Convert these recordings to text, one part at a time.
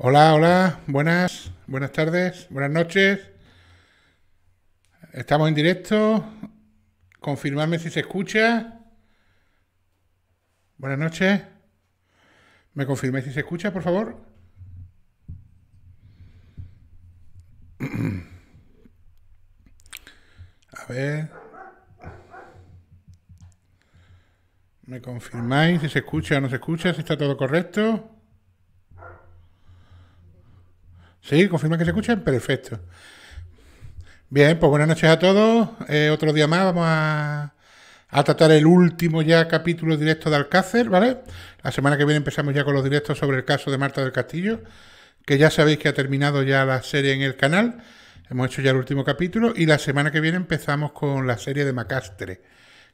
Hola, hola, buenas, buenas tardes, buenas noches. Estamos en directo. Confirmadme si se escucha. Buenas noches. ¿Me confirmáis si se escucha, por favor? A ver. ¿Me confirmáis si se escucha o no se escucha? Si está todo correcto. Sí, confirma que se escuchan. Perfecto. Bien, pues buenas noches a todos. Eh, otro día más vamos a, tratar el último ya capítulo directo de Alcácer, ¿vale? La semana que viene empezamos ya con los directos sobre el caso de Marta del Castillo, que ya sabéis que ha terminado ya la serie en el canal. Hemos hecho ya el último capítulo y la semana que viene empezamos con la serie de Macastre,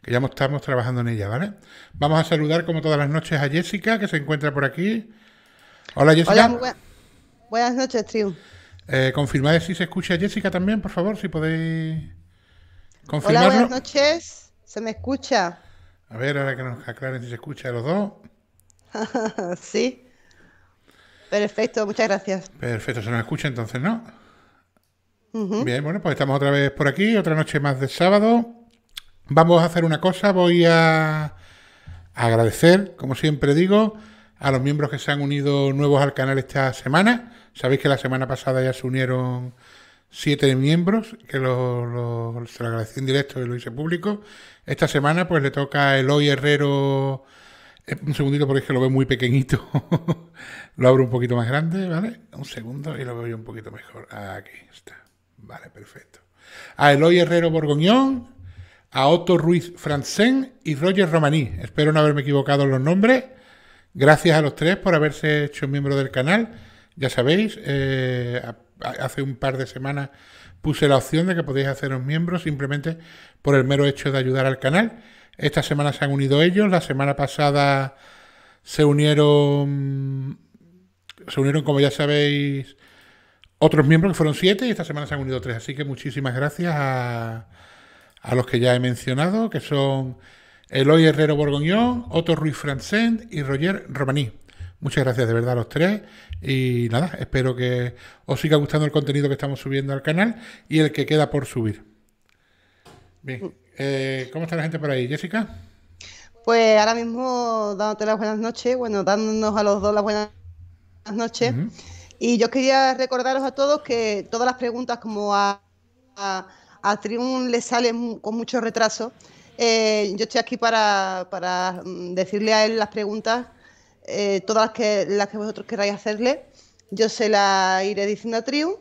que ya estamos trabajando en ella, ¿vale? Vamos a saludar como todas las noches a Jessica, que se encuentra por aquí. Hola Jessica. Hola, Buenas noches, Triu. Eh, confirmad si se escucha Jessica también, por favor, si podéis confirmarlo. Hola, buenas noches. ¿Se me escucha? A ver, ahora que nos aclaren si se escucha a los dos. sí. Perfecto, muchas gracias. Perfecto, se nos escucha entonces, ¿no? Bien, bueno, pues estamos otra vez por aquí, otra noche más de sábado. Vamos a hacer una cosa, voy a agradecer, como siempre digo, a los miembros que se han unido nuevos al canal esta semana. Sabéis que la semana pasada ya se unieron siete miembros, que los se lo agradecí en directo y lo hice público. Esta semana pues le toca a Eloy Herrero, eh, un segundito porque es que lo veo muy pequeñito, lo abro un poquito más grande, ¿vale? Un segundo y lo veo yo un poquito mejor. Aquí está, vale, perfecto. A Eloy Herrero Borgoñón, a Otto Ruiz Francén y Roger Romaní. Espero no haberme equivocado en los nombres. Gracias a los tres por haberse hecho miembro del canal. Ya sabéis, eh, hace un par de semanas puse la opción de que podéis haceros miembros simplemente por el mero hecho de ayudar al canal. Esta semana se han unido ellos, la semana pasada se unieron, se unieron como ya sabéis, otros miembros que fueron siete y esta semana se han unido tres. Así que muchísimas gracias a, a los que ya he mencionado, que son Eloy Herrero Borgoñón, Otto Ruiz Francén y Roger Romaní. Muchas gracias de verdad a los tres y nada, espero que os siga gustando el contenido que estamos subiendo al canal y el que queda por subir. Bien, mm. eh, ¿cómo está la gente por ahí, Jessica? Pues ahora mismo dándote las buenas noches, bueno, dándonos a los dos las buenas noches. Y yo quería recordaros a todos que todas las preguntas, como a, a, a Triun le salen con mucho retraso, eh, yo estoy aquí para, para mm, decirle a él las preguntas eh, todas las que, las que vosotros queráis hacerle, yo se la iré diciendo a Trium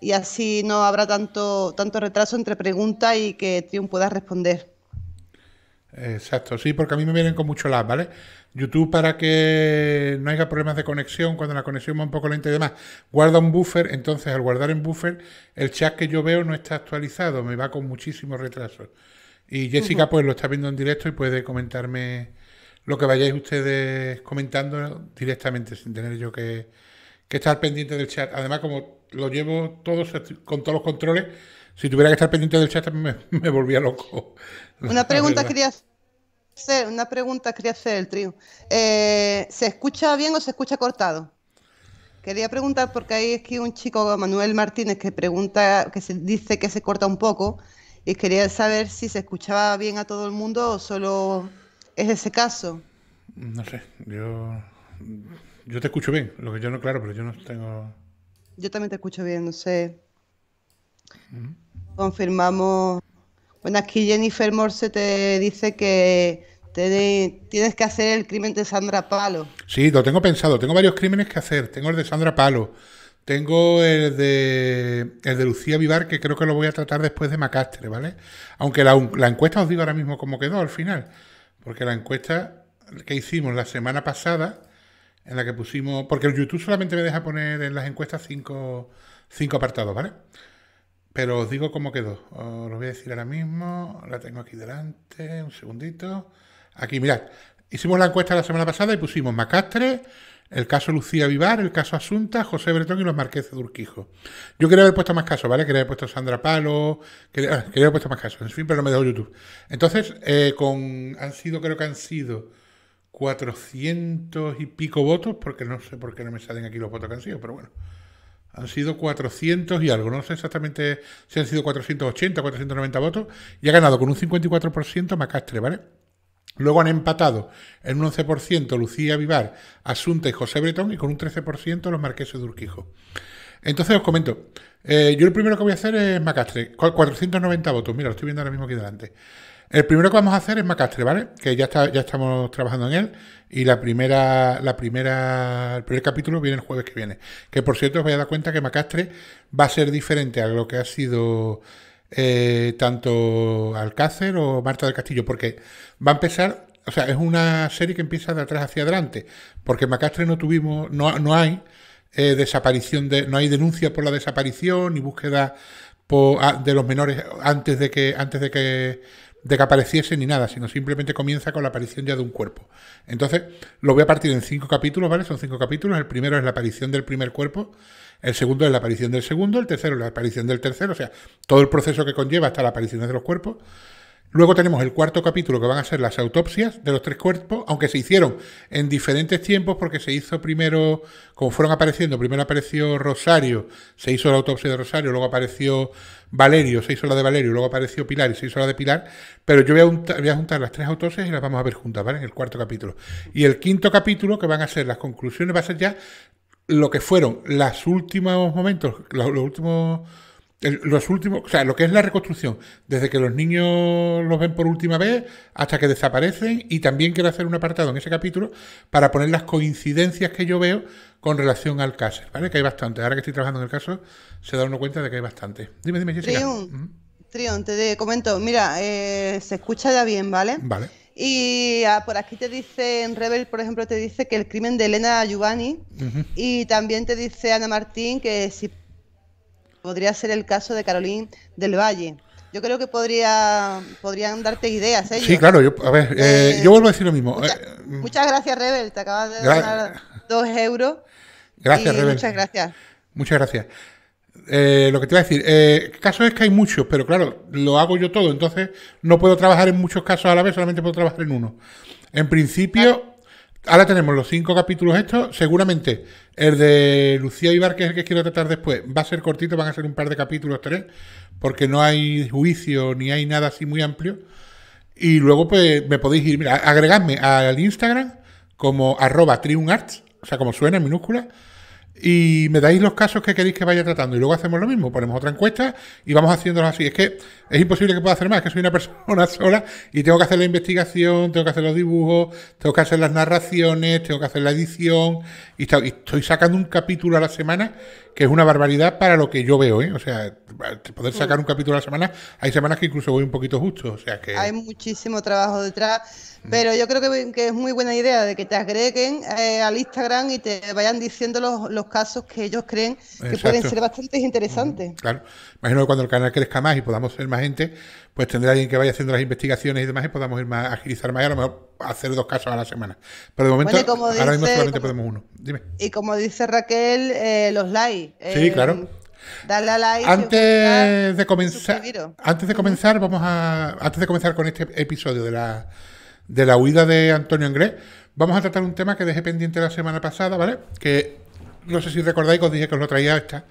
y así no habrá tanto, tanto retraso entre preguntas y que Trium pueda responder. Exacto, sí, porque a mí me vienen con mucho lag, ¿vale? YouTube para que no haya problemas de conexión, cuando la conexión va un poco lenta y demás, guarda un buffer, entonces al guardar en buffer, el chat que yo veo no está actualizado, me va con muchísimos retrasos. Y Jessica pues lo está viendo en directo y puede comentarme lo que vayáis ustedes comentando directamente, sin tener yo que, estar pendiente del chat. Además, como lo llevo todo con todos los controles, si tuviera que estar pendiente del chat me, volvía loco. Una pregunta quería hacer, una pregunta quería hacer el trío. Eh, ¿Se escucha bien o se escucha cortado? Quería preguntar porque ahí es que un chico, Manuel Martínez, que pregunta, que se dice que se corta un poco y quería saber si se escuchaba bien a todo el mundo o solo es ese caso. No sé, yo, yo te escucho bien, lo que yo no, claro, pero yo no tengo... Yo también te escucho bien, no sé. Confirmamos... Bueno, aquí Jennifer Morse te dice que tienes que hacer el crimen de Sandra Palo. Sí, lo tengo pensado. Tengo varios crímenes que hacer. Tengo el de Sandra Palo. Tengo el de, el de Lucía Vivar, que creo que lo voy a tratar después de Macastre, ¿vale? Aunque la, la encuesta os digo ahora mismo cómo quedó al final. Porque la encuesta que hicimos la semana pasada, en la que pusimos. Porque el YouTube solamente me deja poner en las encuestas cinco, apartados, ¿vale? Pero os digo cómo quedó. Os lo voy a decir ahora mismo. La tengo aquí delante. Un segundito. Aquí, mirad. Hicimos la encuesta la semana pasada y pusimos Macastre el caso Lucía Vivar, el caso Asunta, José Bretón y los marqueses de Urquijo. Yo quería haber puesto más casos, ¿vale? Quería haber puesto Sandra Palo, ah, quería, haber puesto más casos, en fin, pero no me dejó YouTube. Entonces, eh, con han sido, creo que han sido 400 y pico votos, porque no sé por qué no me salen aquí los votos que han sido, pero bueno. Han sido 400 y algo, no sé exactamente si han sido 480, 490 votos, y ha ganado con un 54% Macastre, ¿vale? Luego han empatado en un 11% Lucía Vivar, Asunta y José Bretón y con un 13% los marqueses de Urquijo. Entonces os comento, eh, yo el primero que voy a hacer es Macastre, 490 votos, mira, lo estoy viendo ahora mismo aquí delante. El primero que vamos a hacer es Macastre, ¿vale? Que ya está, ya estamos trabajando en él y la primera, la primera, el primer capítulo viene el jueves que viene. Que por cierto os voy a dar cuenta que Macastre va a ser diferente a lo que ha sido eh, tanto Alcácer o Marta del Castillo, porque va a empezar, o sea, es una serie que empieza de atrás hacia adelante, porque en Macastre no tuvimos, no, hay eh, desaparición, de, no hay denuncia por la desaparición ni búsqueda de los menores antes de que, antes de que de que apareciese ni nada, sino simplemente comienza con la aparición ya de un cuerpo. Entonces, lo voy a partir en cinco capítulos, ¿vale? Son cinco capítulos. El primero es la aparición del primer cuerpo, el segundo es la aparición del segundo, el tercero es la aparición del tercero, o sea, todo el proceso que conlleva hasta la aparición de los cuerpos. Luego tenemos el cuarto capítulo que van a ser las autopsias de los tres cuerpos, aunque se hicieron en diferentes tiempos porque se hizo primero, como fueron apareciendo, primero apareció Rosario, se hizo la autopsia de Rosario, luego apareció Valerio, se hizo la de Valerio, luego apareció Pilar y se hizo la de Pilar, pero yo voy a, juntar, voy a juntar las tres autopsias y las vamos a ver juntas, ¿vale? En el cuarto capítulo. Y el quinto capítulo que van a ser las conclusiones va a ser ya lo que fueron los últimos momentos, los, últimos los últimos, o sea, lo que es la reconstrucción, desde que los niños los ven por última vez hasta que desaparecen, y también quiero hacer un apartado en ese capítulo para poner las coincidencias que yo veo con relación al caso, ¿vale? Que hay bastante. Ahora que estoy trabajando en el caso, se da uno cuenta de que hay bastante. Dime, dime, Jessica. Trión, mm. Trión te comento, mira, eh, se escucha ya bien, ¿vale? Vale. Y ah, por aquí te dice, en Rebel, por ejemplo, te dice que el crimen de Elena Giovanni y también te dice Ana Martín que si podría ser el caso de Carolín del Valle. Yo creo que podría, podrían darte ideas Sí, claro, yo, a ver, eh, eh, yo vuelvo a decir lo mismo. Eh, mm. muchas gracias, Rebel, te acabas de donar dos euros. Gracias, Rebel. Muchas gracias. Muchas gracias. Eh, lo que te iba a decir, eh, casos es que hay muchos, pero claro, lo hago yo todo, entonces no puedo trabajar en muchos casos a la vez, solamente puedo trabajar en uno. En principio, ahora tenemos los cinco capítulos estos, seguramente el de Lucía Ibar, que es el que quiero tratar después, va a ser cortito, van a ser un par de capítulos, tres, porque no hay juicio ni hay nada así muy amplio. Y luego pues me podéis ir, mira, agregadme al Instagram como arroba triunarts, o sea, como suena en minúscula y me dais los casos que queréis que vaya tratando y luego hacemos lo mismo, ponemos otra encuesta y vamos haciéndolo así. Es que es imposible que pueda hacer más, que soy una persona sola y tengo que hacer la investigación, tengo que hacer los dibujos, tengo que hacer las narraciones, tengo que hacer la edición y estoy sacando un capítulo a la semana que es una barbaridad para lo que yo veo, ¿eh? O sea, poder mm. sacar un capítulo a la semana, hay semanas que incluso voy un poquito justo, o sea que... Hay muchísimo trabajo detrás, mm. pero yo creo que, es muy buena idea de que te agreguen eh, al Instagram y te vayan diciendo los, casos que ellos creen que pueden ser bastante mm, interesantes. Claro, imagino que cuando el canal crezca más y podamos ser más gente, pues tendrá alguien que vaya haciendo las investigaciones y demás y podamos ir más, agilizar más a lo mejor hacer dos casos a la semana. Pero de momento, ahora mismo solamente podemos uno. Dime. Y como dice Raquel, eh, los likes. sí, eh, claro. Dale a like. Antes de comenzar, antes de comenzar, vamos a, antes de comenzar con este episodio de la, de la huida de Antonio Ingrés, vamos a tratar un tema que dejé pendiente la semana pasada, ¿vale? Que no sé si recordáis os dije que os lo traía esta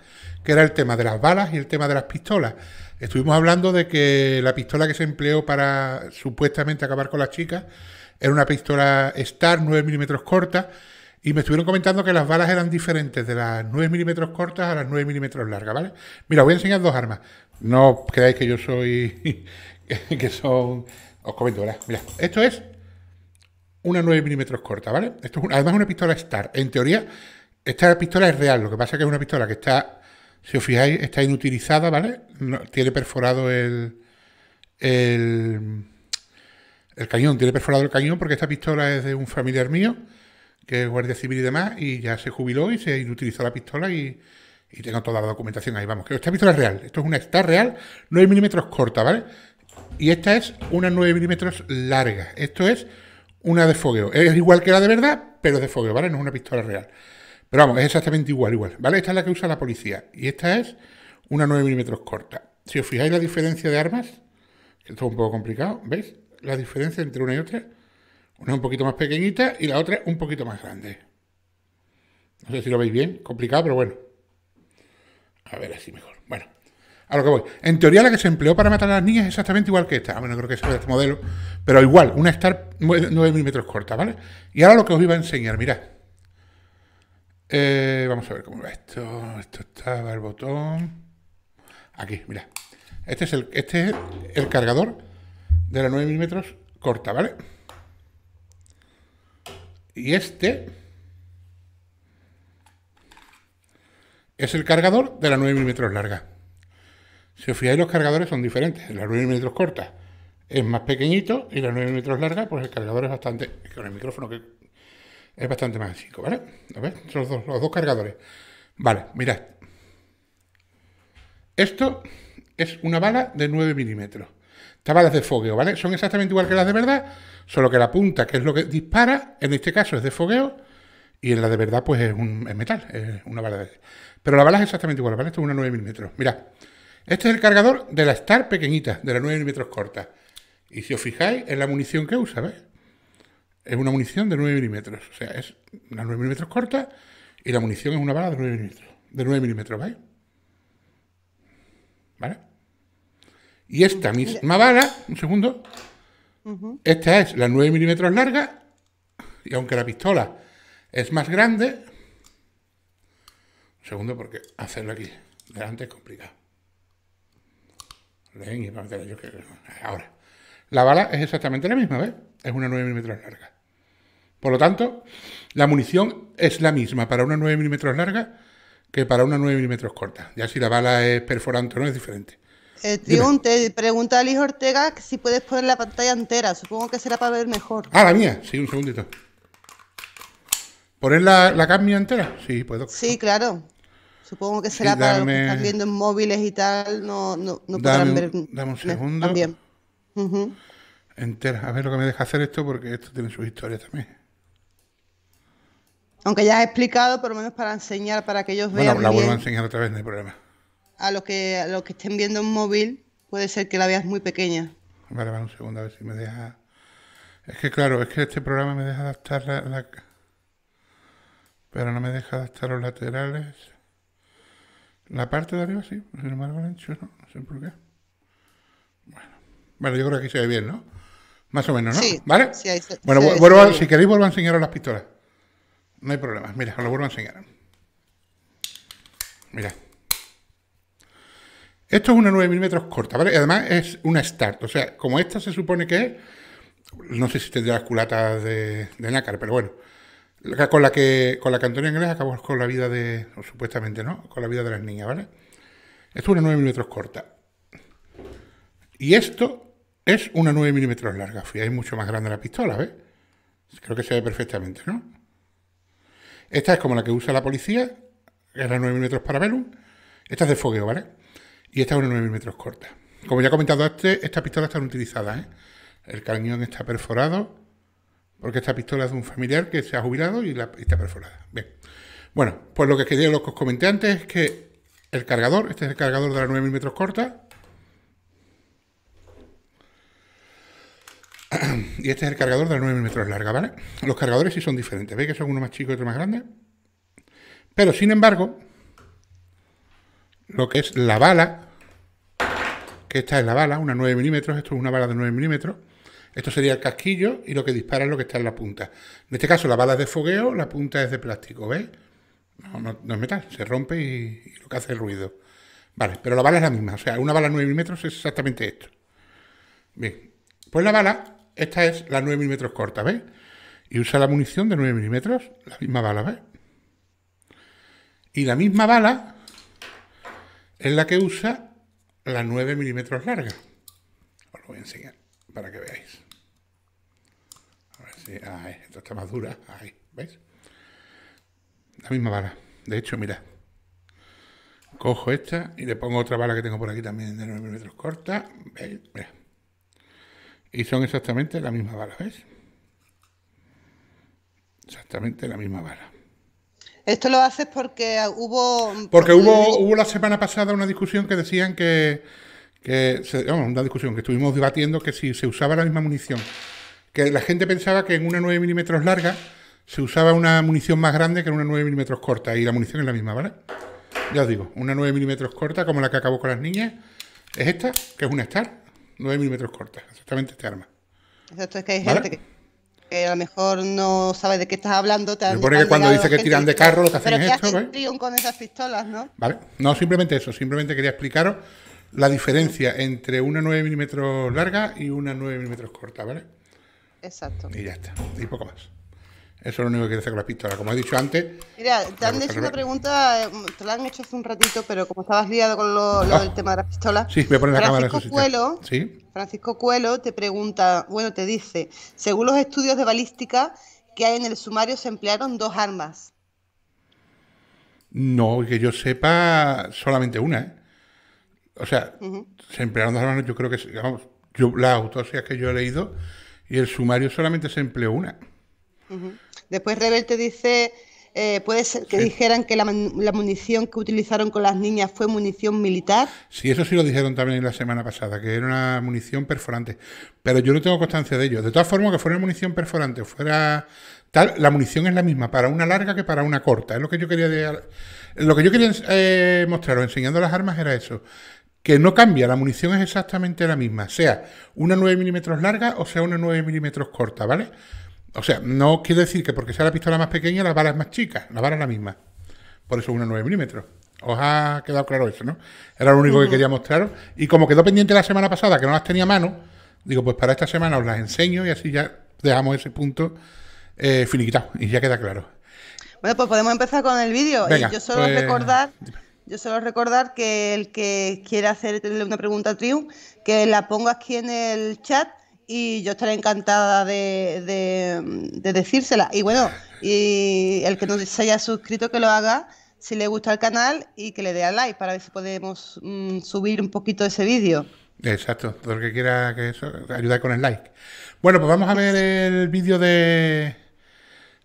que era el tema de las balas y el tema de las pistolas. Estuvimos hablando de que la pistola que se empleó para supuestamente acabar con las chicas era una pistola Star 9 milímetros corta y me estuvieron comentando que las balas eran diferentes de las 9 milímetros cortas a las 9 milímetros largas, ¿vale? Mira, os voy a enseñar dos armas. No creáis que yo soy... que son... Os comento, ¿verdad? Mira, esto es una 9 milímetros corta, ¿vale? Esto es además una pistola Star. En teoría, esta pistola es real, lo que pasa es que es una pistola que está si os fijáis, está inutilizada, ¿vale? No, tiene perforado el, el, cañón, tiene perforado el cañón porque esta pistola es de un familiar mío, que es guardia civil y demás, y ya se jubiló y se inutilizó la pistola y, y tengo toda la documentación ahí, vamos. Que esta pistola es real, esto es una está real, 9 milímetros corta, ¿vale? Y esta es una 9 milímetros larga, esto es una de fogueo. Es igual que la de verdad, pero de fogueo, ¿vale? No es una pistola real. Pero vamos, es exactamente igual, igual. ¿Vale? Esta es la que usa la policía. Y esta es una 9 milímetros corta. Si os fijáis la diferencia de armas, que esto es un poco complicado, ¿veis? La diferencia entre una y otra. Una es un poquito más pequeñita y la otra un poquito más grande. No sé si lo veis bien, complicado, pero bueno. A ver, así mejor. Bueno, a lo que voy. En teoría la que se empleó para matar a las niñas es exactamente igual que esta. Ah, bueno, creo que sea de este modelo. Pero igual, una Star 9 milímetros corta, ¿vale? Y ahora lo que os iba a enseñar, mirad. Eh, vamos a ver cómo va esto. Esto estaba el botón. Aquí, mira. Este es el, este el cargador de la 9 milímetros corta, ¿vale? Y este es el cargador de la 9 milímetros larga. Si os fijáis, los cargadores son diferentes. La 9 milímetros corta es más pequeñito y la 9 milímetros larga, pues el cargador es bastante... Con el micrófono que es bastante más ¿vale? A ver, los dos, los dos cargadores. Vale, mirad. Esto es una bala de 9 milímetros. Estas balas de fogueo, ¿vale? Son exactamente igual que las de verdad, solo que la punta, que es lo que dispara, en este caso es de fogueo, y en la de verdad, pues es, un, metal, es una bala de... Pero la bala es exactamente igual, ¿vale? Esto es una 9 milímetros. Mirad, este es el cargador de la Star pequeñita, de la 9 milímetros corta. Y si os fijáis, es la munición que usa, ¿ves? es una munición de 9 milímetros. O sea, es una 9 milímetros corta y la munición es una bala de 9 milímetros. De 9 milímetros, ¿vale? ¿Vale? Y esta misma bala, un segundo, esta es la 9 milímetros larga y aunque la pistola es más grande, un segundo porque hacerlo aquí delante es complicado. ahora. La bala es exactamente la misma, ¿ves? Es una 9 milímetros larga. Por lo tanto, la munición es la misma para una 9 mm larga que para una 9 mm corta. Ya si la bala es perforante o no es diferente. El eh, te pregunta a Liz Ortega si puedes poner la pantalla entera. Supongo que será para ver mejor. Ah, la mía. Sí, un segundito. ¿Poner la, la entera? Sí, puedo. Sí, claro. Supongo que será para los que están viendo en móviles y tal. No, no, podrán ver. Dame un segundo. También. Entera. A ver lo que me deja hacer esto porque esto tiene sus historias también. Aunque ya has explicado, por lo menos para enseñar, para que ellos bueno, vean. la vuelvo a enseñar otra vez, no hay problema. A los que, a los que estén viendo en móvil, puede ser que la veas muy pequeña. Vale, vale, un segundo, a ver si me deja. Es que claro, es que este programa me deja adaptar la. Pero no me deja adaptar los laterales. La parte de arriba sí, sin embargo, el ancho no, no sé por qué. Bueno, bueno, yo creo que aquí se ve bien, ¿no? Más o menos, ¿no? Sí, ¿Vale? bueno, vuelvo, si queréis, vuelvo a enseñaros las pistolas. No hay problema. Mira, os lo vuelvo a enseñar. Mira. Esto es una 9 milímetros corta, ¿vale? Y Además es una start. O sea, como esta se supone que es... No sé si tendría las culatas de, nácar, pero bueno. Con la que, con la que Antonio Inglés acabó con la vida de... O supuestamente, ¿no? Con la vida de las niñas, ¿vale? Esto es una 9 milímetros corta. Y esto es una 9 milímetros larga. Fui, es mucho más grande la pistola, ¿ves? Creo que se ve perfectamente, ¿no? Esta es como la que usa la policía, era es la metros para Belum. Esta es de fogueo, ¿vale? Y esta es una 9 metros corta. Como ya he comentado antes, estas pistolas están utilizadas. ¿eh? El cañón está perforado, porque esta pistola es de un familiar que se ha jubilado y, la, está perforada. Bien. Bueno, pues lo que quería, lo que os comenté antes es que el cargador, este es el cargador de la 9 metros corta, y este es el cargador de 9 milímetros larga, ¿vale? Los cargadores sí son diferentes, veis que son uno más chico y otro más grande. Pero sin embargo, lo que es la bala, que esta es la bala, una 9 milímetros, esto es una bala de 9 milímetros, esto sería el casquillo y lo que dispara es lo que está en la punta. En este caso la bala es de fogueo, la punta es de plástico, ¿veis? No, es metal, se rompe y, lo que hace el ruido. Vale, pero la bala es la misma, o sea, una bala 9 milímetros es exactamente esto. Bien, pues la bala esta es la 9 milímetros corta, ¿veis? Y usa la munición de 9 milímetros, la misma bala, ¿ves? Y la misma bala es la que usa la 9 milímetros larga. Os lo voy a enseñar para que veáis. A ver si... Ah, esta está más dura. Ahí, ¿veis? La misma bala. De hecho, mira, Cojo esta y le pongo otra bala que tengo por aquí también de 9 milímetros corta. ¿Veis? Y son exactamente la misma bala, ¿ves? Exactamente la misma bala. Esto lo haces porque hubo... Porque hubo, hubo la semana pasada una discusión que decían que... que una discusión que estuvimos debatiendo que si se usaba la misma munición. Que la gente pensaba que en una 9 milímetros larga se usaba una munición más grande que en una 9 milímetros corta. Y la munición es la misma, ¿vale? Ya os digo, una 9 milímetros corta como la que acabó con las niñas. Es esta, que es una Star, 9 milímetros corta, exactamente este arma. Exacto, es que hay gente que, a lo mejor no sabe de qué estás hablando. Te Se supone que cuando dice que tiran de carro lo que hacen pero es esto. ¿vale? con esas pistolas, ¿no? Vale, no, simplemente eso, simplemente quería explicaros la diferencia entre una 9 milímetros larga y una 9 milímetros corta, ¿vale? Exacto. Y ya está, y poco más. Eso es lo único que quiere hacer con las pistolas. Como he dicho antes. Mira, te han hecho una pregunta, eh, te la han hecho hace un ratito, pero como estabas liado con lo, ah. del tema de las pistolas. Sí, voy a poner la cámara Cuelo, ¿Sí? Francisco Cuelo te pregunta, bueno, te dice: según los estudios de balística que hay en el sumario, se emplearon dos armas. No, que yo sepa, solamente una, ¿eh? O sea, se emplearon dos armas, yo creo que, digamos, yo, las autopsias que yo he leído y el sumario solamente se empleó una. Después Rebel te dice, eh, puede ser que dijeran que la, munición que utilizaron con las niñas fue munición militar. Sí, eso sí lo dijeron también la semana pasada, que era una munición perforante. Pero yo no tengo constancia de ello. De todas formas, que fuera una munición perforante, o fuera tal, la munición es la misma para una larga que para una corta. Es lo que yo quería lo que yo quería eh, mostraros enseñando las armas era eso que no cambia, la munición es exactamente la misma, sea una 9 milímetros larga o sea una 9 milímetros corta, ¿vale? O sea, no quiere decir que porque sea la pistola más pequeña, la balas más chica, la bala es la misma. Por eso uno una 9 milímetros. Os ha quedado claro eso, ¿no? Era lo único que quería mostraros. Y como quedó pendiente la semana pasada, que no las tenía a mano, digo, pues para esta semana os las enseño y así ya dejamos ese punto eh, finiquitado y ya queda claro. Bueno, pues podemos empezar con el vídeo. yo solo pues, recordar... Yo solo recordar que el que quiera hacerle una pregunta a que la ponga aquí en el chat y yo estaré encantada de, mm, de, decírsela. Y bueno, y el que no se haya suscrito que lo haga si le gusta el canal y que le dé al like para ver si podemos mm, subir un poquito ese vídeo. Exacto, todo el que quiera que eso, ayudar con el like. Bueno, pues vamos a ver el vídeo de,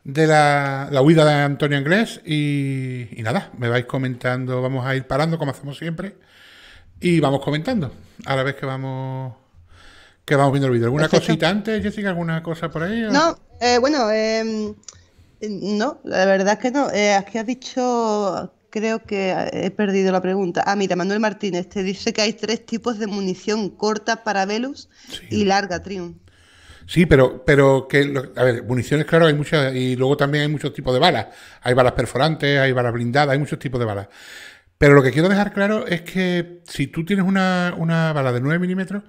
de la, la, huida de Antonio Inglés y, y, nada, me vais comentando, vamos a ir parando como hacemos siempre y vamos comentando a la vez que vamos que vamos viendo el vídeo. ¿Alguna cosita antes, Jessica? ¿Alguna cosa por ahí? No, eh, bueno, em, no, la verdad es que no. Eh, aquí has dicho, creo que he perdido la pregunta. Ah, mira, Manuel Martínez te dice que hay tres tipos de munición, corta para Velus y larga Triumph. Sí, pero, pero que, a ver, municiones, claro, hay muchas, y luego también hay muchos tipos de balas. Hay balas perforantes, hay balas blindadas, hay muchos tipos de balas. Pero lo que quiero dejar claro es que si tú tienes una, una bala de 9 milímetros,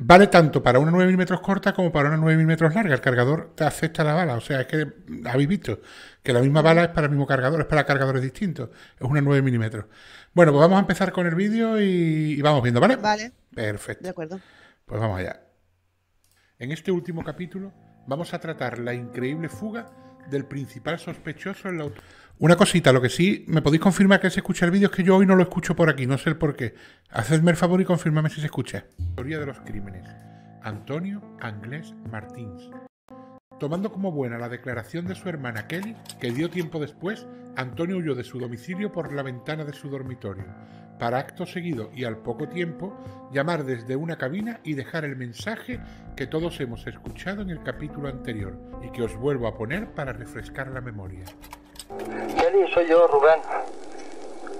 Vale tanto para una 9 mm corta como para una 9 mm larga. El cargador te acepta la bala. O sea, es que habéis visto que la misma bala es para el mismo cargador, es para cargadores distintos. Es una 9 mm. Bueno, pues vamos a empezar con el vídeo y, vamos viendo, ¿vale? Vale. Perfecto. De acuerdo. Pues vamos allá. En este último capítulo vamos a tratar la increíble fuga del principal sospechoso en la una cosita, lo que sí, me podéis confirmar que se escucha el vídeo, es que yo hoy no lo escucho por aquí, no sé el por qué. Hacedme el favor y confirmadme si se escucha. Historia de los crímenes. Antonio Anglés Martins. Tomando como buena la declaración de su hermana Kelly, que dio tiempo después, Antonio huyó de su domicilio por la ventana de su dormitorio, para acto seguido y al poco tiempo llamar desde una cabina y dejar el mensaje que todos hemos escuchado en el capítulo anterior y que os vuelvo a poner para refrescar la memoria. Kelly, soy yo, Rubén.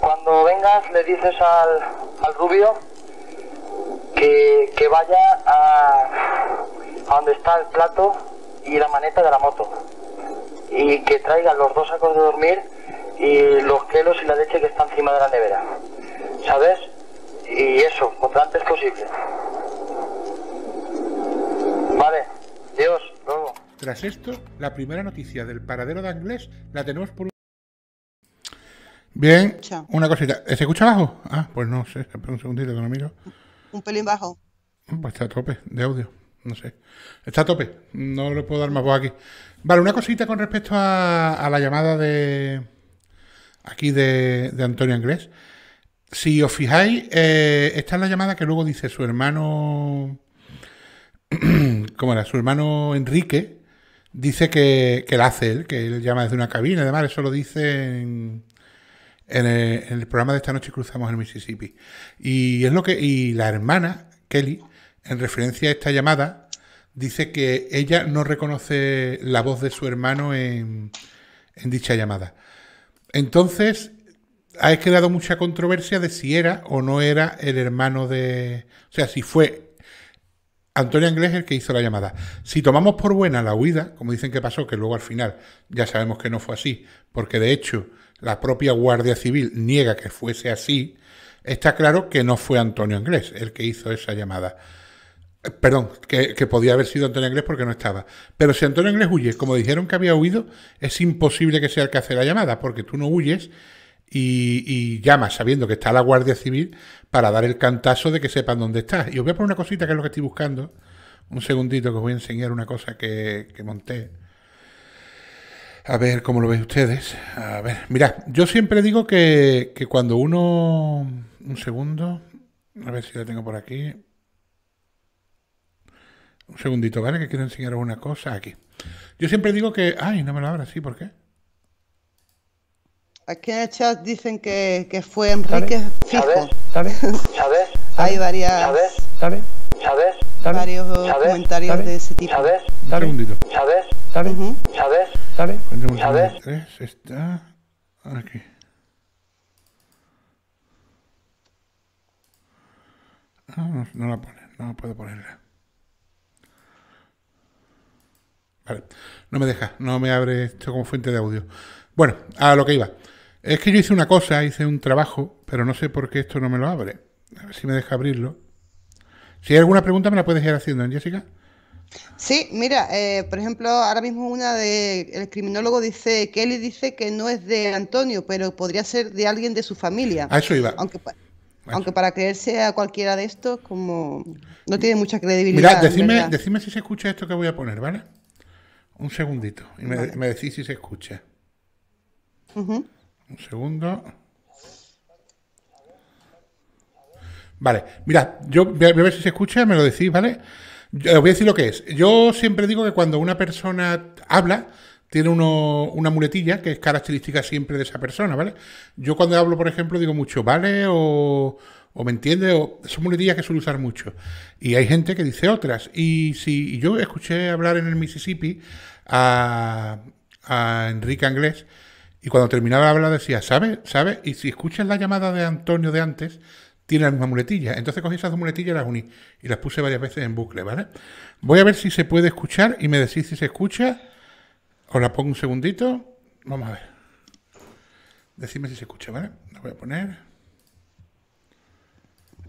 Cuando vengas le dices al, rubio que, vaya a, donde está el plato y la maneta de la moto. Y que traiga los dos sacos de dormir y los quelos y la leche que está encima de la nevera. ¿Sabes? Y eso, cuanto antes posible. Vale, Dios, luego. Tras esto, la primera noticia del paradero de Anglés la tenemos por un... Bien, una cosita. ¿Se escucha bajo? Ah, pues no sé, espera un segundito que no miro. Un pelín bajo. Mm, pues está a tope de audio, no sé. Está a tope, no le puedo dar más voz aquí. Vale, una cosita con respecto a, la llamada de aquí de, Antonio Anglés. Si os fijáis, eh, está la llamada que luego dice su hermano, ¿cómo era? Su hermano Enrique, dice que, que la hace él, que él llama desde una cabina. Además, eso lo dice en, el, programa de esta noche cruzamos el Mississippi. Y es lo que. Y la hermana, Kelly, en referencia a esta llamada, dice que ella no reconoce la voz de su hermano en, en dicha llamada. Entonces, ha quedado mucha controversia de si era o no era el hermano de. O sea, si fue Antonio Anglés es el que hizo la llamada. Si tomamos por buena la huida, como dicen que pasó, que luego al final ya sabemos que no fue así, porque de hecho la propia Guardia Civil niega que fuese así, está claro que no fue Antonio Anglés el que hizo esa llamada. Eh, perdón, que, que, podía haber sido Antonio Inglés porque no estaba. Pero si Antonio Inglés huye, como dijeron que había huido, es imposible que sea el que hace la llamada, porque tú no huyes y, llama sabiendo que está la Guardia Civil para dar el cantazo de que sepan dónde estás. Y os voy a poner una cosita que es lo que estoy buscando. Un segundito que os voy a enseñar una cosa que, monté. A ver cómo lo veis ustedes. A ver, mirad, yo siempre digo que, que cuando uno... Un segundo. A ver si lo tengo por aquí. Un segundito, ¿vale? Que quiero enseñaros una cosa aquí. Yo siempre digo que... Ay, no me lo abra, ¿sí? ¿Por qué? Aquí en el chat dicen que, que fue Enrique Fijo. ¿Sabes? ¿Sabes? ¿Sabes? Hay varias. ¿Sabes? ¿Sabes? ¿Sabes? Varios comentarios de ese tipo. ¿Sabes? segundito. ¿Sabes? ¿Sabes? ¿Sabes? ¿Sabes? ¿Sabes? Está aquí. No, no la pone, no puedo ponerla. Vale, no me deja, no me abre esto como fuente de audio. Bueno, a lo que iba. Es que yo hice una cosa, hice un trabajo, pero no sé por qué esto no me lo abre. A ver si me deja abrirlo. Si hay alguna pregunta me la puedes ir haciendo, ¿eh, Jessica. Sí, mira, eh, por ejemplo, ahora mismo una de el criminólogo dice, Kelly dice que no es de Antonio, pero podría ser de alguien de su familia. A eso iba. Aunque, para creerse a cualquiera de estos, como no tiene mucha credibilidad. Mira, decime, decime si se escucha esto que voy a poner, ¿vale? Un segundito. Y me, decís si se escucha. Un segundo. Vale, mirad, yo voy a ver si se escucha, me lo decís, ¿vale? os eh, voy a decir lo que es. Yo siempre digo que cuando una persona habla, tiene una muletilla que es característica siempre de esa persona, ¿vale? Yo cuando hablo, por ejemplo, digo mucho, ¿vale? O, o me entiende, o son muletillas que suelo usar mucho. Y hay gente que dice otras. Y si yo escuché hablar en el Mississippi a, a Enrique Anglés, y cuando terminaba de hablar decía, ¿sabes? ¿Sabes? Y si escuchas la llamada de Antonio de antes, tiene la misma muletilla. Entonces cogí esas dos muletillas y las uní y las puse varias veces en bucle, ¿vale? Voy a ver si se puede escuchar y me decís si se escucha. Os la pongo un segundito. Vamos a ver. Decidme si se escucha, ¿vale? La voy a poner.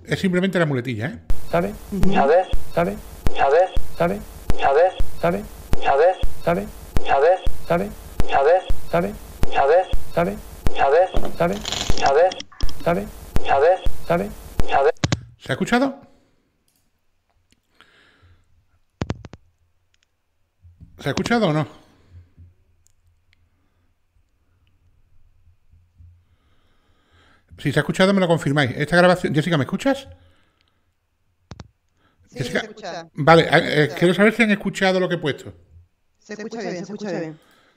Es simplemente la muletilla, ¿eh? ¿Sabes? ¿Sabes? ¿Sabes? ¿Sabes? ¿Sabes? ¿Sabes? ¿Sabes? ¿Sabes? ¿Sabes? ¿Sabes? ¿Sabes? ¿Sabe? ¿Sabes? sabes, ¿Sabes? sabes, ¿Sabes? sabes, ¿Sabes? ¿Sabe? ¿Sabe? ¿Se ha escuchado? ¿Se ha escuchado o no? Si se ha escuchado, me lo confirmáis. Esta grabación. Jessica, ¿me escuchas? Sí, Jessica... se escucha. Vale, eh, quiero saber si han escuchado lo que he puesto. Se escucha bien, se escucha bien.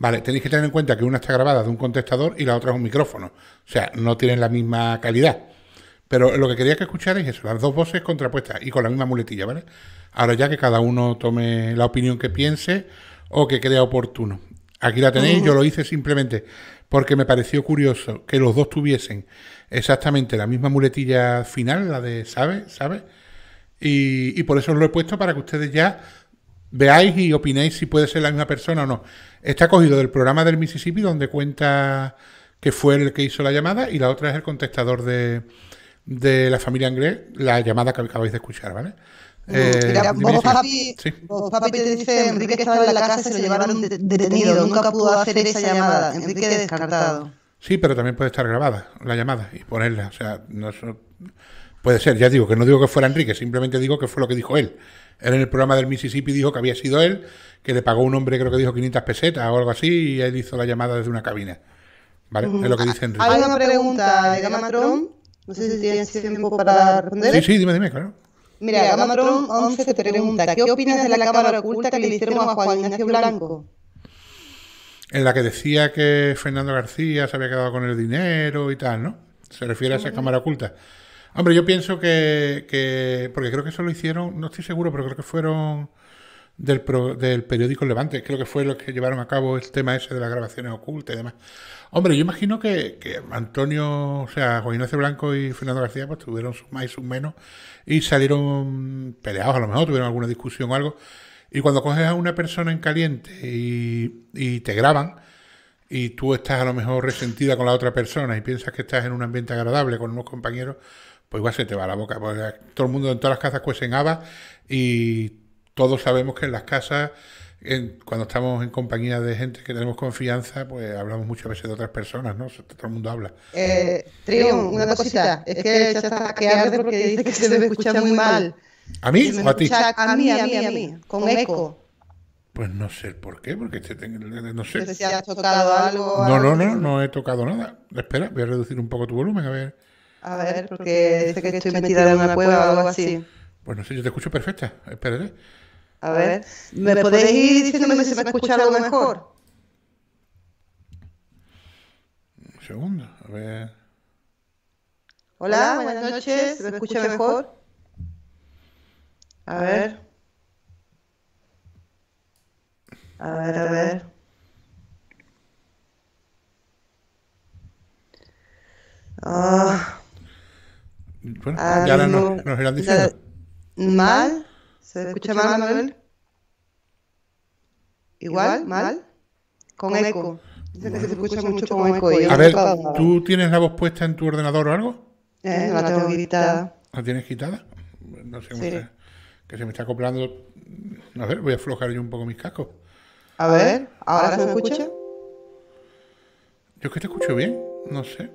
Vale, tenéis que tener en cuenta que una está grabada de un contestador y la otra es un micrófono. O sea, no tienen la misma calidad. Pero lo que quería que escucharais es eso, las dos voces contrapuestas y con la misma muletilla, ¿vale? Ahora ya que cada uno tome la opinión que piense o que crea oportuno. Aquí la tenéis, yo lo hice simplemente porque me pareció curioso que los dos tuviesen exactamente la misma muletilla final, la de sabe, sabe. Y, por eso lo he puesto para que ustedes ya veáis y opinéis si puede ser la misma persona o no. Está cogido del programa del Mississippi donde cuenta que fue el que hizo la llamada y la otra es el contestador de, la familia inglés, la llamada que acabáis de escuchar, ¿vale? Eh, papi, sí. te dice Enrique estaba en la casa y se lo llevaron detenido, nunca pudo hacer esa llamada, Enrique descartado. Sí, pero también puede estar grabada la llamada y ponerla, o sea, no, puede ser, ya digo, que no digo que fuera Enrique, simplemente digo que fue lo que dijo él. Él en el programa del Mississippi dijo que había sido él, que le pagó un hombre, creo que dijo 500 pesetas o algo así, y él hizo la llamada desde una cabina. ¿Vale? Es lo que dice ah, Enrique. Hay una pregunta de No sé si tienes tiempo para responder. Sí, sí, dime, dime, claro. Mira, a 11 te pregunta, ¿qué opinas de la cámara oculta que le hicieron a Juan Ignacio Blanco? En la que decía que Fernando García se había quedado con el dinero y tal, ¿no? Se refiere a esa cámara oculta. Hombre, yo pienso que, Porque creo que eso lo hicieron, no estoy seguro, pero creo que fueron del, del periódico Levante. Creo que fue lo que llevaron a cabo el tema ese de las grabaciones ocultas y demás. Hombre, yo imagino que, que Antonio, o sea, Juan Ignacio Blanco y Fernando García, pues tuvieron sus más y sus menos y salieron peleados, a lo mejor tuvieron alguna discusión o algo. Y cuando coges a una persona en caliente y, y te graban, y tú estás a lo mejor resentida con la otra persona y piensas que estás en un ambiente agradable con unos compañeros, pues igual se te va la boca. Porque todo el mundo en todas las casas cuecen habas y todos sabemos que en las casas, cuando estamos en compañía de gente que tenemos confianza, pues hablamos muchas veces de otras personas, ¿no? Todo el mundo habla. Eh, Trion, una cosita. Es que ya está que porque dice que se me escucha muy mal. ¿A mí o a ti? A mí, a mí, a mí, con eco. Pues no sé por qué, porque te, este no sé. No sé si has tocado algo. No, no, no, no he tocado nada. Espera, voy a reducir un poco tu volumen, a ver. A ver, porque dice que estoy metida en una cueva o algo así. Bueno, sí, yo te escucho perfecta. Espérate. A ver, ¿me, podéis ir diciéndome si se me escucha algo mejor? Un segundo, a ver. Hola, buenas noches. ¿Me escucha mejor? A ver. A ver, a ver. Ah. Bueno, ah, ahora no, nos, irán diciendo. mal, se escucha mal, Manuel. Igual, mal, con eco. se escucha mucho con eco. A ver, ¿tú tienes la voz puesta en tu ordenador o algo? Eh, la tengo quitada. ¿La tienes quitada? No sé, sí. que se me está acoplando. A ver, voy a aflojar yo un poco mis cascos. A ver, ¿ahora, se escucha? Yo es que te escucho bien, no sé.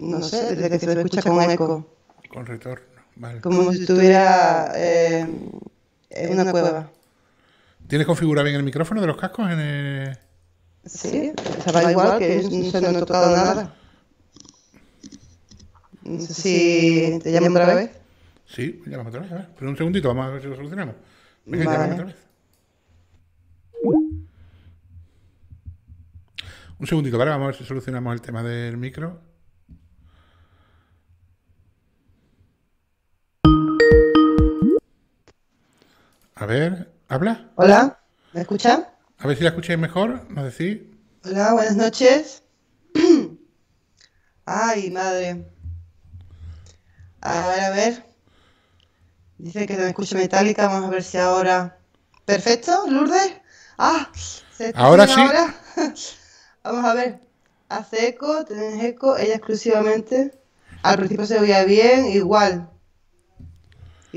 No, sé, desde que, se, me escucha, con eco. Con retorno, vale. Como si estuviera eh, eh, en una cueva. ¿Tienes configurado bien el micrófono de los cascos? Sí, se va igual que no se no ha tocado nada. No sé si te llamo otra vez. Sí, llámame otra vez, a ver. Pero un segundito, vamos a ver si lo solucionamos. Venga, vale. otra vez. Un segundito, ¿vale? Vamos a ver si solucionamos el tema del micro. A ver, ¿habla? Hola, ¿me escucha? A ver si la escucháis mejor, nos decís. Hola, buenas noches. Ay, madre. A ver, a ver. Dice que no me escucha metálica, vamos a ver si ahora. ¿Perfecto, Lourdes? Ah, ¿se ahora sí. vamos a ver. Hace eco, tenés eco, ella exclusivamente. Al principio se oía bien, igual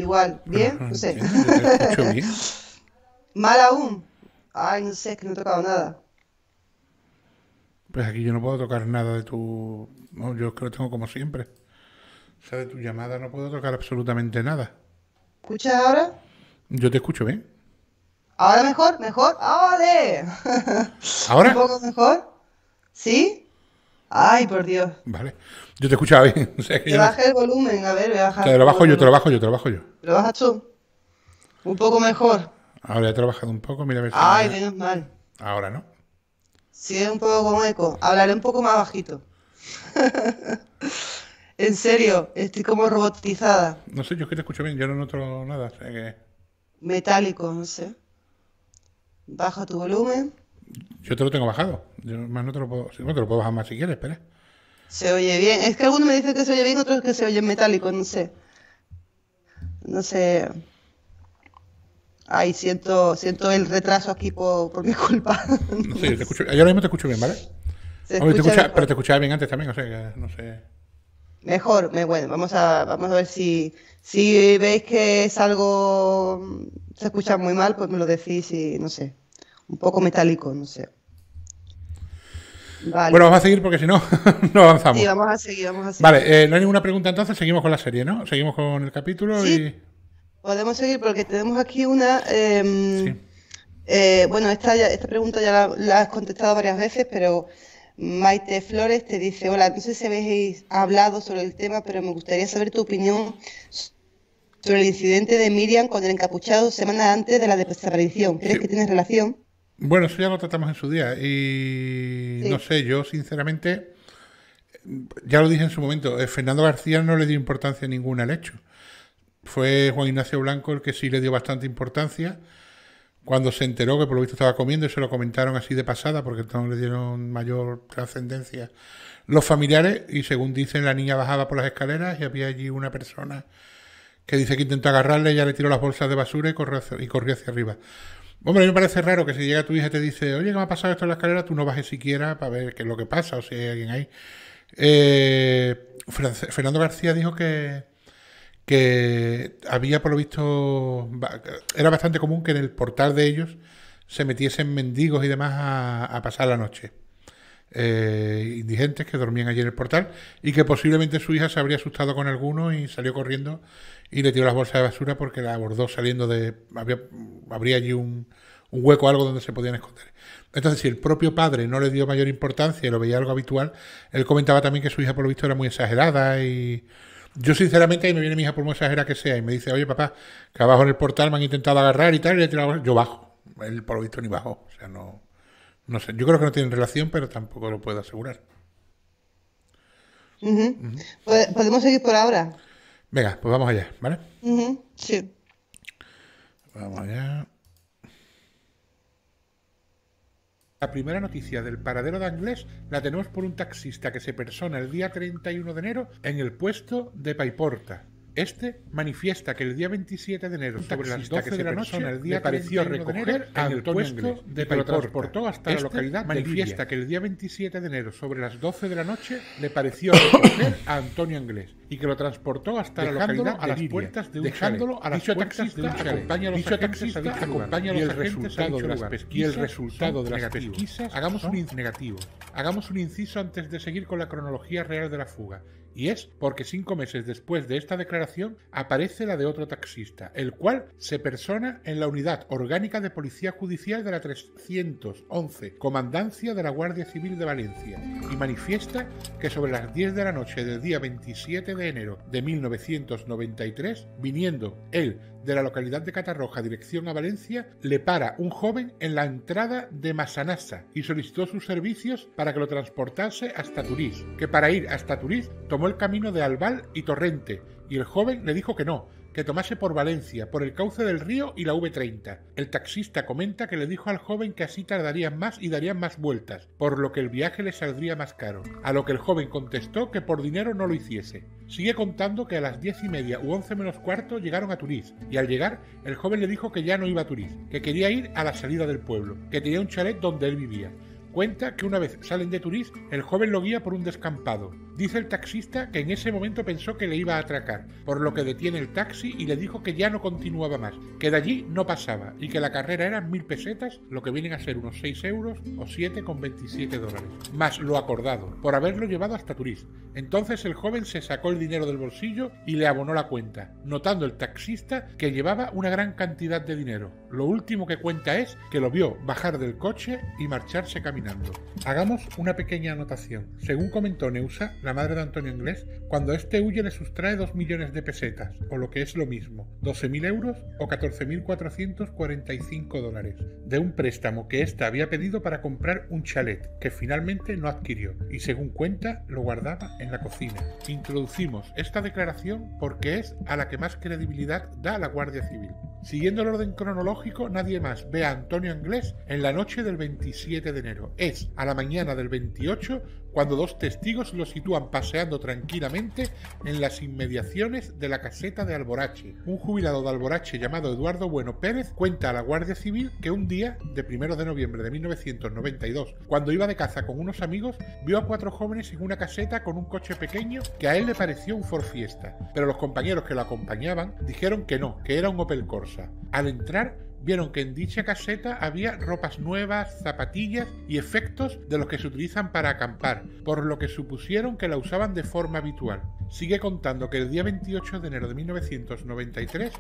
igual, bien, ah, no sé. bien. Mal aún. Ay, no sé, es que no he tocado nada. Pues aquí yo no puedo tocar nada de tu... No, yo creo que tengo como siempre. O sea, de tu llamada no puedo tocar absolutamente nada. ¿Escuchas ahora? Yo te escucho bien. ¿Ahora mejor? ¿Mejor? ahora. ¿Ahora? ¿Un poco mejor? ¿Sí? Ay, por Dios. Vale. Yo te escuchaba bien. Baja te el volumen, a ver, baja. a Te lo bajo yo, te lo bajo yo, te lo bajo yo. ¿Lo bajas tú? Un poco mejor. Ahora he trabajado un poco, mira a ver Ay, menos mal. Ahora no. Sí, es un poco con eco. Hablaré un poco más bajito. en serio, estoy como robotizada. No sé, yo es que te escucho bien, yo no noto nada. Metálico, no sé. Baja tu volumen. Yo te lo tengo bajado. Yo más no te lo puedo, no te lo puedo bajar más si quieres, espera. Se oye bien. Es que algunos me dicen que se oye bien, otros que se oye en metálico, no sé. No sé. Ay, siento, siento el retraso aquí por, mi culpa. no sé, yo te escucho. ahora mismo te escucho bien, ¿vale? pero te escuchaba bien antes también, o sea que no sé. Mejor, me, bueno, vamos a, vamos a ver si, si veis que es algo, se escucha muy mal, pues me lo decís y no sé un poco metálico, no sé. Bueno, vamos a seguir porque si no, no avanzamos. Sí, vamos a seguir, vamos a seguir. Vale, eh, no hay ninguna pregunta entonces, seguimos con la serie, ¿no? Seguimos con el capítulo y... Podemos seguir porque tenemos aquí una... Em, eh, bueno, esta, esta pregunta ya la, has contestado varias veces, pero Maite Flores te dice, hola, no sé si habéis hablado sobre el tema, pero me gustaría saber tu opinión sobre el incidente de Miriam con el encapuchado semanas antes de la desaparición. ¿Crees que tiene relación? Bueno, eso ya lo tratamos en su día. Y no sé, yo sinceramente, ya lo dije en su momento, eh, Fernando García no le dio importancia ninguna al hecho. Fue Juan Ignacio Blanco el que sí le dio bastante importancia. Cuando se enteró que por lo visto estaba comiendo y se lo comentaron así de pasada porque entonces le dieron mayor trascendencia los familiares y según dicen la niña bajaba por las escaleras y había allí una persona que dice que intentó agarrarle, ya le tiró las bolsas de basura y corrió y corrió hacia arriba. Hombre, a mí me parece raro que si llega tu hija y te dice, oye, ¿qué me ha pasado esto en la escalera? Tú no bajes siquiera para ver qué es lo que pasa o si hay alguien ahí. Eh, Fernando García dijo que, que había, por lo visto, era bastante común que en el portal de ellos se metiesen mendigos y demás a, pasar la noche. Eh, indigentes que dormían allí en el portal y que posiblemente su hija se habría asustado con alguno y salió corriendo y le tiró las bolsas de basura porque la abordó saliendo de... habría allí un, un hueco, algo donde se podían esconder. Entonces, si el propio padre no le dio mayor importancia y lo veía algo habitual, él comentaba también que su hija, por lo visto, era muy exagerada y... Yo, sinceramente, ahí me viene mi hija, por muy exagerada que sea, y me dice, oye, papá, que abajo en el portal me han intentado agarrar y tal, y le he Yo bajo. Él, por lo visto, ni bajó. O sea, no... No sé, yo creo que no tienen relación, pero tampoco lo puedo asegurar. Pues, ¿Podemos seguir por ahora? Venga, pues vamos allá, ¿vale? Sí. Vamos allá. La primera noticia del paradero de Anglés la tenemos por un taxista que se persona el día 31 de enero en el puesto de Paiporta. Este manifiesta que el día 27 este de enero, sobre las 12 de la noche, el día le pareció recoger a Antonio Inglés, de que lo transportó hasta este la localidad manifiesta de que el día 27 de enero, sobre las 12 de la noche, le pareció recoger a Antonio Inglés y que lo transportó hasta la localidad a las puertas de un dejándolo a las puertas de un chalet. acompaña a los Dicho agentes a dicho y el resultado de las pesquisas y el resultado de las pesquisas hagamos un inciso negativo. Hagamos un inciso antes de seguir con la cronología real de la fuga. Y es porque cinco meses después de esta declaración aparece la de otro taxista, el cual se persona en la unidad orgánica de Policía Judicial de la 311, Comandancia de la Guardia Civil de Valencia, y manifiesta que sobre las 10 de la noche del día 27 de enero de 1993, viniendo él de la localidad de Catarroja, dirección a Valencia, le para un joven en la entrada de Masanasa y solicitó sus servicios para que lo transportase hasta Turís, que para ir hasta Turís tomó el camino de Albal y Torrente, y el joven le dijo que no, que tomase por Valencia, por el cauce del río y la V30. El taxista comenta que le dijo al joven que así tardarían más y darían más vueltas, por lo que el viaje le saldría más caro, a lo que el joven contestó que por dinero no lo hiciese. Sigue contando que a las diez y media u once menos cuarto llegaron a Turiz, y al llegar, el joven le dijo que ya no iba a Turiz, que quería ir a la salida del pueblo, que tenía un chalet donde él vivía. Cuenta que una vez salen de Turiz, el joven lo guía por un descampado. Dice el taxista que en ese momento pensó que le iba a atracar, por lo que detiene el taxi y le dijo que ya no continuaba más, que de allí no pasaba y que la carrera era mil pesetas, lo que vienen a ser unos 6 euros o 7,27 dólares, más lo acordado, por haberlo llevado hasta Turís. Entonces el joven se sacó el dinero del bolsillo y le abonó la cuenta, notando el taxista que llevaba una gran cantidad de dinero. Lo último que cuenta es que lo vio bajar del coche y marcharse caminando. Hagamos una pequeña anotación. Según comentó Neusa, la madre de Antonio Inglés, cuando éste huye le sustrae 2 millones de pesetas, o lo que es lo mismo, mil euros o mil 14.445 dólares, de un préstamo que ésta había pedido para comprar un chalet, que finalmente no adquirió, y según cuenta lo guardaba en la cocina. Introducimos esta declaración porque es a la que más credibilidad da la Guardia Civil. Siguiendo el orden cronológico, nadie más ve a Antonio Inglés en la noche del 27 de enero. Es a la mañana del 28 cuando dos testigos lo sitúan paseando tranquilamente en las inmediaciones de la caseta de Alborache. Un jubilado de Alborache llamado Eduardo Bueno Pérez cuenta a la Guardia Civil que un día, de 1 de noviembre de 1992, cuando iba de caza con unos amigos, vio a cuatro jóvenes en una caseta con un coche pequeño que a él le pareció un Ford Fiesta, pero los compañeros que lo acompañaban dijeron que no, que era un Opel Corsa. Al entrar, vieron que en dicha caseta había ropas nuevas, zapatillas y efectos de los que se utilizan para acampar, por lo que supusieron que la usaban de forma habitual. Sigue contando que el día 28 de enero de 1993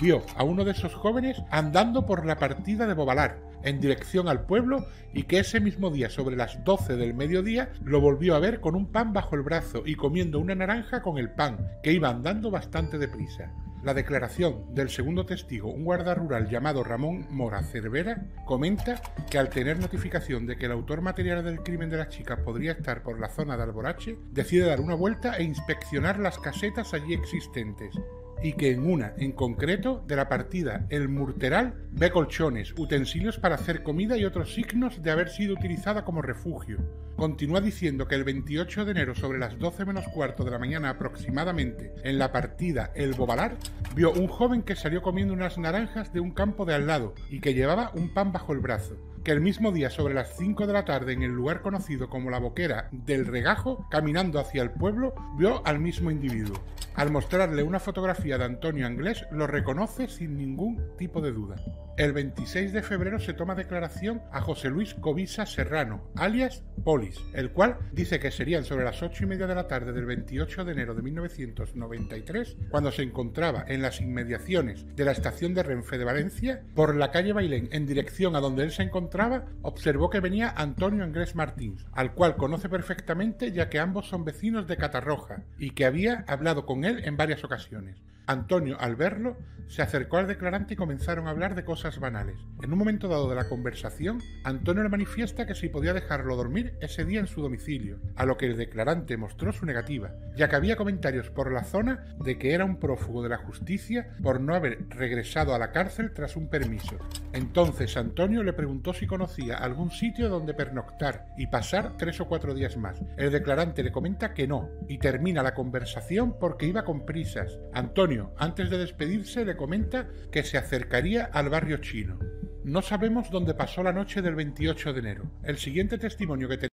vio a uno de esos jóvenes andando por la partida de Bobalar, en dirección al pueblo y que ese mismo día sobre las 12 del mediodía lo volvió a ver con un pan bajo el brazo y comiendo una naranja con el pan, que iba andando bastante deprisa. La declaración del segundo testigo, un guarda rural llamado Ramón Mora Cervera, comenta que al tener notificación de que el autor material del crimen de las chicas podría estar por la zona de Alborache, decide dar una vuelta e inspeccionar las casetas allí existentes, y que en una, en concreto, de la partida El Murteral, ve colchones, utensilios para hacer comida y otros signos de haber sido utilizada como refugio. Continúa diciendo que el 28 de enero, sobre las 12 menos cuarto de la mañana aproximadamente, en la partida El Bobalar, vio un joven que salió comiendo unas naranjas de un campo de al lado y que llevaba un pan bajo el brazo que el mismo día sobre las 5 de la tarde en el lugar conocido como la Boquera del Regajo, caminando hacia el pueblo, vio al mismo individuo. Al mostrarle una fotografía de Antonio Anglés, lo reconoce sin ningún tipo de duda. El 26 de febrero se toma declaración a José Luis Covisa Serrano, alias Polis, el cual dice que serían sobre las 8 y media de la tarde del 28 de enero de 1993, cuando se encontraba en las inmediaciones de la estación de Renfe de Valencia, por la calle Bailén, en dirección a donde él se encontraba, observó que venía Antonio Andrés Martins, al cual conoce perfectamente ya que ambos son vecinos de Catarroja y que había hablado con él en varias ocasiones. Antonio, al verlo, se acercó al declarante y comenzaron a hablar de cosas banales. En un momento dado de la conversación, Antonio le manifiesta que si podía dejarlo dormir ese día en su domicilio, a lo que el declarante mostró su negativa, ya que había comentarios por la zona de que era un prófugo de la justicia por no haber regresado a la cárcel tras un permiso. Entonces Antonio le preguntó si conocía algún sitio donde pernoctar y pasar tres o cuatro días más. El declarante le comenta que no y termina la conversación porque iba con prisas. Antonio antes de despedirse, le comenta que se acercaría al barrio chino. No sabemos dónde pasó la noche del 28 de enero. El siguiente testimonio que tenemos...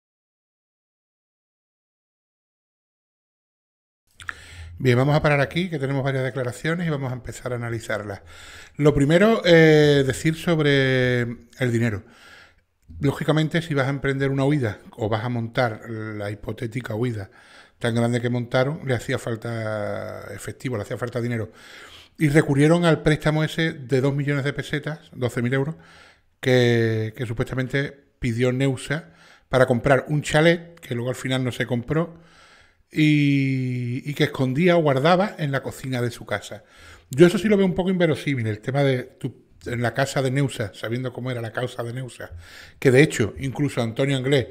Bien, vamos a parar aquí, que tenemos varias declaraciones y vamos a empezar a analizarlas. Lo primero, eh, decir sobre el dinero. Lógicamente, si vas a emprender una huida o vas a montar la hipotética huida tan grande que montaron, le hacía falta efectivo, le hacía falta dinero. Y recurrieron al préstamo ese de 2 millones de pesetas, 12.000 euros, que, supuestamente pidió Neusa para comprar un chalet, que luego al final no se compró, y, que escondía o guardaba en la cocina de su casa. Yo eso sí lo veo un poco inverosímil, el tema de en la casa de Neusa, sabiendo cómo era la causa de Neusa, que de hecho incluso Antonio Anglés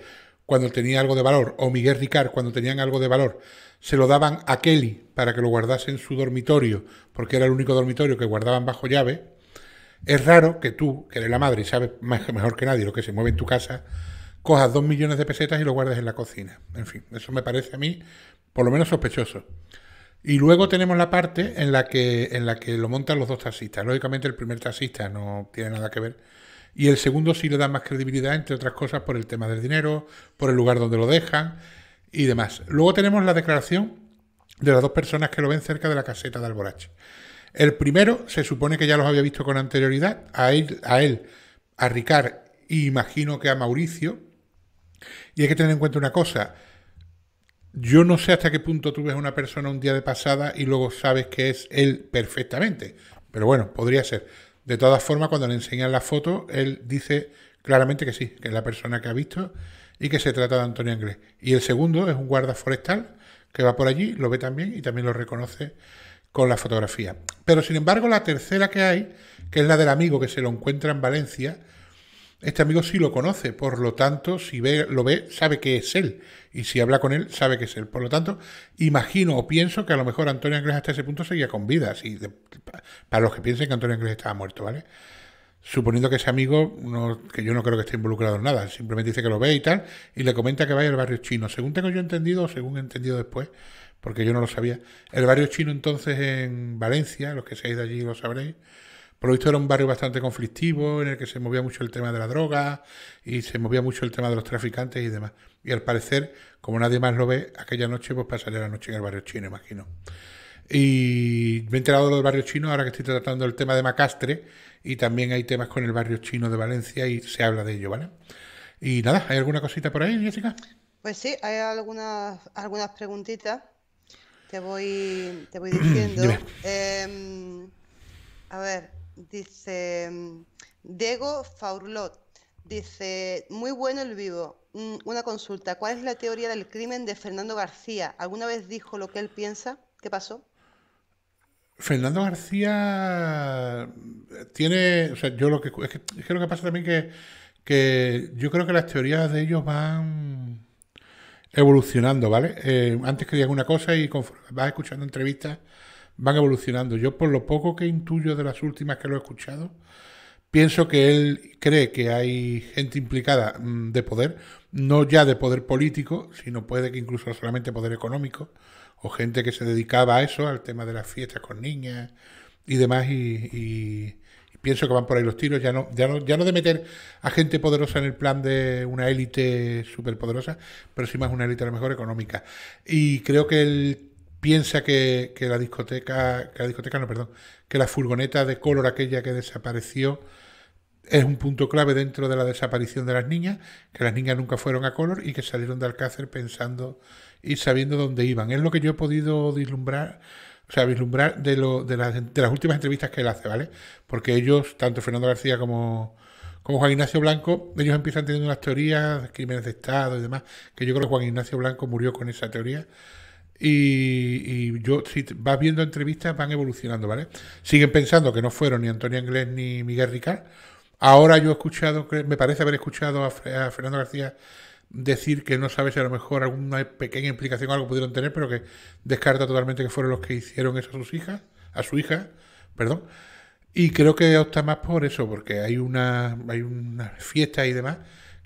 cuando tenía algo de valor, o Miguel Ricard cuando tenían algo de valor, se lo daban a Kelly para que lo guardase en su dormitorio, porque era el único dormitorio que guardaban bajo llave, es raro que tú, que eres la madre y sabes mejor que nadie lo que se mueve en tu casa, cojas dos millones de pesetas y lo guardes en la cocina. En fin, eso me parece a mí por lo menos sospechoso. Y luego tenemos la parte en la que, en la que lo montan los dos taxistas. Lógicamente el primer taxista no tiene nada que ver y el segundo sí le da más credibilidad, entre otras cosas, por el tema del dinero, por el lugar donde lo dejan y demás. Luego tenemos la declaración de las dos personas que lo ven cerca de la caseta de Alborache. El primero se supone que ya los había visto con anterioridad, a él, a, él, a Ricard y imagino que a Mauricio. Y hay que tener en cuenta una cosa, yo no sé hasta qué punto tú ves a una persona un día de pasada y luego sabes que es él perfectamente, pero bueno, podría ser. De todas formas, cuando le enseñan la foto, él dice claramente que sí, que es la persona que ha visto y que se trata de Antonio Anglés. Y el segundo es un guarda forestal que va por allí, lo ve también y también lo reconoce con la fotografía. Pero sin embargo, la tercera que hay, que es la del amigo que se lo encuentra en Valencia, este amigo sí lo conoce, por lo tanto, si ve, lo ve, sabe que es él. Y si habla con él, sabe que es él. Por lo tanto, imagino o pienso que a lo mejor Antonio Inglés hasta ese punto seguía con vida. Así para los que piensen que Antonio Anglés estaba muerto, ¿vale? Suponiendo que ese amigo, no, que yo no creo que esté involucrado en nada, simplemente dice que lo ve y tal, y le comenta que vaya al barrio chino. Según tengo yo entendido, o según he entendido después, porque yo no lo sabía, el barrio chino entonces en Valencia, los que seáis de allí lo sabréis, por lo visto era un barrio bastante conflictivo en el que se movía mucho el tema de la droga y se movía mucho el tema de los traficantes y demás. Y al parecer, como nadie más lo ve, aquella noche pues pasaría la noche en el barrio chino, imagino. Y me he enterado de lo del barrio chino ahora que estoy tratando el tema de Macastre y también hay temas con el barrio chino de Valencia y se habla de ello, ¿vale? Y nada, ¿hay alguna cosita por ahí, Jessica? Pues sí, hay algunas, algunas preguntitas. Te voy, te voy diciendo. Em, a ver, dice mm, Diego Faurlot, dice, muy bueno el vivo. Mm, una consulta, ¿cuál es la teoría del crimen de Fernando García? ¿Alguna vez dijo lo que él piensa? ¿Qué pasó? Fernando García eh, tiene, yo lo que es que, lo que pasa también que, que yo creo que las teorías de ellos van evolucionando, ¿vale? Eh, antes que diga una cosa y vas escuchando entrevistas van evolucionando. Yo por lo poco que intuyo de las últimas que lo he escuchado, pienso que él cree que hay gente implicada mm, de poder, no ya de poder político, sino puede que incluso solamente poder económico, o gente que se dedicaba a eso, al tema de las fiestas con niñas y demás, y, pienso que van por ahí los tiros, ya no, ya no, ya no de meter a gente poderosa en el plan de una élite superpoderosa, pero sí más una élite a lo mejor económica. Y creo que el piensa que, que, la discoteca, que la discoteca, no, perdón, que la furgoneta de color aquella que desapareció es un punto clave dentro de la desaparición de las niñas, que las niñas nunca fueron a color y que salieron de Alcácer pensando y sabiendo dónde iban. Es lo que yo he podido vislumbrar, o sea, vislumbrar de, lo, de, las, últimas entrevistas que él hace, ¿vale? Porque ellos, tanto Fernando García como, como Juan Ignacio Blanco, ellos empiezan teniendo unas teorías, crímenes de Estado y demás, que yo creo que Juan Ignacio Blanco murió con esa teoría y, yo, si vas viendo entrevistas, van evolucionando, ¿vale? Siguen pensando que no fueron ni Antonio Inglés ni Miguel Ricard. Ahora yo he escuchado, me parece haber escuchado a, Fernando García decir que no sabe si a lo mejor alguna pequeña implicación o algo pudieron tener, pero que descarta totalmente que fueron los que hicieron eso a sus hijas, a su hija, perdón. Y creo que opta más por eso, porque hay una, hay una fiesta y demás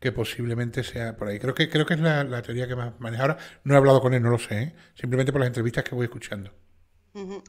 que posiblemente sea por ahí. Creo que, creo que es la, teoría que más maneja ahora. No he hablado con él, no lo sé, ¿eh? simplemente por las entrevistas que voy escuchando.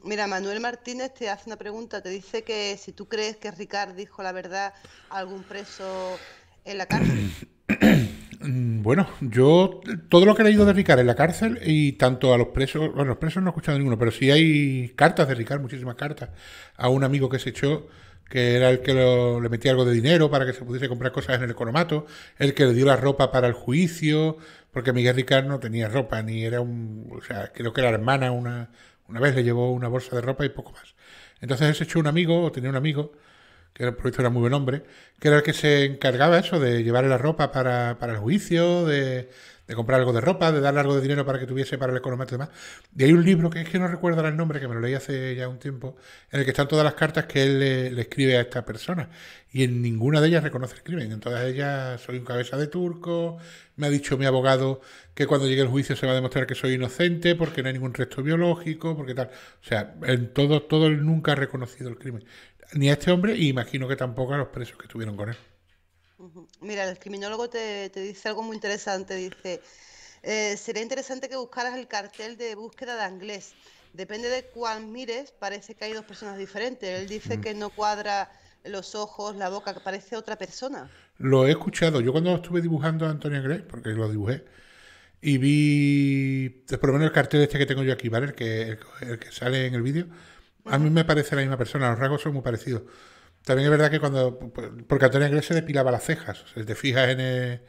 Mira, Manuel Martínez te hace una pregunta, te dice que si tú crees que Ricard dijo la verdad a algún preso en la cárcel. Bueno, yo todo lo que he leído de Ricard en la cárcel y tanto a los presos, bueno, los presos no he escuchado ninguno, pero sí hay cartas de Ricard, muchísimas cartas, a un amigo que se echó que era el que le metía algo de dinero para que se pudiese comprar cosas en el economato, el que le dio la ropa para el juicio, porque Miguel Ricard no tenía ropa, ni era un... O sea, creo que la hermana una, una vez le llevó una bolsa de ropa y poco más. Entonces él se echó un amigo, o tenía un amigo, que por por era muy buen hombre, que era el que se encargaba eso, de llevarle la ropa para, para el juicio, de, de comprar algo de ropa, de darle algo de dinero para que tuviese para el economato y demás. Y hay un libro que es que no recuerdo el nombre, que me lo leí hace ya un tiempo, en el que están todas las cartas que él le, escribe a esta persona. Y en ninguna de ellas reconoce el crimen. En todas ellas soy un cabeza de turco, me ha dicho mi abogado que cuando llegue el juicio se va a demostrar que soy inocente porque no hay ningún resto biológico, porque tal. O sea, en todo, todo él nunca ha reconocido el crimen. Ni a este hombre, y imagino que tampoco a los presos que estuvieron con él. Mira, el criminólogo te, dice algo muy interesante, dice, eh, sería interesante que buscaras el cartel de búsqueda de Anglés. Depende de cuál mires, parece que hay dos personas diferentes. Él dice que no cuadra los ojos, la boca, que parece otra persona. Lo he escuchado. Yo cuando estuve dibujando a Antonio Grey porque lo dibujé, y vi, por lo menos el cartel este que tengo yo aquí, ¿vale? que, el que sale en el vídeo, a mí me parece la misma persona, los rasgos son muy parecidos. También es verdad que cuando. Porque Antonio Inglés se depilaba las cejas. si te fijas en, eh,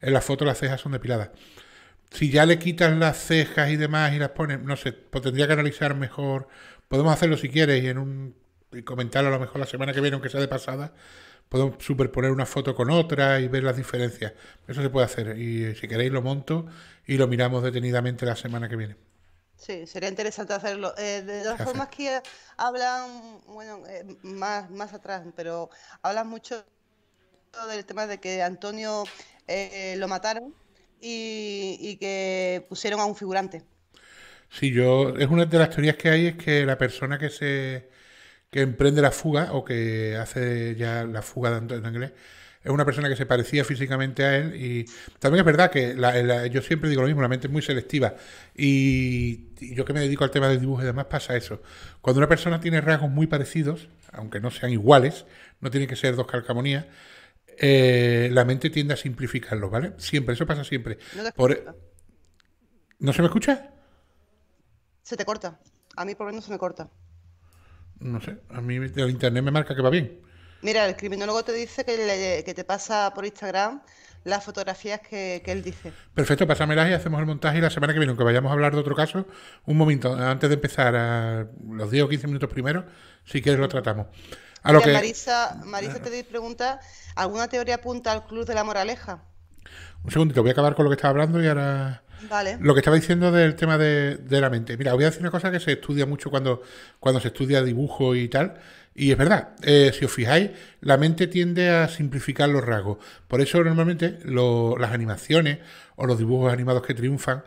las en la foto, las cejas son depiladas. Si ya le quitas las cejas y demás y las pones, no sé, pues tendría que analizar mejor. Podemos hacerlo si quieres y en un y comentarlo a lo mejor la semana que viene, aunque sea de pasada. Podemos superponer una foto con otra y ver las diferencias. Eso se puede hacer. Y eh, si queréis lo monto y lo miramos detenidamente la semana que viene. Sí, sería interesante hacerlo. Eh, de las formas que hablan, bueno, eh, más, más atrás, pero hablan mucho del tema de que Antonio eh, lo mataron y, que pusieron a un figurante. Sí, yo, es una de las teorías que hay, es que la persona que se que emprende la fuga o que hace ya la fuga de Antonio de es una persona que se parecía físicamente a él y también es verdad que yo siempre digo lo mismo, la mente es muy selectiva y, yo que me dedico al tema del dibujo y demás pasa eso. Cuando una persona tiene rasgos muy parecidos, aunque no sean iguales, no tienen que ser dos calcamonías, eh, la mente tiende a simplificarlo, ¿vale? Siempre, eso pasa siempre. No, e- se me escucha? Se te corta. A mí por lo no se me corta. No sé, a mí el internet me marca que va bien. Mira, el criminólogo te dice que, te pasa por Instagram las fotografías que, él dice. Perfecto, pásamelas y hacemos el montaje y la semana que viene, aunque vayamos a hablar de otro caso, un momento, antes de empezar, los 10 o 15 minutos primero, si quieres lo tratamos. Marisa, Marisa ah. te pregunta, ¿alguna teoría apunta al Club de la Moraleja? Un segundito, voy a acabar con lo que estaba hablando y ahora... Lo que estaba diciendo del tema de, la mente. Mira, voy a decir una cosa que se estudia mucho cuando, cuando se estudia dibujo y tal. Y es verdad, eh, si os fijáis, la mente tiende a simplificar los rasgos. Por eso normalmente las animaciones o los dibujos animados que triunfan,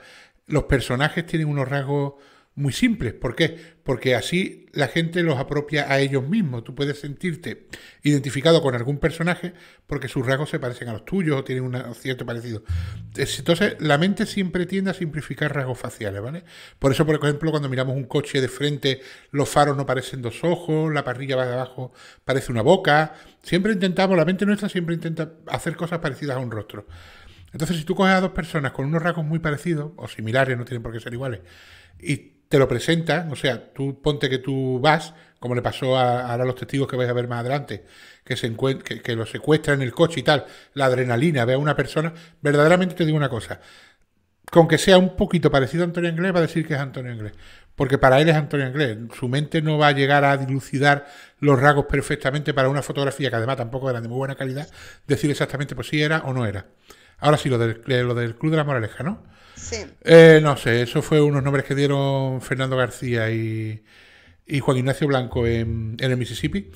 los personajes tienen unos rasgos muy simples. ¿Por qué? Porque así la gente los apropia a ellos mismos. Tú puedes sentirte identificado con algún personaje porque sus rasgos se parecen a los tuyos o tienen un cierto parecido. Entonces, la mente siempre tiende a simplificar rasgos faciales, ¿vale? Por eso, por ejemplo, cuando miramos un coche de frente, los faros no parecen dos ojos, la parrilla va de abajo parece una boca. Siempre intentamos, la mente nuestra siempre intenta hacer cosas parecidas a un rostro. Entonces, si tú coges a dos personas con unos rasgos muy parecidos o similares, no tienen por qué ser iguales, y te lo presenta, o sea, tú ponte que tú vas, como le pasó a, a los testigos que vais a ver más adelante, que, se que, que lo secuestran en el coche y tal, la adrenalina, ve a una persona, verdaderamente te digo una cosa, con que sea un poquito parecido a Antonio Inglés, va a decir que es Antonio Inglés, porque para él es Antonio Inglés, su mente no va a llegar a dilucidar los rasgos perfectamente para una fotografía que además tampoco era de muy buena calidad, decir exactamente por pues si era o no era. Ahora sí, lo del, eh, lo del Club de la Moraleja, ¿no? Sí. Eh, no sé, eso fue unos nombres que dieron Fernando García y, Juan Ignacio Blanco en, el Mississippi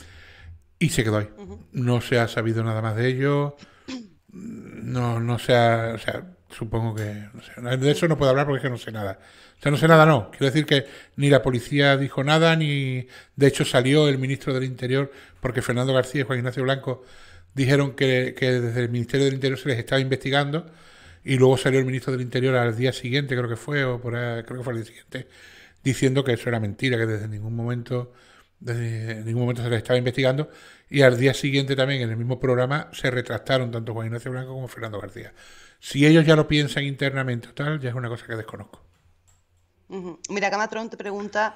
y se quedó ahí. No se ha sabido nada más de ello. No, no se ha. O sea, supongo que. No sé, de eso no puedo hablar porque es que no sé nada. O sea, no sé nada, no. Quiero decir que ni la policía dijo nada, ni. De hecho, salió el ministro del Interior porque Fernando García y Juan Ignacio Blanco dijeron que, desde el Ministerio del Interior se les estaba investigando y luego salió el ministro del Interior al día siguiente, creo que fue, o creo que fue al día siguiente, diciendo que eso era mentira, que desde ningún momento desde, ningún momento se les estaba investigando y al día siguiente también en el mismo programa se retractaron tanto Juan Ignacio Blanco como Fernando García. Si ellos ya lo piensan internamente o tal, ya es una cosa que desconozco. Mira, Camatrón te pregunta,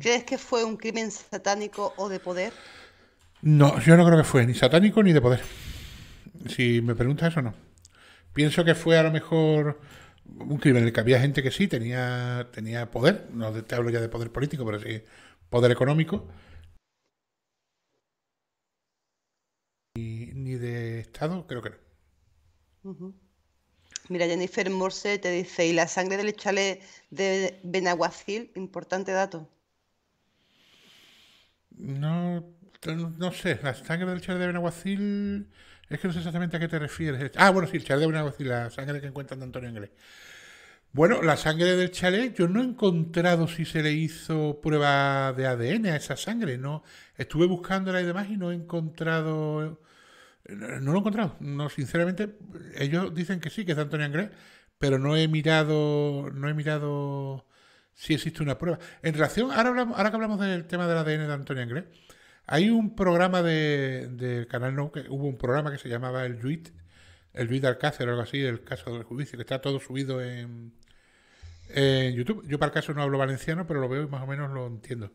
¿crees que fue un crimen satánico o de poder? No, yo no creo que fue ni satánico ni de poder. Si me preguntas eso, no. Pienso que fue a lo mejor un crimen en el que había gente que sí tenía, tenía poder. No te hablo ya de poder político, pero sí poder económico. Ni, ni de Estado, creo que no. Mira, Jennifer Morse te dice, y la sangre del chale de Benaguacil, importante dato. No no sé, la sangre del chalé de Benaguacil, es que no sé exactamente a qué te refieres. Ah, bueno, sí, el chalé de Benaguacil, la sangre que encuentran de Antonio Anglés. Bueno, la sangre del chalet, yo no he encontrado si se le hizo prueba de ADN a esa sangre, no. Estuve buscándola y demás y no he encontrado. No lo he encontrado. No, sinceramente, ellos dicen que sí, que es de Antonio Anglés, pero no he mirado. No he mirado si existe una prueba. En relación, ahora, ahora que hablamos del tema del ADN de Antonio Anglés, hay un programa del Canal No, hubo un programa que se llamaba El Juit, El Juit de Alcácer o algo así, el caso del juicio, que está todo subido en, en YouTube. Yo para el caso no hablo valenciano, pero lo veo y más o menos lo entiendo.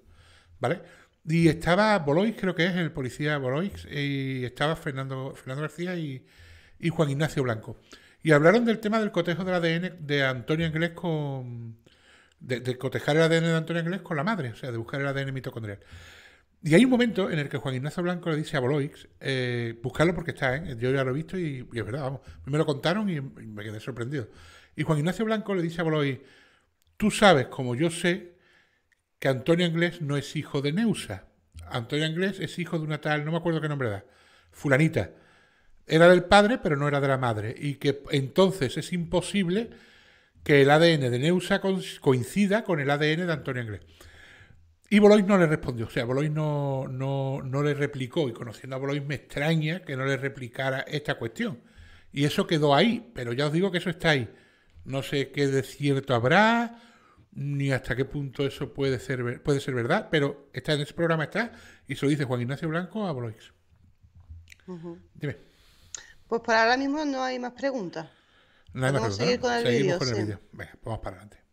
¿Vale? Y estaba Bolois, creo que es el policía Bolois, y estaba Fernando, Fernando García y, Juan Ignacio Blanco. Y hablaron del tema del cotejo del ADN de Antonio Inglés con. De, de, cotejar el ADN de Antonio Inglés con la madre, o sea, de buscar el ADN mitocondrial. Y hay un momento en el que Juan Ignacio Blanco le dice a Boloix, eh, buscarlo porque está, yo ya lo he visto y, es verdad, vamos, me lo contaron y, me quedé sorprendido. Y Juan Ignacio Blanco le dice a Boloix, tú sabes como yo sé que Antonio Inglés no es hijo de Neusa. Antonio Inglés es hijo de una tal, no me acuerdo qué nombre da, fulanita. Era del padre, pero no era de la madre. Y que entonces es imposible que el ADN de Neusa coincida con el ADN de Antonio Inglés. Y Bolois no le respondió, o sea, Bolois no, le replicó y conociendo a Bolois me extraña que no le replicara esta cuestión. Y eso quedó ahí, pero ya os digo que eso está ahí. No sé qué de cierto habrá, ni hasta qué punto eso puede ser, puede ser verdad, pero está en ese programa está y se lo dice Juan Ignacio Blanco a Bolois. Dime. Pues por ahora mismo no hay más preguntas. No hay más preguntas. Seguimos con el vídeo. Pues vamos para adelante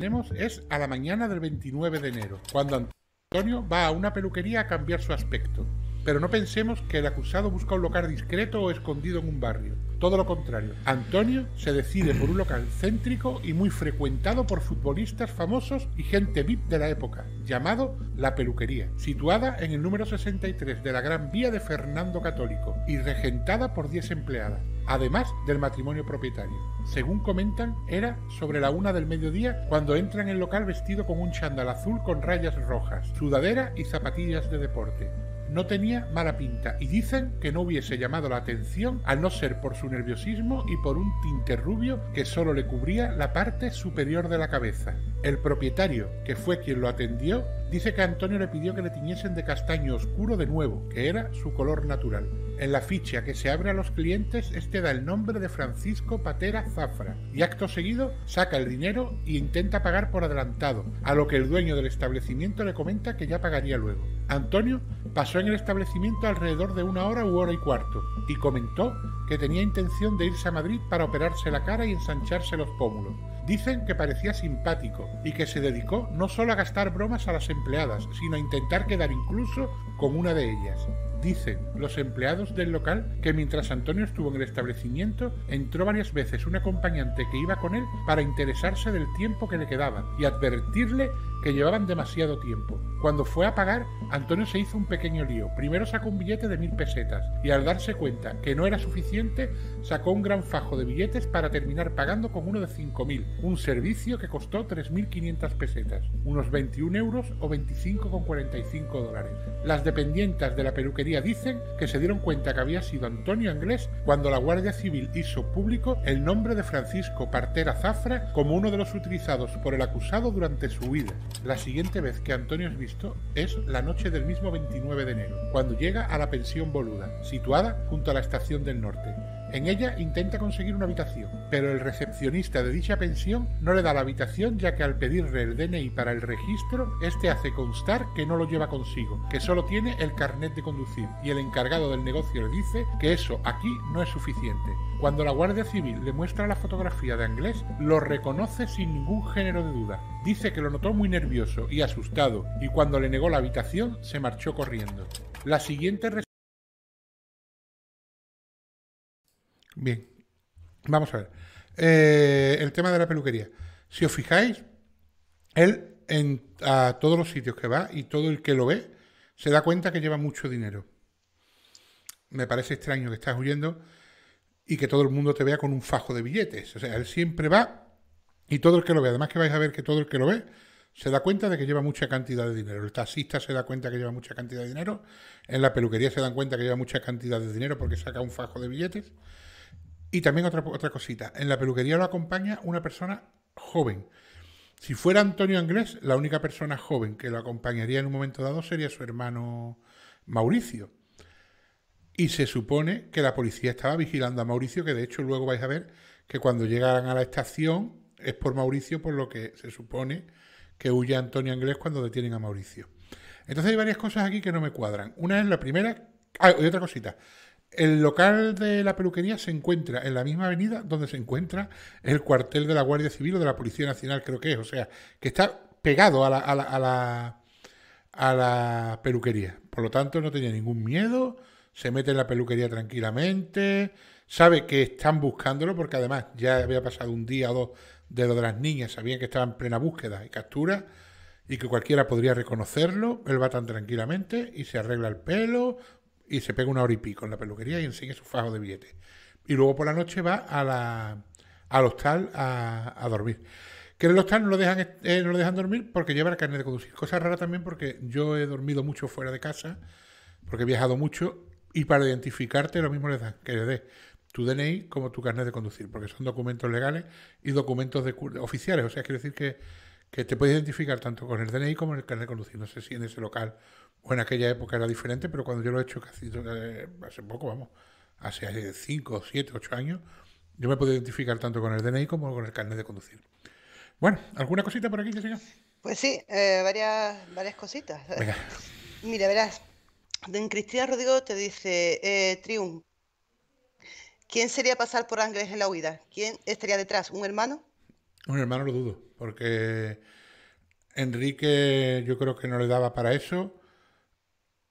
tenemos es a la mañana del 29 de enero, cuando Antonio va a una peluquería a cambiar su aspecto. Pero no pensemos que el acusado busca un local discreto o escondido en un barrio. Todo lo contrario. Antonio se decide por un local céntrico y muy frecuentado por futbolistas famosos y gente VIP de la época, llamado La Peluquería, situada en el número 63 de la Gran Vía de Fernando Católico y regentada por 10 empleadas, además del matrimonio propietario. Según comentan, era sobre la una del mediodía cuando entra en el local vestido con un chándal azul con rayas rojas, sudadera y zapatillas de deporte no tenía mala pinta y dicen que no hubiese llamado la atención a no ser por su nerviosismo y por un tinte rubio que solo le cubría la parte superior de la cabeza. El propietario, que fue quien lo atendió, dice que Antonio le pidió que le tiñesen de castaño oscuro de nuevo, que era su color natural. En la ficha que se abre a los clientes, este da el nombre de Francisco Patera Zafra y acto seguido saca el dinero e intenta pagar por adelantado, a lo que el dueño del establecimiento le comenta que ya pagaría luego. Antonio pasó en el establecimiento alrededor de una hora u hora y cuarto y comentó que tenía intención de irse a Madrid para operarse la cara y ensancharse los pómulos. Dicen que parecía simpático y que se dedicó no solo a gastar bromas a las empleadas, sino a intentar quedar incluso con una de ellas. Dicen los empleados del local que mientras Antonio estuvo en el establecimiento, entró varias veces un acompañante que iba con él para interesarse del tiempo que le quedaba y advertirle que llevaban demasiado tiempo. Cuando fue a pagar, Antonio se hizo un pequeño lío. Primero sacó un billete de mil pesetas y al darse cuenta que no era suficiente, sacó un gran fajo de billetes para terminar pagando con uno de cinco mil, un servicio que costó tres mil quinientas pesetas, unos 21 euros o con 25,45 dólares. Las dependientes de la peluquería dicen que se dieron cuenta que había sido Antonio Anglés cuando la Guardia Civil hizo público el nombre de Francisco Partera Zafra como uno de los utilizados por el acusado durante su huida. La siguiente vez que Antonio es visto es la noche del mismo 29 de enero, cuando llega a la pensión Boluda, situada junto a la estación del norte. En ella intenta conseguir una habitación, pero el recepcionista de dicha pensión no le da la habitación ya que al pedirle el DNI para el registro, este hace constar que no lo lleva consigo, que solo tiene el carnet de conducir y el encargado del negocio le dice que eso aquí no es suficiente. Cuando la Guardia Civil le muestra la fotografía de Anglés, lo reconoce sin ningún género de duda. Dice que lo notó muy nervioso y asustado y cuando le negó la habitación se marchó corriendo. La siguiente Bien, vamos a ver. Eh, el tema de la peluquería. Si os fijáis, él en, a todos los sitios que va y todo el que lo ve se da cuenta que lleva mucho dinero. Me parece extraño que estás huyendo y que todo el mundo te vea con un fajo de billetes. O sea, él siempre va y todo el que lo ve, además que vais a ver que todo el que lo ve se da cuenta de que lleva mucha cantidad de dinero. El taxista se da cuenta que lleva mucha cantidad de dinero. En la peluquería se dan cuenta que lleva mucha cantidad de dinero porque saca un fajo de billetes. Y también otra, otra cosita, en la peluquería lo acompaña una persona joven. Si fuera Antonio Anglés, la única persona joven que lo acompañaría en un momento dado sería su hermano Mauricio. Y se supone que la policía estaba vigilando a Mauricio, que de hecho luego vais a ver que cuando llegan a la estación es por Mauricio, por lo que se supone que huye Antonio Anglés cuando detienen a Mauricio. Entonces hay varias cosas aquí que no me cuadran. Una es la primera... Ah, y otra cosita. El local de la peluquería se encuentra en la misma avenida donde se encuentra el cuartel de la Guardia Civil o de la Policía Nacional, creo que es. O sea, que está pegado a la, a la, a la, peluquería. Por lo tanto, no tenía ningún miedo. Se mete en la peluquería tranquilamente. Sabe que están buscándolo porque además ya había pasado un día o dos de lo de las niñas. Sabían que estaban en plena búsqueda y captura y que cualquiera podría reconocerlo. Él va tan tranquilamente y se arregla el pelo, y se pega una hora y pico en la peluquería y enseña su fajo de billetes. Y luego por la noche va a al hostal a, a dormir. Que en el hostal no lo, dejan, eh, no lo dejan dormir porque lleva la carnet de conducir. Cosa rara también porque yo he dormido mucho fuera de casa, porque he viajado mucho, y para identificarte lo mismo le dan, que le des tu DNI como tu carnet de conducir, porque son documentos legales y documentos oficiales. O sea, quiere decir que, te puedes identificar tanto con el DNI como el carnet de conducir. No sé si en ese local o en aquella época era diferente, pero cuando yo lo he hecho casi eh, hace poco, vamos, hace 5, 7, 8 años, yo me puedo identificar tanto con el DNI como con el carnet de conducir. Bueno, ¿alguna cosita por aquí, Jessica? Pues sí, eh, varias, varias cositas. Mira, verás, Don Cristina Rodrigo te dice, eh, Triun, ¿quién sería pasar por Ángeles en la huida? ¿Quién estaría detrás? ¿Un hermano? Un hermano lo dudo, porque Enrique yo creo que no le daba para eso.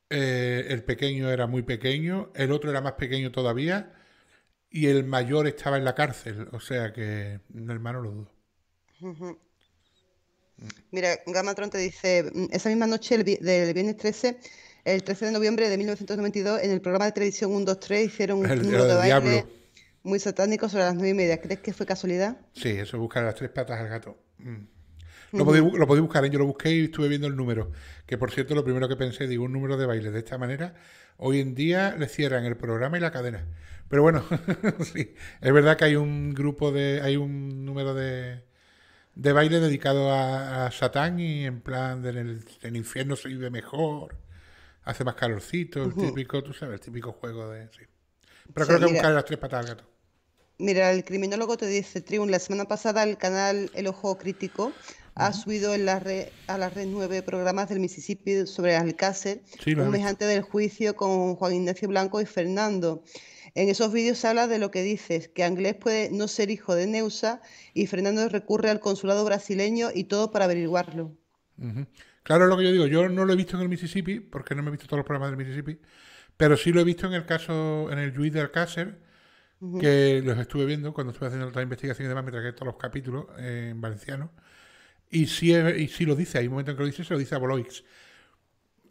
Eh, el pequeño era muy pequeño, el otro era más pequeño todavía y el mayor estaba en la cárcel, o sea que hermano lo dudo. Mira, te dice, mm, esa misma noche del viernes 13, el 13 de noviembre de 1992, en el programa de televisión 123 hicieron un número de baile muy satánico sobre las nueve y media. ¿Crees que fue casualidad? Sí, eso busca las tres patas al gato. Mm. Lo, podéis, buscar, ¿eh? yo lo busqué y estuve viendo el número. Que por cierto, lo primero que pensé, digo, un número de baile de esta manera, hoy en día le cierran el programa y la cadena. Pero bueno, sí, es verdad que hay un grupo de. hay un número de, de baile dedicado a, Satán y en plan, del el, infierno se vive mejor, hace más calorcito, el típico, tú sabes, el típico juego de. Sí. Pero creo que buscaré las tres patas al gato. Mira, el criminólogo te dice, Triun, la semana pasada el canal El Ojo Crítico ha subido en la red, a la red nueve programas del Mississippi sobre Alcácer, un mes antes del juicio con Juan Ignacio Blanco y Fernando. En esos vídeos se habla de lo que dices, que Anglés puede no ser hijo de Neusa y Fernando recurre al consulado brasileño y todo para averiguarlo. Claro, lo que yo digo. Yo no lo he visto en el Mississippi, porque no me he visto todos los programas del Mississippi, pero sí lo he visto en el caso, en el juicio de Alcácer, que los estuve viendo cuando estuve haciendo otra investigación y demás, me traje todos los capítulos eh, en valenciano. Y sí, y sí lo dice, hay un momento en que lo dice, se lo dice a Boloix.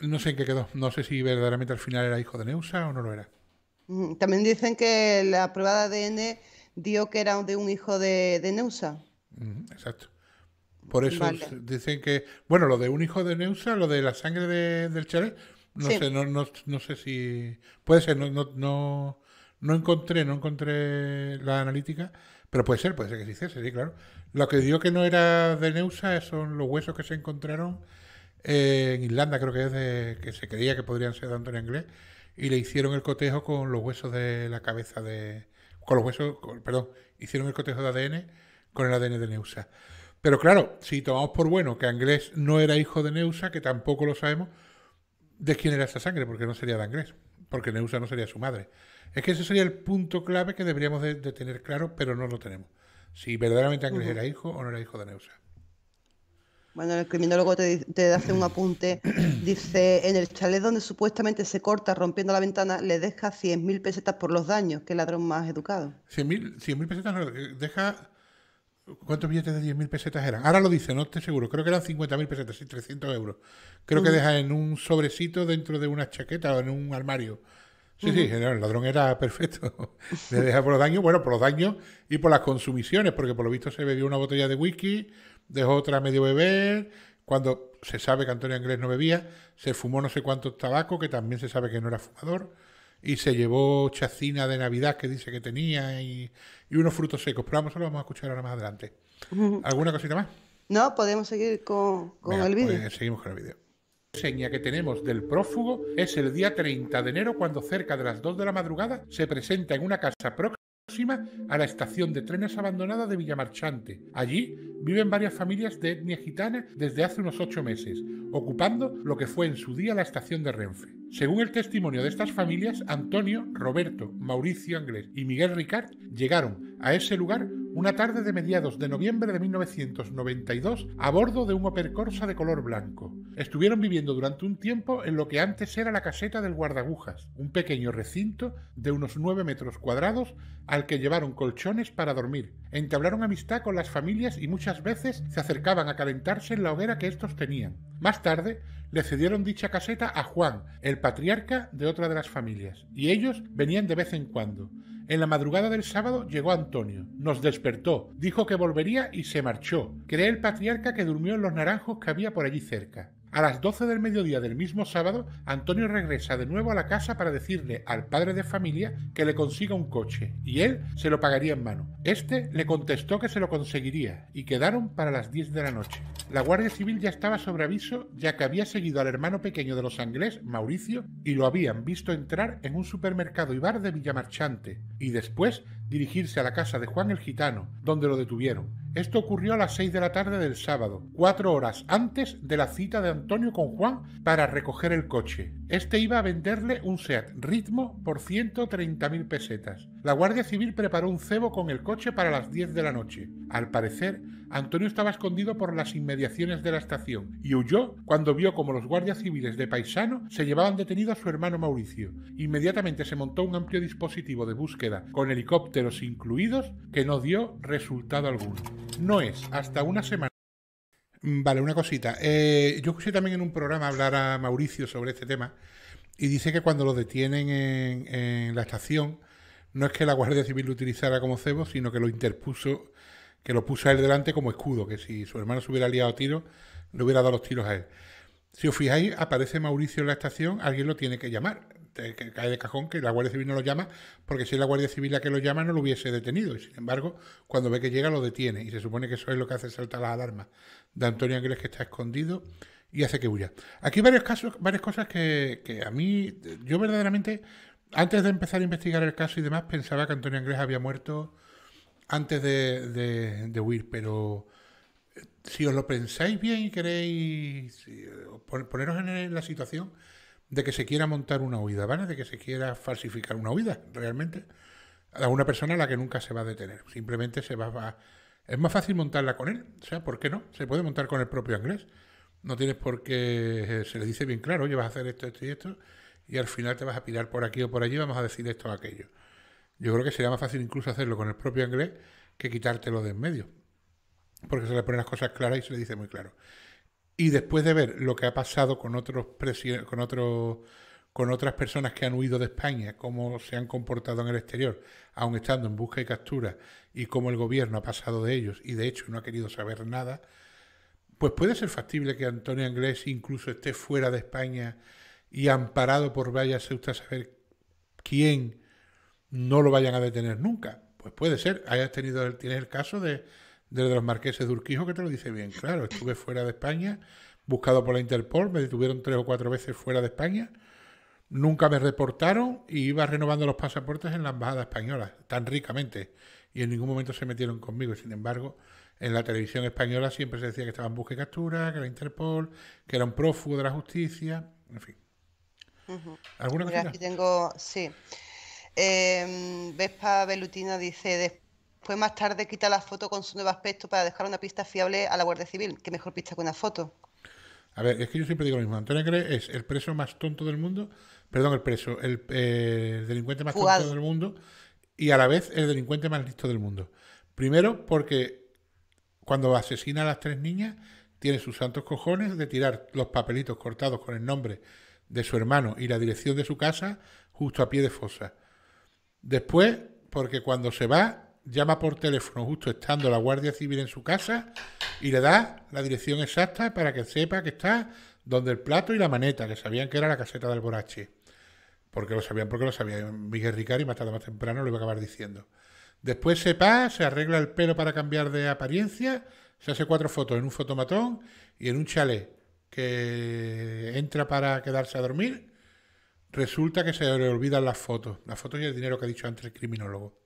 No sé en qué quedó, no sé si verdaderamente al final era hijo de Neusa o no lo era. Mm, también dicen que la prueba de ADN dio que era de un hijo de, Neusa. Mm, exacto. Por eso dicen que, bueno, lo de un hijo de Neusa, lo de la sangre de, del chalet, no sé, no, no, sé si puede ser, no, no, no encontré, no encontré la analítica, pero puede ser, puede ser que se sí, claro. Lo que dio que no era de Neusa son los huesos que se encontraron eh, en Irlanda, creo que es de, que se creía que podrían ser de Antonio Inglés, y le hicieron el cotejo con los huesos de la cabeza de. con los huesos, perdón, hicieron el cotejo de ADN con el ADN de Neusa. Pero claro, si tomamos por bueno que Anglés no era hijo de Neusa, que tampoco lo sabemos, ¿de quién era esa sangre? Porque no sería de Anglés, porque Neusa no sería su madre. Es que ese sería el punto clave que deberíamos de, tener claro, pero no lo tenemos. Si verdaderamente Ángeles era hijo o no era hijo de Neusa. Bueno, el criminólogo te, hace un apunte. Dice, en el chalet donde supuestamente se corta rompiendo la ventana, le deja 100.000 pesetas por los daños. Qué ladrón más educado. 100.000 mil pesetas eh, deja... ¿Cuántos billetes de 10.000 pesetas eran? Ahora lo dice, no estoy seguro. Creo que eran 50.000 pesetas, sí, 300 euros. Creo que deja en un sobrecito dentro de una chaqueta o en un armario Sí, sí, el ladrón era perfecto. Le deja por los daños, bueno, por los daños y por las consumiciones, porque por lo visto se bebió una botella de whisky, dejó otra medio beber, cuando se sabe que Antonio Inglés no bebía, se fumó no sé cuánto tabaco, que también se sabe que no era fumador, y se llevó chacina de Navidad que dice que tenía y, unos frutos secos. Pero vamos, eso vamos a escuchar ahora más adelante. ¿Alguna cosita más? No, podemos seguir con, el vídeo. Pues seguimos con el vídeo seña que tenemos del prófugo es el día 30 de enero cuando cerca de las 2 de la madrugada se presenta en una casa próxima a la estación de trenes abandonada de Villamarchante. Allí viven varias familias de etnia gitana desde hace unos ocho meses, ocupando lo que fue en su día la estación de Renfe. Según el testimonio de estas familias, Antonio, Roberto, Mauricio Anglés y Miguel Ricard llegaron a ese lugar una tarde de mediados de noviembre de 1992 a bordo de un percorsa de color blanco. Estuvieron viviendo durante un tiempo en lo que antes era la caseta del guardagujas, un pequeño recinto de unos 9 metros cuadrados al que llevaron colchones para dormir. Entablaron amistad con las familias y muchas veces se acercaban a calentarse en la hoguera que estos tenían. Más tarde, le cedieron dicha caseta a Juan, el patriarca de otra de las familias, y ellos venían de vez en cuando. En la madrugada del sábado llegó Antonio, nos despertó, dijo que volvería y se marchó. Creé el patriarca que durmió en los naranjos que había por allí cerca. A las 12 del mediodía del mismo sábado, Antonio regresa de nuevo a la casa para decirle al padre de familia que le consiga un coche y él se lo pagaría en mano. Este le contestó que se lo conseguiría y quedaron para las 10 de la noche. La Guardia Civil ya estaba sobre aviso ya que había seguido al hermano pequeño de los anglés, Mauricio, y lo habían visto entrar en un supermercado y bar de Villamarchante y después dirigirse a la casa de Juan el Gitano, donde lo detuvieron. Esto ocurrió a las 6 de la tarde del sábado, cuatro horas antes de la cita de Antonio con Juan para recoger el coche. Este iba a venderle un SEAT Ritmo por 130.000 pesetas. La Guardia Civil preparó un cebo con el coche para las 10 de la noche. Al parecer, Antonio estaba escondido por las inmediaciones de la estación y huyó cuando vio como los guardias civiles de Paisano se llevaban detenido a su hermano Mauricio. Inmediatamente se montó un amplio dispositivo de búsqueda, con helicópteros incluidos, que no dio resultado alguno. No es hasta una semana. Mm, vale, una cosita. Eh, yo escuché también en un programa hablar a Mauricio sobre este tema y dice que cuando lo detienen en, en la estación, no es que la Guardia Civil lo utilizara como cebo, sino que lo interpuso que lo puso a él delante como escudo, que si su hermano se hubiera liado tiros, le hubiera dado los tiros a él. Si os fijáis, aparece Mauricio en la estación, alguien lo tiene que llamar. Que cae de cajón que la Guardia Civil no lo llama, porque si es la Guardia Civil la que lo llama, no lo hubiese detenido. Y sin embargo, cuando ve que llega, lo detiene. Y se supone que eso es lo que hace saltar las alarmas de Antonio Ángeles, que está escondido y hace que huya. Aquí hay varios casos, varias cosas que, a mí, yo verdaderamente, antes de empezar a investigar el caso y demás, pensaba que Antonio Ángeles había muerto antes de, de, huir, pero eh, si os lo pensáis bien y queréis eh, poneros en la situación de que se quiera montar una huida, ¿vale? De que se quiera falsificar una huida, realmente. A una persona a la que nunca se va a detener. Simplemente se va a... Es más fácil montarla con él. O sea, ¿por qué no? Se puede montar con el propio inglés. No tienes por qué... Eh, se le dice bien claro, oye, vas a hacer esto, esto y esto. Y al final te vas a pirar por aquí o por allí, vamos a decir esto o aquello. Yo creo que sería más fácil incluso hacerlo con el propio inglés que quitártelo de en medio. Porque se le ponen las cosas claras y se le dice muy claro. Y después de ver lo que ha pasado con otros con otros con otras personas que han huido de España, cómo se han comportado en el exterior, aun estando en busca y captura, y cómo el gobierno ha pasado de ellos y de hecho no ha querido saber nada, pues puede ser factible que Antonio Anglés incluso esté fuera de España y amparado por vaya a saber quién no lo vayan a detener nunca. Pues puede ser. Hayas tenido, tienes el caso de, los marqueses de Urquijo que te lo dice bien. Claro, estuve fuera de España, buscado por la Interpol, me detuvieron tres o cuatro veces fuera de España, nunca me reportaron y iba renovando los pasaportes en la embajada española, tan ricamente. Y en ningún momento se metieron conmigo. Sin embargo, en la televisión española siempre se decía que estaba en busca y captura, que era Interpol, que era un prófugo de la justicia, en fin. ¿Alguna cosa? aquí tengo, sí. Eh, Vespa Velutina dice, después más tarde quita la foto con su nuevo aspecto para dejar una pista fiable a la Guardia Civil. ¿Qué mejor pista que una foto? A ver, es que yo siempre digo lo mismo. Antonio Cres es el preso más tonto del mundo, perdón, el preso, el, delincuente más tonto del mundo y a la vez el delincuente más listo del mundo. Primero porque cuando asesina a las tres niñas tiene sus santos cojones de tirar los papelitos cortados con el nombre de su hermano y la dirección de su casa justo a pie de fosa. Después, porque cuando se va, llama por teléfono justo estando la Guardia Civil en su casa y le da la dirección exacta para que sepa que está donde el plato y la maneta, que sabían que era la caseta del Borachi. Porque lo sabían, porque lo sabían. Miguel Ricari, más tarde más temprano, lo iba a acabar diciendo. Después se va, se arregla el pelo para cambiar de apariencia, se hace cuatro fotos en un fotomatón y en un chalet que entra para quedarse a dormir Resulta que se le olvidan las fotos, las fotos y el dinero que ha dicho antes el criminólogo.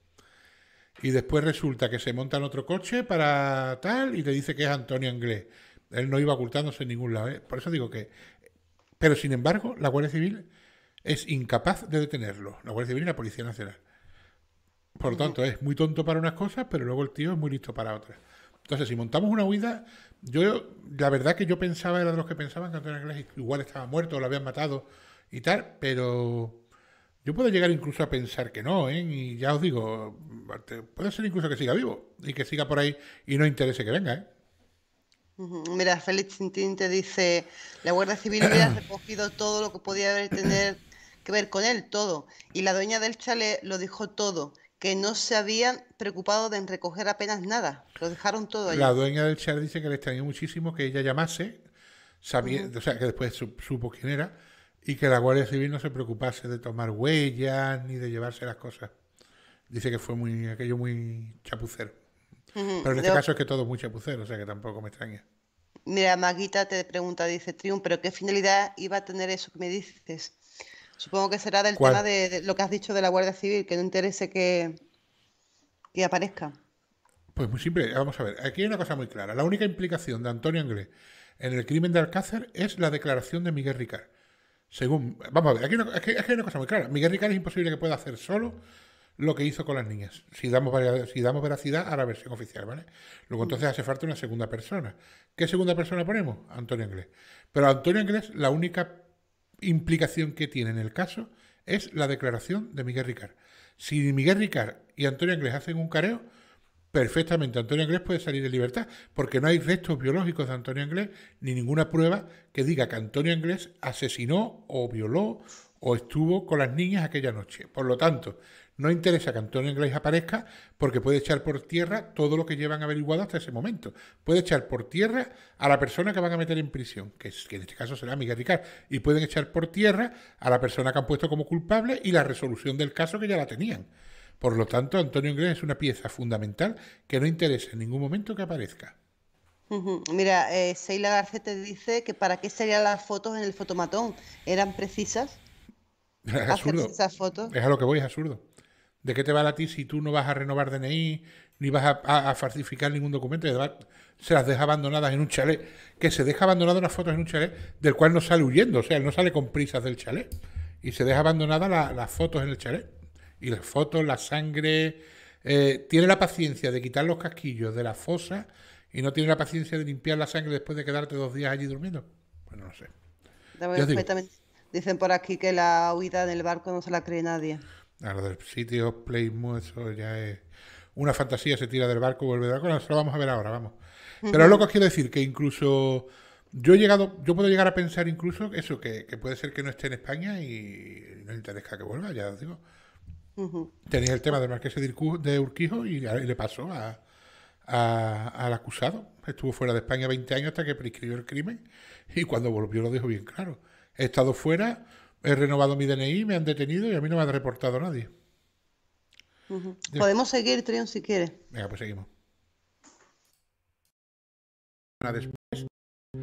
Y después resulta que se monta en otro coche para tal y te dice que es Antonio Anglés. Él no iba ocultándose en ningún lado. ¿eh? Por eso digo que... Pero sin embargo, la Guardia Civil es incapaz de detenerlo. La Guardia Civil y la Policía Nacional. Por lo tanto, es muy tonto para unas cosas, pero luego el tío es muy listo para otras. Entonces, si montamos una huida, yo la verdad que yo pensaba, era de los que pensaban que Antonio Anglés igual estaba muerto o lo habían matado y tal, pero yo puedo llegar incluso a pensar que no, ¿eh? Y ya os digo, puede ser incluso que siga vivo y que siga por ahí y no interese que venga, ¿eh? Mira, Félix Tintín te dice, la Guardia Civil hubiera recogido todo lo que podía haber tener que ver con él, todo. Y la dueña del chalet lo dijo todo, que no se habían preocupado de recoger apenas nada, lo dejaron todo ahí La dueña del chalet dice que le extrañó muchísimo que ella llamase, o sea, que después supo quién era, y que la Guardia Civil no se preocupase de tomar huellas ni de llevarse las cosas. Dice que fue muy aquello muy chapucero. Pero en este caso es que todo es muy chapucero, o sea que tampoco me extraña. Mira, Maguita te pregunta, dice Triunfo, pero ¿qué finalidad iba a tener eso que me dices? Supongo que será del tema de, lo que has dicho de la Guardia Civil, que no interese que, que aparezca. Pues muy simple, vamos a ver, aquí hay una cosa muy clara. La única implicación de Antonio Anglés en el crimen de Alcácer es la declaración de Miguel Ricard. Según, vamos a ver, aquí, hay una cosa muy clara. Miguel Ricard es imposible que pueda hacer solo lo que hizo con las niñas. Si damos, si damos veracidad a la versión oficial, ¿vale? Luego entonces hace falta una segunda persona. ¿Qué segunda persona ponemos? Antonio Inglés. Pero Antonio Inglés, la única implicación que tiene en el caso es la declaración de Miguel Ricard. Si Miguel Ricard y Antonio Inglés hacen un careo, perfectamente Antonio Inglés puede salir de libertad, porque no hay restos biológicos de Antonio Inglés ni ninguna prueba que diga que Antonio Inglés asesinó o violó o estuvo con las niñas aquella noche. Por lo tanto, no interesa que Antonio Inglés aparezca porque puede echar por tierra todo lo que llevan averiguado hasta ese momento. Puede echar por tierra a la persona que van a meter en prisión, que, en este caso será Miguel Ricard, y pueden echar por tierra a la persona que han puesto como culpable y la resolución del caso que ya la tenían. Por lo tanto, Antonio Inglés es una pieza fundamental que no interesa en ningún momento que aparezca. Mira, eh, Seila Garcete dice que para qué serían las fotos en el fotomatón. ¿Eran precisas? Es absurdo. Es a lo que voy, es absurdo. ¿De qué te va a ti si tú no vas a renovar DNI, ni vas a, falsificar ningún documento? Se las deja abandonadas en un chalet. Que se deja abandonadas las fotos en un chalet del cual no sale huyendo, o sea, él no sale con prisas del chalet. Y se deja abandonadas las fotos en el chalet. Y las fotos, la sangre. Eh, tiene la paciencia de quitar los casquillos de la fosa y no tiene la paciencia de limpiar la sangre después de quedarte dos días allí durmiendo. Bueno, no sé. Dicen por aquí que la huida del barco no se la cree nadie. A ah, lo del sitio Playmore, eso ya es una fantasía, se tira del barco, vuelve del barco, nosotros lo vamos a ver ahora, vamos. Pero lo que quiero decir, que incluso yo he llegado, yo puedo llegar a pensar incluso eso, que, puede ser que no esté en España y, no no interesa que vuelva, ya os digo. Tenía el tema del marqués de Urquijo y, le pasó al acusado. Estuvo fuera de España 20 años hasta que prescribió el crimen y cuando volvió lo dijo bien claro. He estado fuera, he renovado mi DNI, me han detenido y a mí no me han reportado nadie. Podemos seguir, Trión si quieres. Venga, pues seguimos. Después,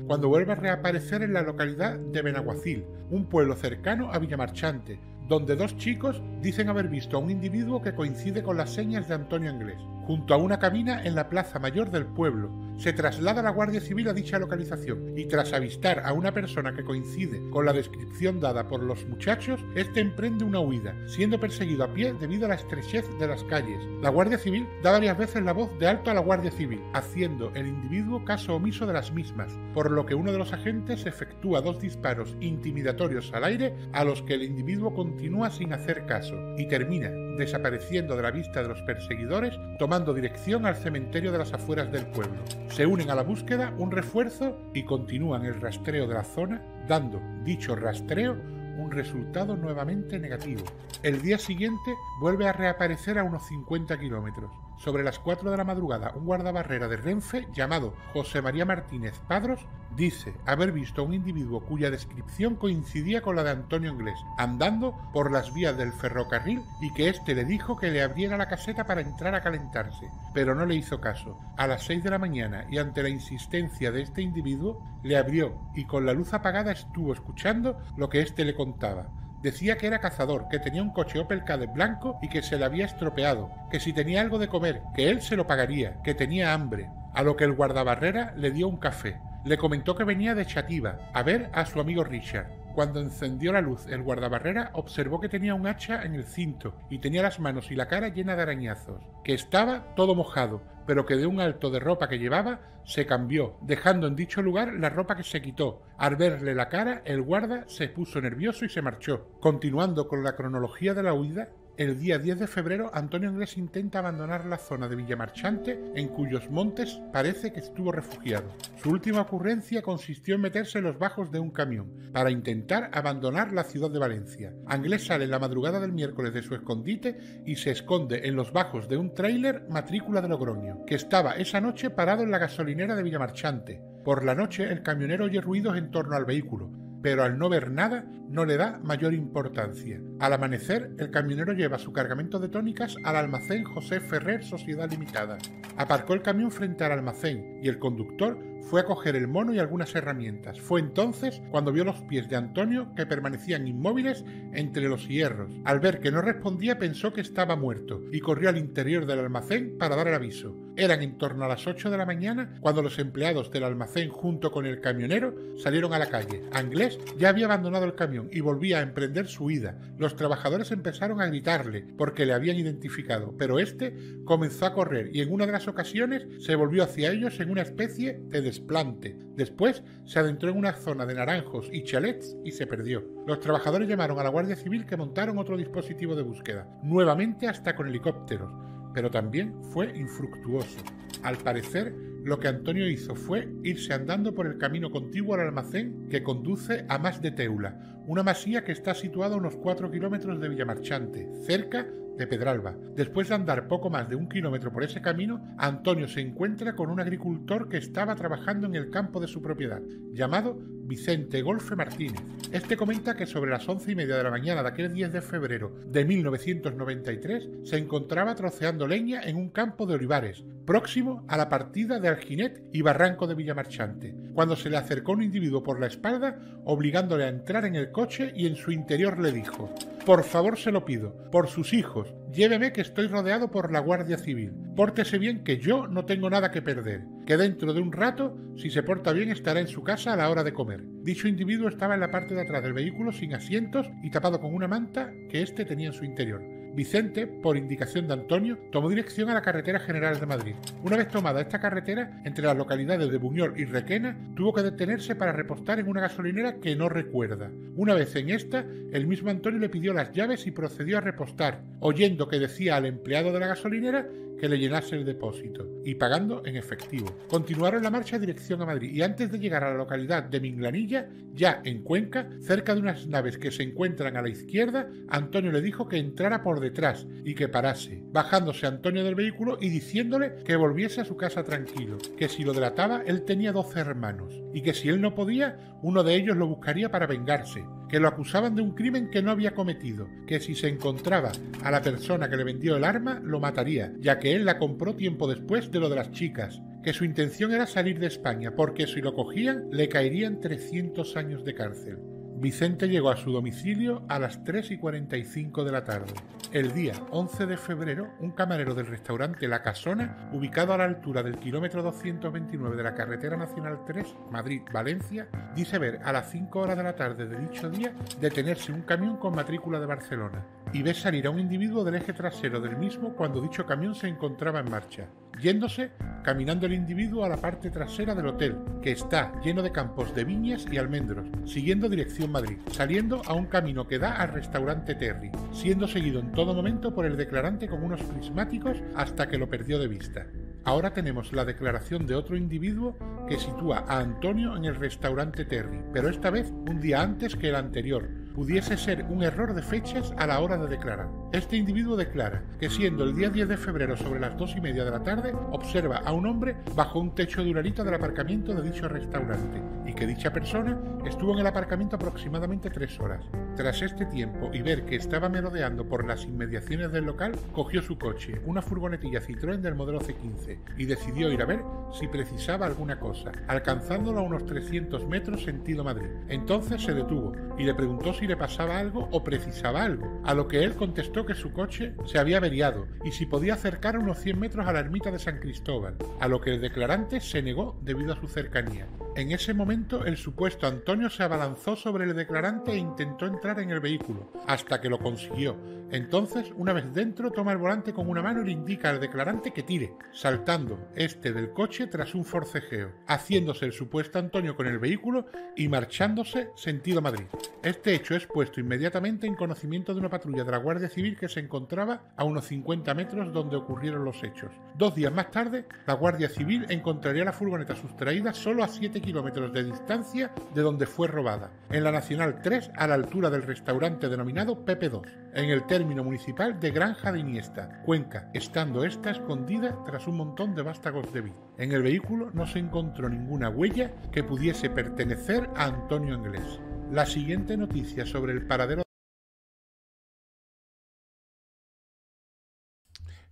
cuando vuelva a reaparecer en la localidad de Benaguacil, un pueblo cercano a Villamarchante, donde dos chicos dicen haber visto a un individuo que coincide con las señas de Antonio Inglés. Junto a una cabina en la plaza mayor del pueblo, se traslada la Guardia Civil a dicha localización y tras avistar a una persona que coincide con la descripción dada por los muchachos, este emprende una huida, siendo perseguido a pie debido a la estrechez de las calles. La Guardia Civil da varias veces la voz de alto a la Guardia Civil, haciendo el individuo caso omiso de las mismas, por lo que uno de los agentes efectúa dos disparos intimidatorios al aire a los que el individuo continúa sin hacer caso y termina desapareciendo de la vista de los perseguidores, tomando dando dirección al cementerio de las afueras del pueblo. Se unen a la búsqueda un refuerzo y continúan el rastreo de la zona, dando dicho rastreo un resultado nuevamente negativo. El día siguiente vuelve a reaparecer a unos 50 kilómetros. Sobre las 4 de la madrugada, un guardabarrera de Renfe llamado José María Martínez Padros dice haber visto a un individuo cuya descripción coincidía con la de Antonio Inglés, andando por las vías del ferrocarril y que éste le dijo que le abriera la caseta para entrar a calentarse, pero no le hizo caso. A las 6 de la mañana y ante la insistencia de este individuo, le abrió y con la luz apagada estuvo escuchando lo que éste le contaba. Decía que era cazador, que tenía un coche Opel Kadett blanco y que se le había estropeado, que si tenía algo de comer, que él se lo pagaría, que tenía hambre. A lo que el guardabarrera le dio un café. Le comentó que venía de Chativa a ver a su amigo Richard. Cuando encendió la luz, el guardabarrera observó que tenía un hacha en el cinto y tenía las manos y la cara llena de arañazos, que estaba todo mojado, pero que de un alto de ropa que llevaba se cambió, dejando en dicho lugar la ropa que se quitó. Al verle la cara, el guarda se puso nervioso y se marchó. Continuando con la cronología de la huida, el día 10 de febrero, Antonio Inglés intenta abandonar la zona de Villamarchante, en cuyos montes parece que estuvo refugiado. Su última ocurrencia consistió en meterse en los bajos de un camión, para intentar abandonar la ciudad de Valencia. Anglés sale en la madrugada del miércoles de su escondite y se esconde en los bajos de un tráiler matrícula de Logroño, que estaba esa noche parado en la gasolinera de Villamarchante. Por la noche, el camionero oye ruidos en torno al vehículo, pero al no ver nada no le da mayor importancia. Al amanecer, el camionero lleva su cargamento de tónicas al almacén José Ferrer Sociedad Limitada. Aparcó el camión frente al almacén y el conductor fue a coger el mono y algunas herramientas. Fue entonces cuando vio los pies de Antonio que permanecían inmóviles entre los hierros. Al ver que no respondía pensó que estaba muerto y corrió al interior del almacén para dar el aviso. Eran en torno a las 8 de la mañana cuando los empleados del almacén junto con el camionero salieron a la calle. Anglés ya había abandonado el camión y volvía a emprender su huida. Los trabajadores empezaron a gritarle porque le habían identificado, pero este comenzó a correr y en una de las ocasiones se volvió hacia ellos en una especie de desplante. Después se adentró en una zona de naranjos y chalets y se perdió. Los trabajadores llamaron a la Guardia Civil que montaron otro dispositivo de búsqueda, nuevamente hasta con helicópteros, pero también fue infructuoso. Al parecer, lo que Antonio hizo fue irse andando por el camino contiguo al almacén que conduce a Más de Teula, una masía que está situada a unos 4 kilómetros de Villamarchante, cerca de Pedralba. Después de andar poco más de un kilómetro por ese camino, Antonio se encuentra con un agricultor que estaba trabajando en el campo de su propiedad, llamado Vicente Golfe Martínez. Este comenta que sobre las once y media de la mañana de aquel 10 de febrero de 1993 se encontraba troceando leña en un campo de olivares, próximo a la partida de Alginet y Barranco de Villamarchante, cuando se le acercó un individuo por la espalda, obligándole a entrar en el coche y en su interior le dijo, por favor se lo pido, por sus hijos, Lléveme que estoy rodeado por la Guardia Civil. Pórtese bien que yo no tengo nada que perder. Que dentro de un rato, si se porta bien, estará en su casa a la hora de comer. Dicho individuo estaba en la parte de atrás del vehículo sin asientos y tapado con una manta que éste tenía en su interior. Vicente, por indicación de Antonio, tomó dirección a la carretera general de Madrid. Una vez tomada esta carretera, entre las localidades de Buñol y Requena, tuvo que detenerse para repostar en una gasolinera que no recuerda. Una vez en esta, el mismo Antonio le pidió las llaves y procedió a repostar, oyendo que decía al empleado de la gasolinera que le llenase el depósito y pagando en efectivo. Continuaron la marcha en dirección a Madrid y antes de llegar a la localidad de Minglanilla, ya en Cuenca, cerca de unas naves que se encuentran a la izquierda, Antonio le dijo que entrara por detrás y que parase, bajándose Antonio del vehículo y diciéndole que volviese a su casa tranquilo, que si lo delataba él tenía 12 hermanos y que si él no podía, uno de ellos lo buscaría para vengarse, que lo acusaban de un crimen que no había cometido, que si se encontraba a la persona que le vendió el arma, lo mataría, ya que él la compró tiempo después de lo de las chicas, que su intención era salir de España, porque si lo cogían le caerían 300 años de cárcel. Vicente llegó a su domicilio a las 3 y 45 de la tarde. El día 11 de febrero, un camarero del restaurante La Casona, ubicado a la altura del kilómetro 229 de la carretera nacional 3, Madrid-Valencia, dice ver a las 5 horas de la tarde de dicho día detenerse un camión con matrícula de Barcelona y ve salir a un individuo del eje trasero del mismo cuando dicho camión se encontraba en marcha, yéndose caminando el individuo a la parte trasera del hotel, que está lleno de campos de viñas y almendros, siguiendo dirección Madrid, saliendo a un camino que da al restaurante Terry, siendo seguido en todo momento por el declarante con unos prismáticos hasta que lo perdió de vista. Ahora tenemos la declaración de otro individuo que sitúa a Antonio en el restaurante Terry, pero esta vez un día antes que el anterior, pudiese ser un error de fechas a la hora de declarar. Este individuo declara que siendo el día 10 de febrero sobre las 2 y media de la tarde, observa a un hombre bajo un techo de del aparcamiento de dicho restaurante y que dicha persona estuvo en el aparcamiento aproximadamente 3 horas. Tras este tiempo y ver que estaba merodeando por las inmediaciones del local, cogió su coche, una furgonetilla Citroën del modelo C15, y decidió ir a ver si precisaba alguna cosa, alcanzándolo a unos 300 metros sentido Madrid. Entonces se detuvo y le preguntó si le pasaba algo o precisaba algo, a lo que él contestó que su coche se había averiado y si podía acercar unos 100 metros a la ermita de San Cristóbal, a lo que el declarante se negó debido a su cercanía. En ese momento el supuesto Antonio se abalanzó sobre el declarante e intentó entrar en el vehículo, hasta que lo consiguió. Entonces, una vez dentro, toma el volante con una mano y le indica al declarante que tire, saltando este del coche tras un forcejeo, haciéndose el supuesto Antonio con el vehículo y marchándose sentido Madrid. Este hecho puesto inmediatamente en conocimiento de una patrulla de la Guardia Civil que se encontraba a unos 50 metros donde ocurrieron los hechos. Dos días más tarde, la Guardia Civil encontraría la furgoneta sustraída solo a 7 kilómetros de distancia de donde fue robada, en la Nacional 3 a la altura del restaurante denominado Pepe 2, en el término municipal de Granja de Iniesta, Cuenca, estando esta escondida tras un montón de vástagos de vid. En el vehículo no se encontró ninguna huella que pudiese pertenecer a Antonio Inglés. La siguiente noticia sobre el paradero...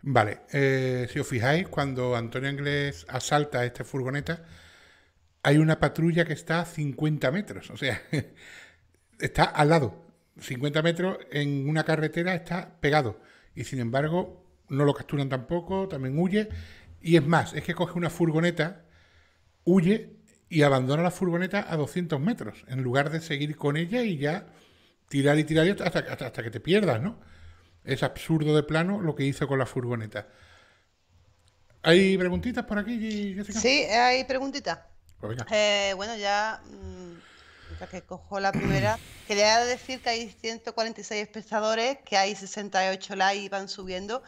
Vale, eh, si os fijáis, cuando Antonio Inglés asalta esta furgoneta, hay una patrulla que está a 50 metros, o sea, está al lado. 50 metros en una carretera está pegado. Y sin embargo, no lo capturan tampoco, también huye. Y es más, es que coge una furgoneta, huye y abandona la furgoneta a 200 metros, en lugar de seguir con ella y ya tirar y tirar hasta, que te pierdas, ¿no? Es absurdo de plano lo que hizo con la furgoneta. ¿Hay preguntitas por aquí, Sí, hay preguntitas. Pues eh, bueno, ya, mm, que cojo la primera, quería decir que hay 146 espectadores, que hay 68 likes y van subiendo.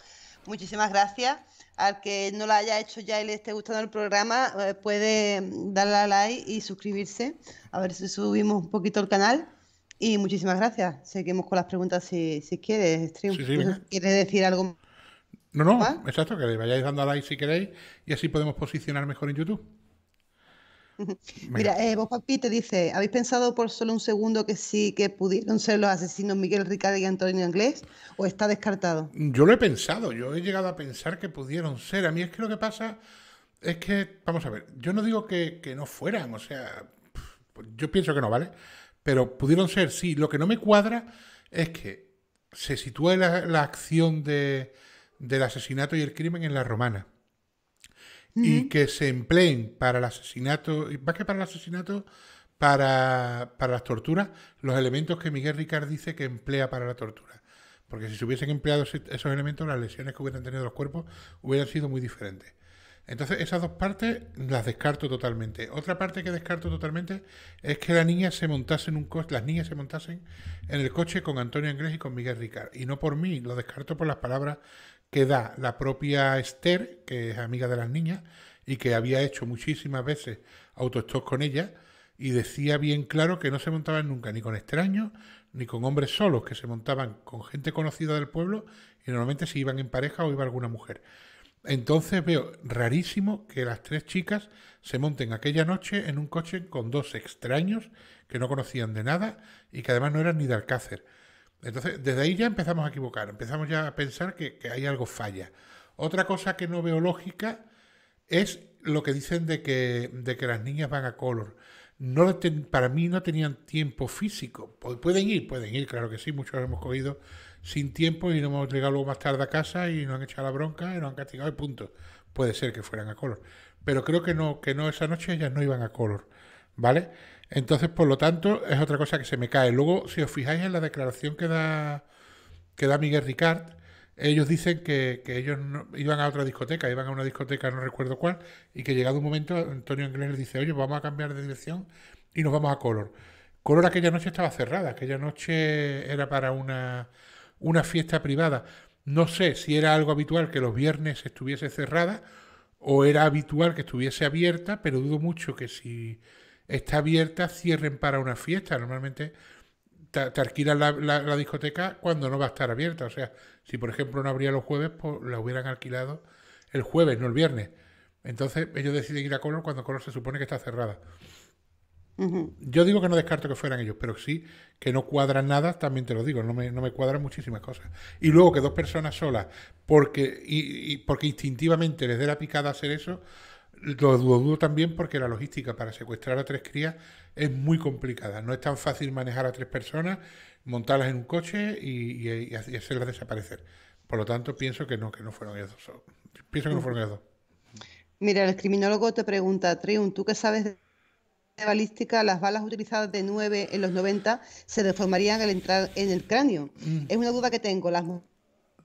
Muchísimas gracias al que no la haya hecho ya y le esté gustando el programa, eh, puede darle a like y suscribirse. A ver si subimos un poquito el canal. Y muchísimas gracias. Seguimos con las preguntas si, quieres, Stream. ¿Quieres decir algo? No, no, exacto, que le vayáis dando a like si queréis y así podemos posicionar mejor en YouTube. Mira, eh, vos papi te dice, ¿habéis pensado por solo un segundo que sí que pudieron ser los asesinos Miguel Ricardo y Antonio Inglés? ¿O está descartado? Yo lo he pensado, yo he llegado a pensar que pudieron ser. A mí es que lo que pasa es que, vamos a ver, yo no digo que, no fueran, o sea, yo pienso que no, ¿vale? Pero pudieron ser, sí. Lo que no me cuadra es que se sitúa la, acción del asesinato y el crimen en la romana y que se empleen para el asesinato, más que para el asesinato, para, las torturas, los elementos que Miguel Ricard dice que emplea para la tortura. Porque si se hubiesen empleado esos elementos, las lesiones que hubieran tenido los cuerpos hubieran sido muy diferentes. Entonces, esas dos partes las descarto totalmente. Otra parte que descarto totalmente es que la niña se montase en un coche, las niñas se montasen en el coche con Antonio Anglés y con Miguel Ricard. Y no por mí, lo descarto por las palabras que da la propia Esther, que es amiga de las niñas y que había hecho muchísimas veces autostop con ella, y decía bien claro que no se montaban nunca ni con extraños ni con hombres solos, que se montaban con gente conocida del pueblo y normalmente se iban en pareja o iba alguna mujer. Entonces veo rarísimo que las tres chicas se monten aquella noche en un coche con dos extraños que no conocían de nada y que además no eran ni de Alcácer. Entonces, desde ahí ya empezamos a equivocar, empezamos ya a pensar que, hay algo falla. Otra cosa que no veo lógica es lo que dicen de que, de que las niñas van a color. No para mí no tenían tiempo físico. Pueden ir, pueden ir, claro que sí, muchos hemos cogido sin tiempo y no hemos llegado luego más tarde a casa y nos han echado la bronca y nos han castigado y punto. Puede ser que fueran a color. Pero creo que no, que no, esa noche ellas no iban a color, ¿vale? Entonces, por lo tanto, es otra cosa que se me cae. Luego, si os fijáis en la declaración que da, que da Miguel Ricard, ellos dicen que, ellos iban a otra discoteca, iban a una discoteca, no recuerdo cuál, y que llegado un momento Antonio Inglés les dice, oye, vamos a cambiar de dirección y nos vamos a Color. Color aquella noche estaba cerrada, aquella noche era para una, una fiesta privada. No sé si era algo habitual que los viernes estuviese cerrada o era habitual que estuviese abierta, pero dudo mucho que si está abierta, cierren para una fiesta. Normalmente te, alquilan la, la, discoteca cuando no va a estar abierta. O sea, si por ejemplo no abría los jueves, pues la hubieran alquilado el jueves, no el viernes. Entonces ellos deciden ir a Color cuando Color se supone que está cerrada. Yo digo que no descarto que fueran ellos, pero sí que no cuadran nada, también te lo digo, no me, no me cuadran muchísimas cosas. Y luego que dos personas solas, porque, y, porque instintivamente les dé la picada hacer eso, lo dudo también porque la logística para secuestrar a tres crías es muy complicada. No es tan fácil manejar a tres personas, montarlas en un coche y, hacerlas desaparecer. Por lo tanto, pienso que no, que no fueron ellos dos. Pienso que no fueron ellos Mira, el criminólogo te pregunta, Triun, ¿tú qué sabes de balística, las balas utilizadas de 9 en los 90 se deformarían al entrar en el cráneo? Mm. Es una duda que tengo, las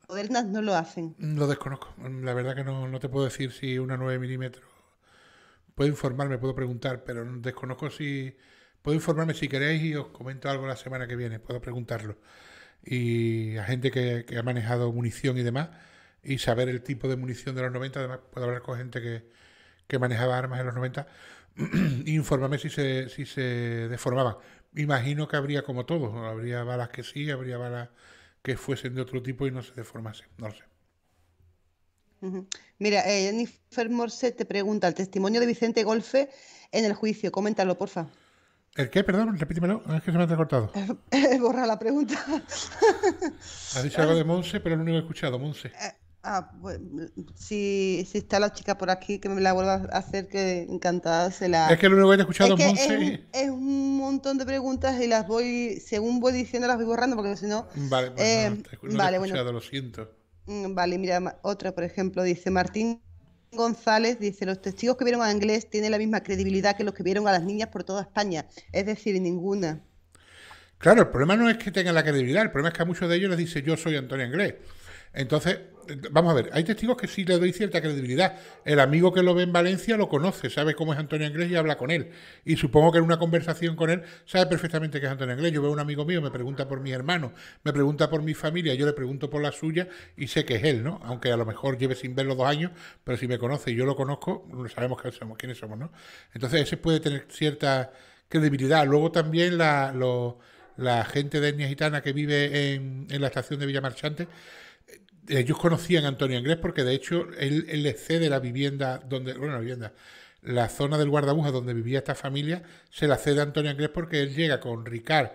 modernas no lo hacen. Lo desconozco, la verdad que no, no te puedo decir si una 9 milímetros puedo informarme, puedo preguntar, pero desconozco si... Puedo informarme si queréis y os comento algo la semana que viene, puedo preguntarlo. Y a gente que, ha manejado munición y demás, y saber el tipo de munición de los 90, además puedo hablar con gente que, manejaba armas en los 90, e informarme si se, si se deformaban. Imagino que habría como todo, habría balas que sí, habría balas que fuesen de otro tipo y no se deformasen, no lo sé. Mira, eh, Jennifer Morse te pregunta el testimonio de Vicente Golfe en el juicio. Coméntalo, porfa. ¿El qué? Perdón, repítemelo. Ah, es que se me ha recortado. Borra la pregunta. ha dicho algo de Monse, pero lo he escuchado, Monse. Eh, ah, pues, si, está la chica por aquí, que me la vuelva a hacer, que encantada se la... Es que lo único que he escuchado es, Monse... Es, un montón de preguntas y las voy, según voy diciendo, las voy borrando, porque si no... Vale, bueno, eh, vale, escuchado, bueno. lo siento. Mm, vale, mira, otra, por ejemplo, dice Martín González, dice, los testigos que vieron a inglés tienen la misma credibilidad que los que vieron a las niñas por toda España, es decir, ninguna. Claro, el problema no es que tengan la credibilidad, el problema es que a muchos de ellos les dice yo soy Antonio inglés Entonces, vamos a ver, hay testigos que sí le doy cierta credibilidad. El amigo que lo ve en Valencia lo conoce, sabe cómo es Antonio Anglés y habla con él. Y supongo que en una conversación con él sabe perfectamente que es Antonio Inglés. Yo veo a un amigo mío, me pregunta por mi hermano, me pregunta por mi familia, yo le pregunto por la suya y sé que es él, ¿no? Aunque a lo mejor lleve sin verlo dos años, pero si me conoce y yo lo conozco, sabemos quiénes somos, ¿no? Entonces ese puede tener cierta credibilidad. Luego también la, la gente de etnia gitana que vive en, en la estación de Villamarchante ellos conocían a Antonio Inglés porque de hecho él, le cede la vivienda donde, bueno, la vivienda, la zona del guardabuja donde vivía esta familia, se la cede a Antonio Inglés porque él llega con Ricard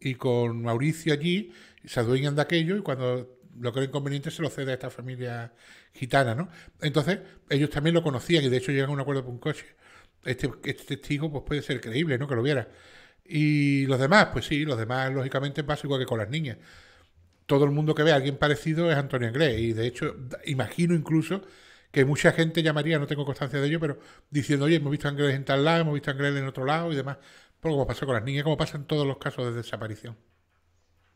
y con Mauricio allí, se adueñan de aquello y cuando lo creen conveniente se lo cede a esta familia gitana, ¿no? Entonces, ellos también lo conocían y de hecho llegan a un acuerdo por un coche. Este, este testigo pues puede ser creíble, ¿no? Que lo viera. Y los demás, pues sí, los demás lógicamente pasa igual que con las niñas todo el mundo que ve a alguien parecido es Antonio Inglés. Y de hecho, imagino incluso que mucha gente llamaría, no tengo constancia de ello, pero diciendo, oye, hemos visto a Anglés en tal lado, hemos visto a Inglés en otro lado y demás. Por pues como pasó con las niñas, como pasa en todos los casos de desaparición.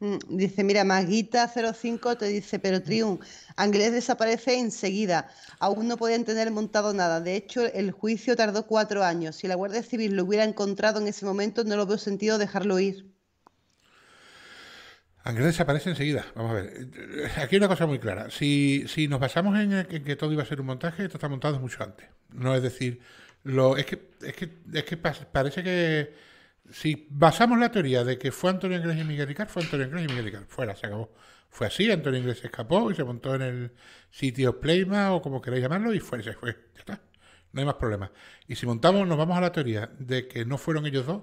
Mm, dice, mira, Maguita05 te dice, pero Triun, Anglés desaparece enseguida. Aún no podían tener montado nada. De hecho, el juicio tardó cuatro años. Si la Guardia Civil lo hubiera encontrado en ese momento, no lo veo sentido dejarlo ir. Angers desaparece enseguida. Vamos a ver. Aquí hay una cosa muy clara. Si, si nos basamos en, que todo iba a ser un montaje, esto está montado mucho antes. No es decir, lo, es que, es que, es que parece que si basamos la teoría de que fue Antonio Inglés y Miguel Ricard, fue Antonio Inglés y Miguel Ricard. Fuera, se acabó. Fue así, Antonio Inglés escapó y se montó en el sitio Playma o como queráis llamarlo y fue, se fue. Ya está. No hay más problemas... Y si montamos, nos vamos a la teoría de que no fueron ellos dos,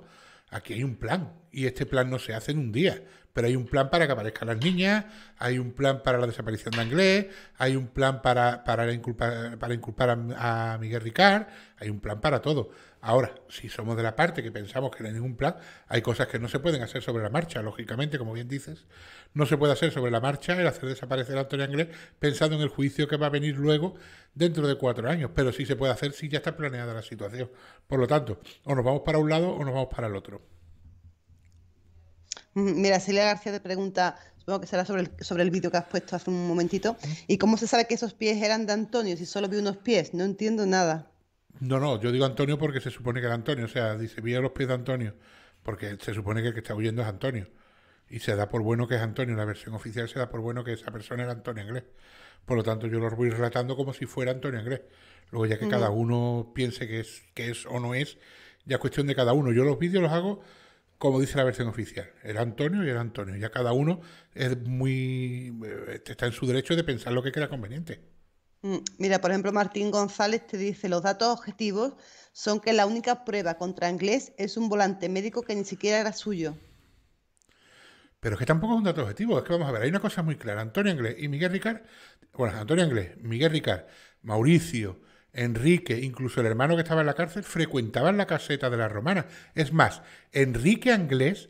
aquí hay un plan. Y este plan no se hace en un día pero hay un plan para que aparezcan las niñas, hay un plan para la desaparición de Anglés, hay un plan para, para inculpar, para inculpar a, Miguel Ricard, hay un plan para todo. Ahora, si somos de la parte que pensamos que no hay ningún plan, hay cosas que no se pueden hacer sobre la marcha, lógicamente, como bien dices, no se puede hacer sobre la marcha el hacer desaparecer a Antonio Anglés pensando en el juicio que va a venir luego dentro de cuatro años, pero sí se puede hacer si ya está planeada la situación. Por lo tanto, o nos vamos para un lado o nos vamos para el otro. Mira, Celia García te pregunta, supongo que será sobre el, sobre el vídeo que has puesto hace un momentito, ¿y cómo se sabe que esos pies eran de Antonio si solo vi unos pies? No entiendo nada. No, no, yo digo Antonio porque se supone que era Antonio, o sea, dice, vi los pies de Antonio, porque se supone que el que está huyendo es Antonio. Y se da por bueno que es Antonio, la versión oficial se da por bueno que esa persona era Antonio Inglés. Por lo tanto, yo los voy relatando como si fuera Antonio Inglés. Luego, ya que cada uno piense que es, que es o no es, ya es cuestión de cada uno. Yo los vídeos los hago como dice la versión oficial. Era Antonio y era Antonio. Ya cada uno es muy eh, está en su derecho de pensar lo que crea conveniente. Mm, mira, por ejemplo, Martín González te dice, los datos objetivos son que la única prueba contra inglés es un volante médico que ni siquiera era suyo. Pero es que tampoco es un dato objetivo, es que vamos a ver, hay una cosa muy clara. Antonio Inglés y Miguel Ricard, bueno, Antonio Inglés, Miguel Ricard, Mauricio, Enrique, incluso el hermano que estaba en la cárcel, frecuentaba la caseta de la romanas. Es más, Enrique Anglés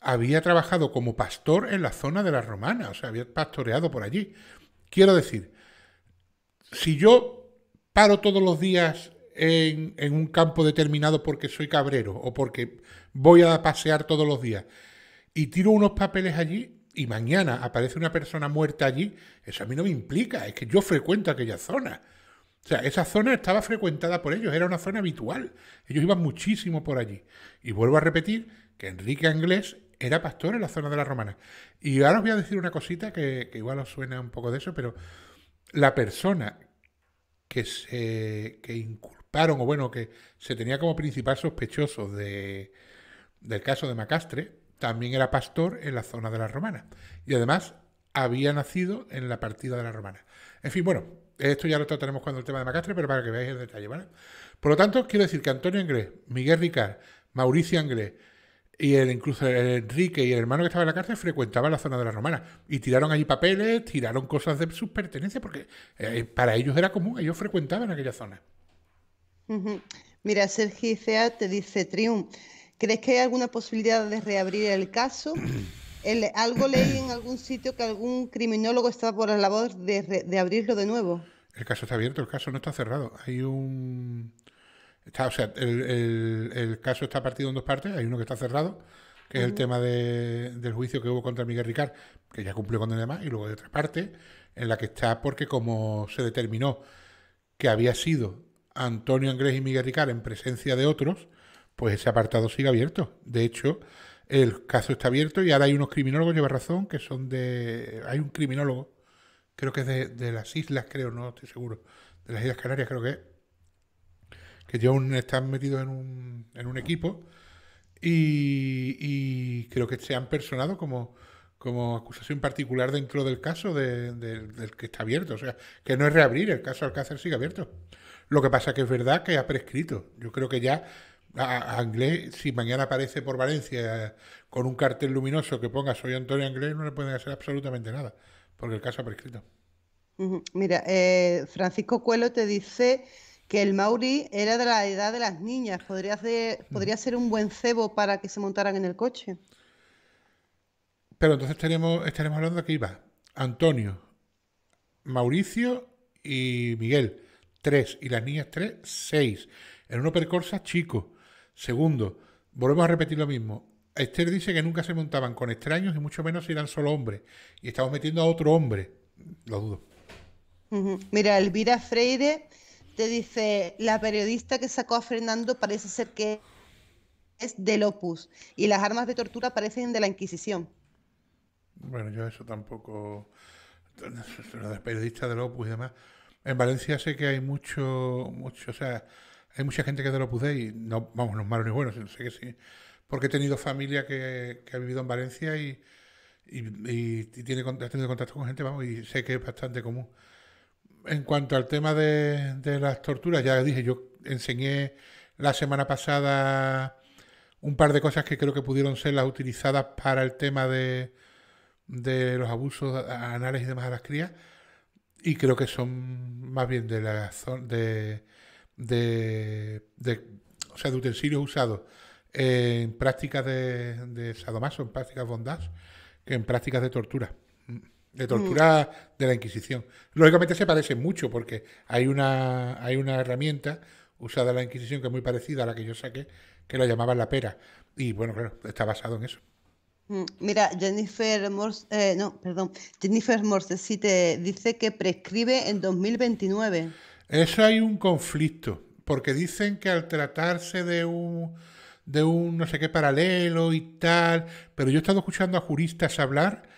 había trabajado como pastor en la zona de las romana o sea, había pastoreado por allí. Quiero decir, si yo paro todos los días en, en, un campo determinado porque soy cabrero o porque voy a pasear todos los días y tiro unos papeles allí y mañana aparece una persona muerta allí, eso a mí no me implica, es que yo frecuento aquella zona. O sea, esa zona estaba frecuentada por ellos, era una zona habitual. Ellos iban muchísimo por allí. Y vuelvo a repetir que Enrique Anglés era pastor en la zona de la Romana. Y ahora os voy a decir una cosita que, igual os suena un poco de eso, pero la persona que se que inculparon, o bueno, que se tenía como principal sospechoso de, del caso de Macastre, también era pastor en la zona de la Romana. Y además había nacido en la partida de la Romana. En fin, bueno, esto ya lo trataremos cuando el tema de Macastre, pero para que veáis el detalle, ¿vale? Por lo tanto, quiero decir que Antonio Anglés, Miguel Ricard, Mauricio Anglés y el, incluso Enrique y el hermano que estaba en la cárcel frecuentaban la zona de la romanas. y tiraron allí papeles, tiraron cosas de sus pertenencias, porque eh, para ellos era común, ellos frecuentaban aquella zona. Mira, Sergio Cea te dice, Triun, ¿crees que hay alguna posibilidad de reabrir el caso? algo leí en algún sitio que algún criminólogo estaba por la labor de, abrirlo de nuevo. El caso está abierto, el caso no está cerrado. Hay un. o sea, el, caso está partido en dos partes. Hay uno que está cerrado, que es el tema del juicio que hubo contra Miguel Ricard, que ya cumplió con el demás, y luego hay otra parte en la que está porque, como se determinó que había sido Antonio Anglés y Miguel Ricard en presencia de otros, pues ese apartado sigue abierto. De hecho, el caso está abierto y ahora hay unos criminólogos, lleva razón, que son de... Hay un criminólogo, creo que es de, las islas, creo, no estoy seguro, de las Islas Canarias creo que es, que ya un, están metidos en un, en un equipo y, y, creo que se han personado como, como acusación particular dentro del caso del que está abierto. O sea, que no es reabrir, el caso Alcácer sigue abierto. Lo que pasa es que es verdad que ha prescrito. Yo creo que ya a, Anglés, si mañana aparece por Valencia con un cartel luminoso que ponga soy Antonio Anglés, no le pueden hacer absolutamente nada, porque el caso ha prescrito. Mira, eh, Francisco Cuelo te dice que el Mauri era de la edad de las niñas. ¿Podría, ser, podría ser un buen cebo para que se montaran en el coche. Pero entonces tenemos, estaremos hablando de que iba Antonio, Mauricio y Miguel. Tres. Y las niñas tres, seis. En uno percorsa chico. Segundo, volvemos a repetir lo mismo. Esther dice que nunca se montaban con extraños y mucho menos si eran solo hombres. Y estamos metiendo a otro hombre. Lo dudo. Mira, Elvira Freire te dice, la periodista que sacó a Fernando parece ser que es del Opus y las armas de tortura parecen de la Inquisición. Bueno, yo eso tampoco... la de periodista del Opus y demás. En Valencia sé que hay mucho, mucho, o sea, hay mucha gente que te lo pude y no, vamos, los malos ni buenos, sé que sí. Porque he tenido familia que, ha vivido en Valencia y, tiene, ha tenido contacto con gente, vamos, y sé que es bastante común. En cuanto al tema de, las torturas, ya dije, yo enseñé la semana pasada un par de cosas que creo que pudieron ser las utilizadas para el tema de, los abusos anales y demás a las crías. Y creo que son más bien de la zona de de, o sea, de utensilios usados en prácticas de, de sadomaso, en prácticas bondas que en prácticas de tortura. De tortura mm. de la Inquisición. Lógicamente se parece mucho porque hay una, hay una herramienta usada en la Inquisición que es muy parecida a la que yo saqué, que la llamaban la pera. Y bueno, claro, está basado en eso. Mm, mira, Jennifer Morse, eh, no, perdón, Jennifer Morse sí te dice que prescribe en 2029. Eso hay un conflicto, porque dicen que al tratarse de un, de un no sé qué paralelo y tal, pero yo he estado escuchando a juristas hablar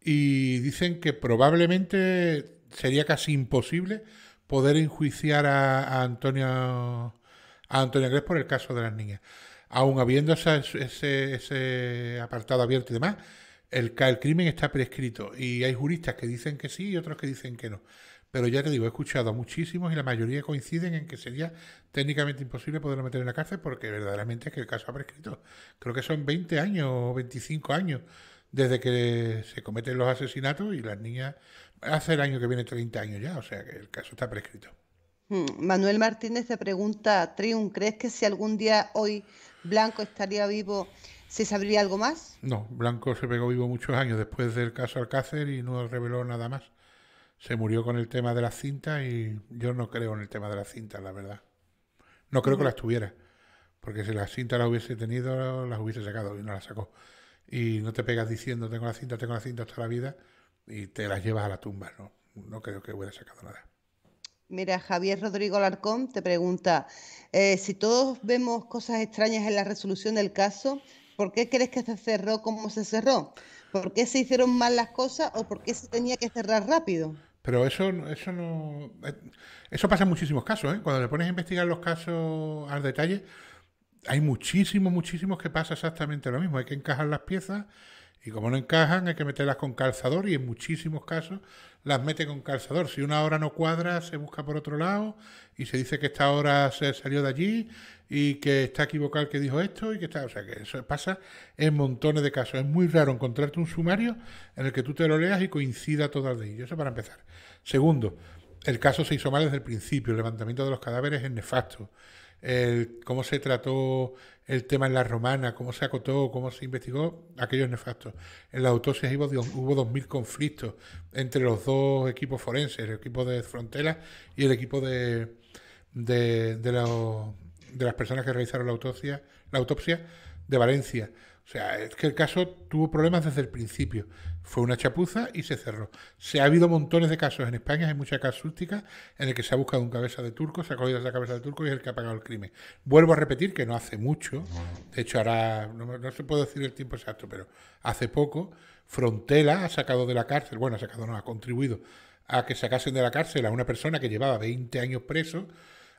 y dicen que probablemente sería casi imposible poder enjuiciar a, a Antonio a Antonio por el caso de las niñas. Aún habiendo ese, ese, apartado abierto y demás, el crimen está prescrito y hay juristas que dicen que sí y otros que dicen que no pero ya te digo, he escuchado a muchísimos y la mayoría coinciden en que sería técnicamente imposible poderlo meter en la cárcel porque verdaderamente es que el caso ha prescrito. Creo que son 20 años o 25 años desde que se cometen los asesinatos y las niñas hace el año que viene 30 años ya, o sea que el caso está prescrito. Hmm. Manuel Martínez te pregunta, Triun, ¿crees que si algún día hoy Blanco estaría vivo, se sabría algo más? No, Blanco se pegó vivo muchos años después del caso Alcácer y no reveló nada más se murió con el tema de la cinta y yo no creo en el tema de las cinta, la verdad. No creo que las tuviera, porque si la cinta la hubiese tenido, las hubiese sacado y no la sacó. Y no te pegas diciendo, tengo la cinta, tengo la cinta hasta la vida, y te las llevas a la tumba, ¿no? No creo que hubiera sacado nada. Mira, Javier Rodrigo Alarcón te pregunta, eh, si todos vemos cosas extrañas en la resolución del caso, ¿por qué crees que se cerró como se cerró? ¿Por qué se hicieron mal las cosas o por qué se tenía que cerrar rápido? Pero eso, eso no. Eh, eso pasa en muchísimos casos, ¿eh? Cuando le pones a investigar los casos al detalle, hay muchísimos, muchísimos que pasa exactamente lo mismo. Hay que encajar las piezas y como no encajan, hay que meterlas con calzador y en muchísimos casos las mete con calzador. Si una hora no cuadra, se busca por otro lado y se dice que esta hora se salió de allí y que está equivocado el que dijo esto y que está, o sea, que eso pasa en montones de casos. Es muy raro encontrarte un sumario en el que tú te lo leas y coincida todas de ellos. Eso para empezar. Segundo, el caso se hizo mal desde el principio. El levantamiento de los cadáveres es nefasto. cómo se trató el tema en la romana, cómo se acotó, cómo se investigó, aquellos nefastos. En la autopsia hubo, dos 2.000 conflictos entre los dos equipos forenses, el equipo de frontera y el equipo de, de, de, los, de las personas que realizaron la autopsia, la autopsia de Valencia. O sea, es que el caso tuvo problemas desde el principio. Fue una chapuza y se cerró. Se ha habido montones de casos en España, hay mucha casuística en el que se ha buscado un cabeza de turco, se ha cogido esa cabeza de turco y es el que ha pagado el crimen. Vuelvo a repetir que no hace mucho, de hecho ahora no, se puede decir el tiempo exacto, pero hace poco Frontela ha sacado de la cárcel, bueno, ha sacado no, ha contribuido a que sacasen de la cárcel a una persona que llevaba 20 años preso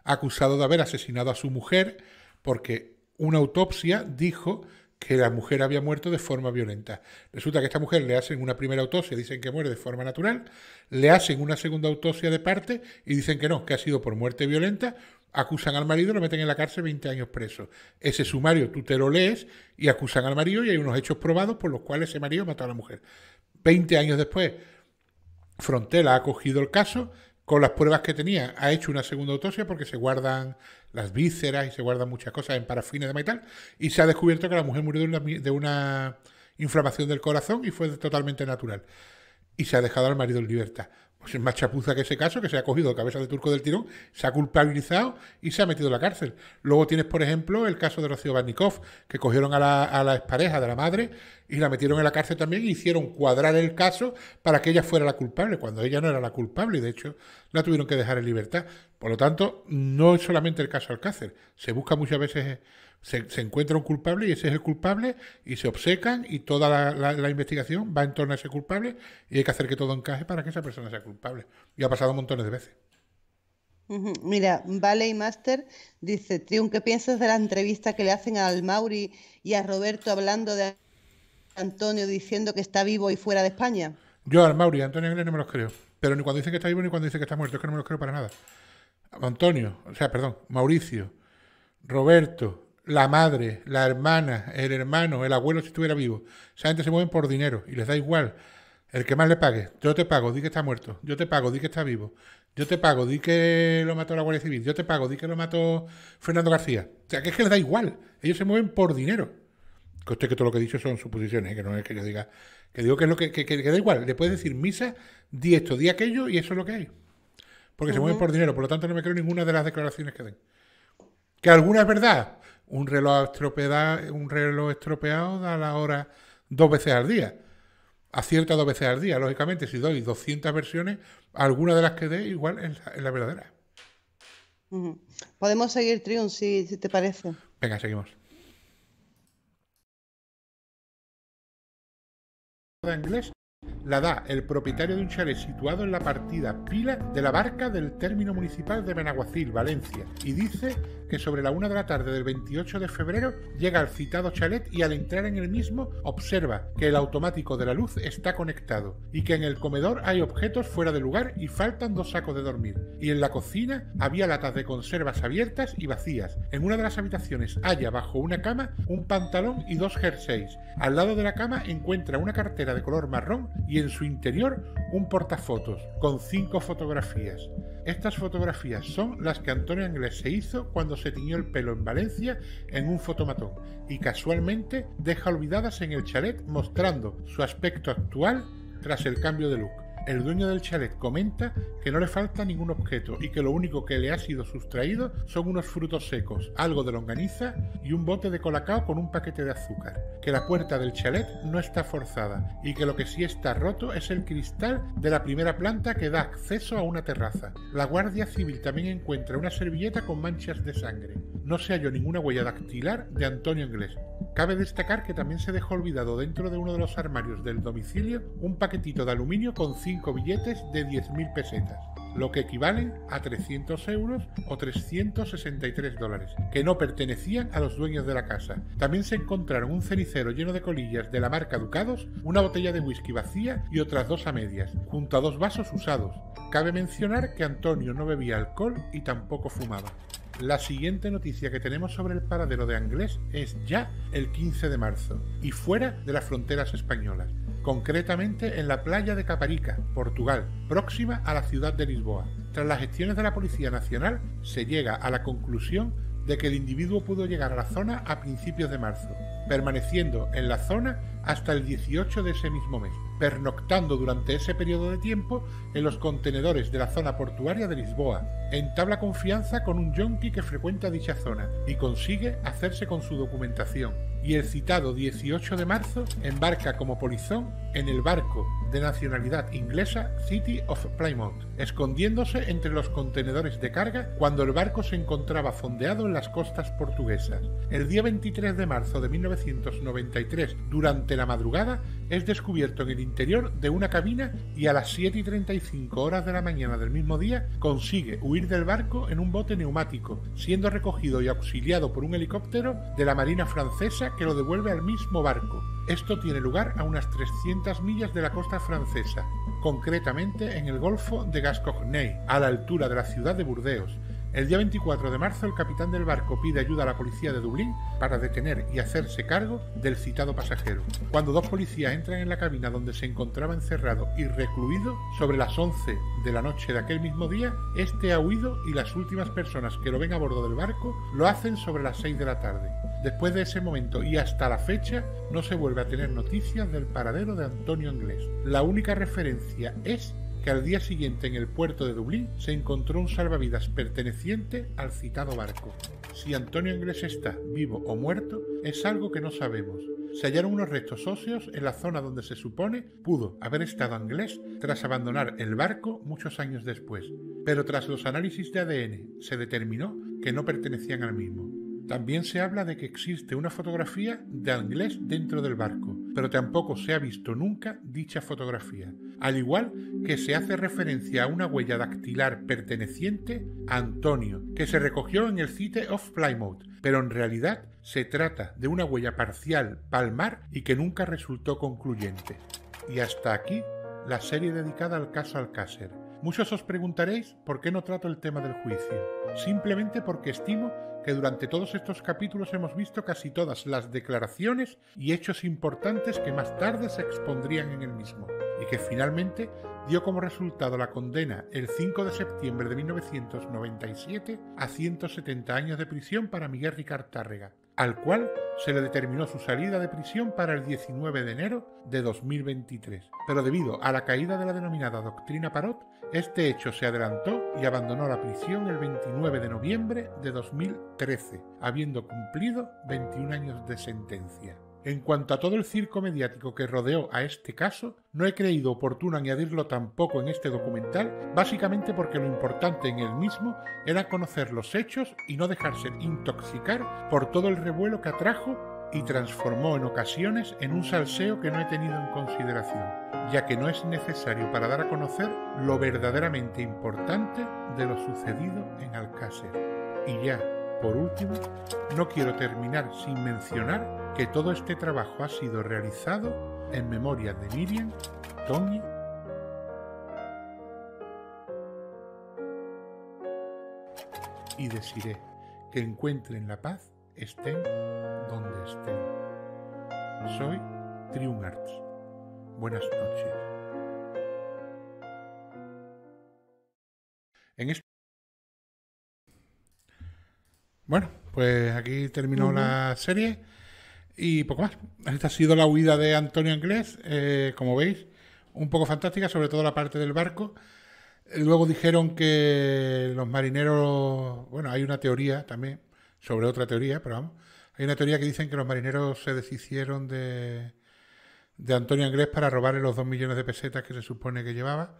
acusado de haber asesinado a su mujer porque una autopsia dijo que la mujer había muerto de forma violenta. Resulta que a esta mujer le hacen una primera autopsia, dicen que muere de forma natural, le hacen una segunda autopsia de parte y dicen que no, que ha sido por muerte violenta, acusan al marido, lo meten en la cárcel 20 años preso. Ese sumario tú te lo lees y acusan al marido y hay unos hechos probados por los cuales ese marido mató a la mujer. 20 años después, Frontela ha cogido el caso, con las pruebas que tenía, ha hecho una segunda autopsia porque se guardan las vísceras y se guardan muchas cosas en parafines de metal y se ha descubierto que la mujer murió de una, de una inflamación del corazón y fue totalmente natural. Y se ha dejado al marido en libertad. Pues, es más chapuza que ese caso, que se ha cogido cabeza de turco del tirón, se ha culpabilizado y se ha metido en la cárcel. Luego tienes, por ejemplo, el caso de Rocío Barnikov, que cogieron a la, a expareja de la madre y la metieron en la cárcel también y e hicieron cuadrar el caso para que ella fuera la culpable, cuando ella no era la culpable y de hecho la tuvieron que dejar en libertad. Por lo tanto, no es solamente el caso Alcácer, se busca muchas veces se, encuentra un culpable y ese es el culpable y se obsecan y toda la, investigación va en torno a ese culpable y hay que hacer que todo encaje para que esa persona sea culpable. Y ha pasado montones de veces. Mira, y Master dice, Triun, ¿qué piensas de la entrevista que le hacen al Mauri y a Roberto hablando de Antonio diciendo que está vivo y fuera de España? Yo al Mauri, a Antonio no me los creo. Pero ni cuando dicen que está vivo ni cuando dicen que está muerto, es que no me los creo para nada. Antonio, o sea, perdón, Mauricio, Roberto, la madre, la hermana, el hermano, el abuelo si estuviera vivo. Esa gente se mueve por dinero y les da igual. El que más le pague, yo te pago, di que está muerto, yo te pago, di que está vivo, yo te pago, di que lo mató la Guardia Civil, yo te pago, di que lo mató Fernando García. O sea, que es que les da igual, ellos se mueven por dinero. Coste que todo lo que he dicho son suposiciones, ¿eh? que no es que yo diga, que digo que es lo que, que, da igual, le puedes decir misa, di esto, di aquello y eso es lo que hay. Porque se mueven por dinero, por lo tanto no me creo ninguna de las declaraciones que den. Que alguna es verdad. Un reloj estropeado, un reloj estropeado da la hora dos veces al día. Acierta dos veces al día, lógicamente. Si doy 200 versiones, alguna de las que dé igual es la, verdadera. Podemos seguir, Triun, si, te parece. Venga, seguimos la da el propietario de un chalet situado en la partida Pila de la barca del término municipal de Benaguacil, Valencia, y dice que sobre la una de la tarde del 28 de febrero llega al citado chalet y al entrar en el mismo observa que el automático de la luz está conectado y que en el comedor hay objetos fuera de lugar y faltan dos sacos de dormir. Y en la cocina había latas de conservas abiertas y vacías. En una de las habitaciones halla bajo una cama un pantalón y dos jerseys. Al lado de la cama encuentra una cartera de color marrón y y en su interior un portafotos con cinco fotografías. Estas fotografías son las que Antonio Anglés se hizo cuando se tiñó el pelo en Valencia en un fotomatón y casualmente deja olvidadas en el chalet mostrando su aspecto actual tras el cambio de look el dueño del chalet comenta que no le falta ningún objeto y que lo único que le ha sido sustraído son unos frutos secos, algo de longaniza y un bote de colacao con un paquete de azúcar. Que la puerta del chalet no está forzada y que lo que sí está roto es el cristal de la primera planta que da acceso a una terraza. La Guardia Civil también encuentra una servilleta con manchas de sangre. No se halló ninguna huella dactilar de Antonio Inglés. Cabe destacar que también se dejó olvidado dentro de uno de los armarios del domicilio un paquetito de aluminio con cinco billetes de 10.000 pesetas, lo que equivalen a 300 euros o 363 dólares, que no pertenecían a los dueños de la casa. También se encontraron un cenicero lleno de colillas de la marca Ducados, una botella de whisky vacía y otras dos a medias, junto a dos vasos usados. Cabe mencionar que Antonio no bebía alcohol y tampoco fumaba. La siguiente noticia que tenemos sobre el paradero de Anglés es ya el 15 de marzo y fuera de las fronteras españolas concretamente en la playa de Caparica, Portugal, próxima a la ciudad de Lisboa. Tras las gestiones de la Policía Nacional, se llega a la conclusión de que el individuo pudo llegar a la zona a principios de marzo, permaneciendo en la zona hasta el 18 de ese mismo mes, pernoctando durante ese periodo de tiempo en los contenedores de la zona portuaria de Lisboa. Entabla confianza con un yonki que frecuenta dicha zona y consigue hacerse con su documentación. Y el citado 18 de marzo embarca como polizón en el barco de nacionalidad inglesa City of Plymouth, escondiéndose entre los contenedores de carga cuando el barco se encontraba fondeado en las costas portuguesas. El día 23 de marzo de 1993, durante la madrugada, es descubierto en el interior de una cabina y a las 7 5 horas de la mañana del mismo día, consigue huir del barco en un bote neumático, siendo recogido y auxiliado por un helicóptero de la Marina francesa que lo devuelve al mismo barco. Esto tiene lugar a unas 300 millas de la costa francesa, concretamente en el Golfo de Gascogne, a la altura de la ciudad de Burdeos, el día 24 de marzo, el capitán del barco pide ayuda a la policía de Dublín para detener y hacerse cargo del citado pasajero. Cuando dos policías entran en la cabina donde se encontraba encerrado y recluido, sobre las 11 de la noche de aquel mismo día, este ha huido y las últimas personas que lo ven a bordo del barco lo hacen sobre las 6 de la tarde. Después de ese momento y hasta la fecha, no se vuelve a tener noticias del paradero de Antonio Inglés. La única referencia es al día siguiente en el puerto de Dublín se encontró un salvavidas perteneciente al citado barco. Si Antonio Inglés está vivo o muerto es algo que no sabemos. Se hallaron unos restos óseos en la zona donde se supone pudo haber estado Inglés tras abandonar el barco muchos años después, pero tras los análisis de ADN se determinó que no pertenecían al mismo. También se habla de que existe una fotografía de Anglés dentro del barco, pero tampoco se ha visto nunca dicha fotografía al igual que se hace referencia a una huella dactilar perteneciente a Antonio, que se recogió en el Cite of Plymouth, pero en realidad se trata de una huella parcial palmar y que nunca resultó concluyente. Y hasta aquí la serie dedicada al caso Alcácer. Muchos os preguntaréis por qué no trato el tema del juicio, simplemente porque estimo que durante todos estos capítulos hemos visto casi todas las declaraciones y hechos importantes que más tarde se expondrían en el mismo, y que finalmente dio como resultado la condena el 5 de septiembre de 1997 a 170 años de prisión para Miguel Ricard Tárrega, al cual se le determinó su salida de prisión para el 19 de enero de 2023. Pero debido a la caída de la denominada doctrina Parot, este hecho se adelantó y abandonó la prisión el 29 de noviembre de 2013, habiendo cumplido 21 años de sentencia. En cuanto a todo el circo mediático que rodeó a este caso, no he creído oportuno añadirlo tampoco en este documental, básicamente porque lo importante en él mismo era conocer los hechos y no dejarse intoxicar por todo el revuelo que atrajo y transformó en ocasiones en un salseo que no he tenido en consideración, ya que no es necesario para dar a conocer lo verdaderamente importante de lo sucedido en Alcácer. Y ya, por último, no quiero terminar sin mencionar que todo este trabajo ha sido realizado en memoria de Miriam, Tony y desiré Que encuentren la paz estén donde estén. Soy Triunarts. Buenas noches. En este... Bueno, pues aquí terminó la serie y poco más. Esta ha sido la huida de Antonio Anglés, eh, como veis, un poco fantástica, sobre todo la parte del barco. Luego dijeron que los marineros, bueno, hay una teoría también, sobre otra teoría, pero vamos. Hay una teoría que dicen que los marineros se deshicieron de, de Antonio Inglés para robarle los dos millones de pesetas que se supone que llevaba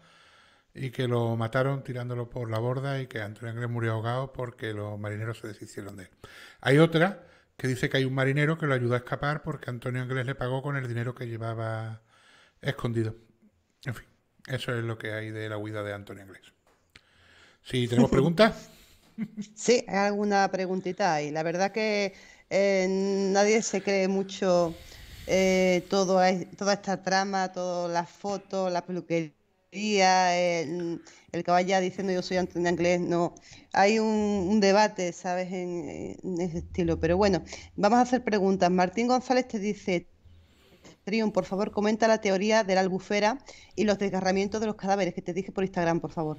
y que lo mataron tirándolo por la borda y que Antonio Inglés murió ahogado porque los marineros se deshicieron de él. Hay otra que dice que hay un marinero que lo ayudó a escapar porque Antonio Inglés le pagó con el dinero que llevaba escondido. En fin, eso es lo que hay de la huida de Antonio Inglés. Si tenemos preguntas. Sí, hay alguna preguntita ahí. La verdad que eh, nadie se cree mucho eh, toda esta trama, todas las fotos, la peluquería, eh, el, el caballero diciendo yo soy Antonio Inglés, no. Hay un, debate, ¿sabes?, en, ese estilo. Pero bueno, vamos a hacer preguntas. Martín González te dice, Triun, por favor, comenta la teoría de la albufera y los desgarramientos de los cadáveres que te dije por Instagram, por favor.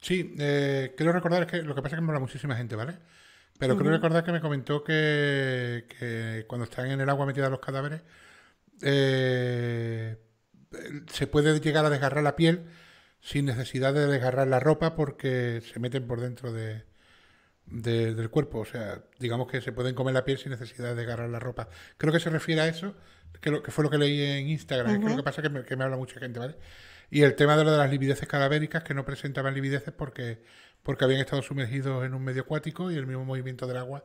Sí, quiero eh, recordar que lo que pasa es que me habla muchísima gente, ¿vale? Pero quiero recordar que me comentó que, cuando están en el agua metidas los cadáveres, eh, se puede llegar a desgarrar la piel sin necesidad de desgarrar la ropa porque se meten por dentro de, del cuerpo. O sea, digamos que se pueden comer la piel sin necesidad de desgarrar la ropa. Creo que se refiere a eso, que, lo, que fue lo que leí en Instagram. Creo que pasa que me habla mucha gente, ¿vale? Y el tema de lo de las livideces cadavéricas, que no presentaban livideces porque, porque habían estado sumergidos en un medio acuático y el mismo movimiento del agua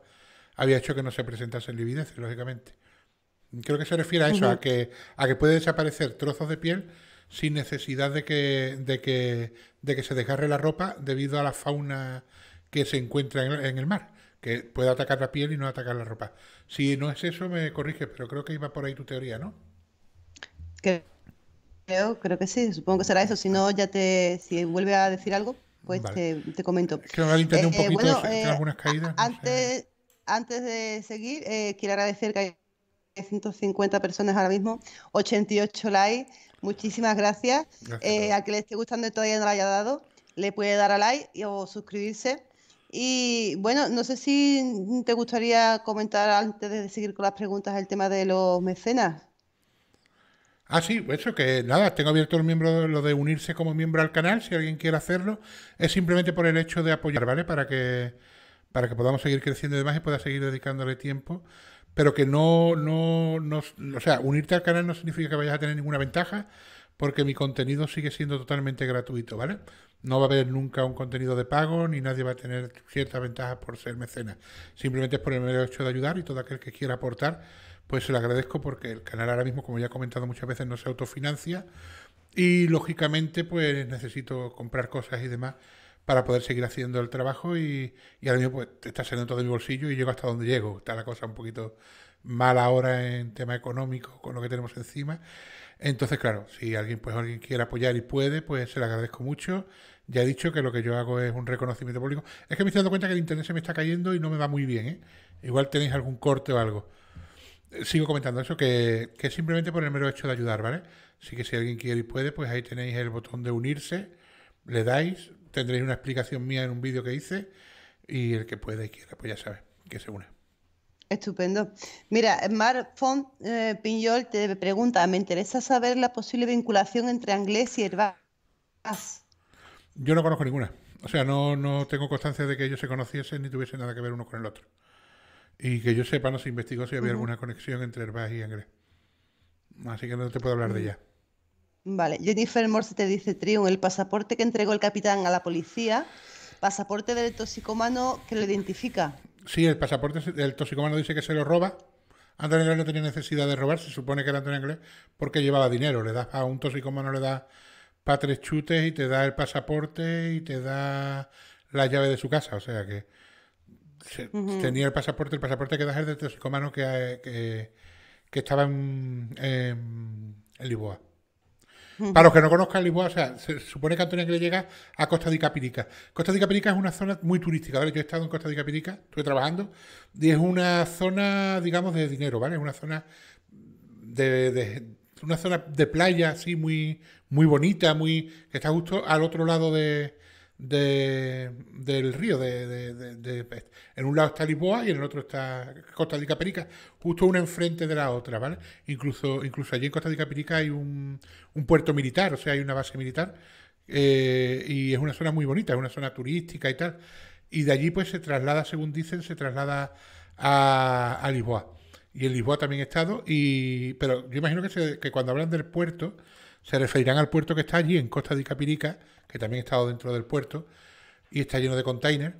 había hecho que no se presentasen livideces, lógicamente. Creo que se refiere a eso, a que, a que puede desaparecer trozos de piel sin necesidad de que, de que, de que se desgarre la ropa debido a la fauna que se encuentra en, el mar, que puede atacar la piel y no atacar la ropa. Si no es eso, me corriges, pero creo que iba por ahí tu teoría, ¿no? Creo, creo que sí, supongo que será eso. Si no, ya te, si vuelve a decir algo, pues te, comento. Antes, antes de seguir, eh, quiero agradecer que hay 150 personas ahora mismo, 88 likes. Muchísimas gracias. Eh, a que le esté gustando y todavía no lo haya dado, le puede dar a like o suscribirse. Y bueno, no sé si te gustaría comentar antes de seguir con las preguntas el tema de los mecenas. Ah, sí, eso que nada, tengo abierto el miembro, lo de unirse como miembro al canal, si alguien quiere hacerlo, es simplemente por el hecho de apoyar, ¿vale? Para que, para que podamos seguir creciendo y demás y pueda seguir dedicándole tiempo, pero que no, no, no, o sea, unirte al canal no significa que vayas a tener ninguna ventaja, porque mi contenido sigue siendo totalmente gratuito, ¿vale? No va a haber nunca un contenido de pago, ni nadie va a tener ciertas ventajas por ser mecenas. Simplemente es por el mero hecho de ayudar y todo aquel que quiera aportar pues se lo agradezco porque el canal ahora mismo, como ya he comentado muchas veces, no se autofinancia y lógicamente pues necesito comprar cosas y demás para poder seguir haciendo el trabajo y, y ahora mismo pues está saliendo todo de mi bolsillo y llego hasta donde llego. Está la cosa un poquito mala ahora en tema económico con lo que tenemos encima. Entonces, claro, si alguien, pues, alguien quiere apoyar y puede, pues se lo agradezco mucho. Ya he dicho que lo que yo hago es un reconocimiento público. Es que me estoy dando cuenta que el internet se me está cayendo y no me va muy bien. ¿eh? Igual tenéis algún corte o algo sigo comentando eso, que, simplemente por el mero hecho de ayudar, ¿vale? Así que si alguien quiere y puede, pues ahí tenéis el botón de unirse, le dais, tendréis una explicación mía en un vídeo que hice y el que pueda y quiera, pues ya sabe, que se une. Estupendo. Mira, Mar Font eh, te pregunta, me interesa saber la posible vinculación entre inglés y Herbás. Yo no conozco ninguna. O sea, no, no tengo constancia de que ellos se conociesen ni tuviesen nada que ver uno con el otro. Y que yo sepa, no se investigó si había alguna conexión entre Herbaz y Anglés. Así que no te puedo hablar de mm. ella. Vale, Jennifer Morse te dice, Triun, el pasaporte que entregó el capitán a la policía, pasaporte del toxicomano que lo identifica. Sí, el pasaporte del toxicomano dice que se lo roba. Antonio no tenía necesidad de robar, se supone que era Antonio Anglés, porque llevaba dinero. Le da a un toxicomano le da para tres chutes y te da el pasaporte y te da la llave de su casa. O sea que tenía el pasaporte, el pasaporte que es de toxicomano eh, que, que, estaba en, Lisboa. Para los que no conozcan Lisboa, o sea, se supone que Antonio le llega a Costa de Capirica. Costa de Capirica es una zona muy turística, ¿vale? Yo he estado en Costa de Capirica, estuve trabajando, y es una zona, digamos, de dinero, ¿vale? Es una zona de, de una zona de playa así muy, muy bonita, muy, que está justo al otro lado de, de, del río. De, de, en un lado está Lisboa y en el otro está Costa de Caperica, justo una enfrente de la otra, ¿vale? Incluso, incluso allí en Costa de Caperica hay un, puerto militar, o sea, hay una base militar eh, y es una zona muy bonita, es una zona turística y tal. Y de allí pues se traslada, según dicen, se traslada a, a Lisboa. Y en Lisboa también he estado, y, pero yo imagino que, que cuando hablan del puerto se referirán al puerto que está allí en Costa de Capirica, que también he estado dentro del puerto, y está lleno de containers.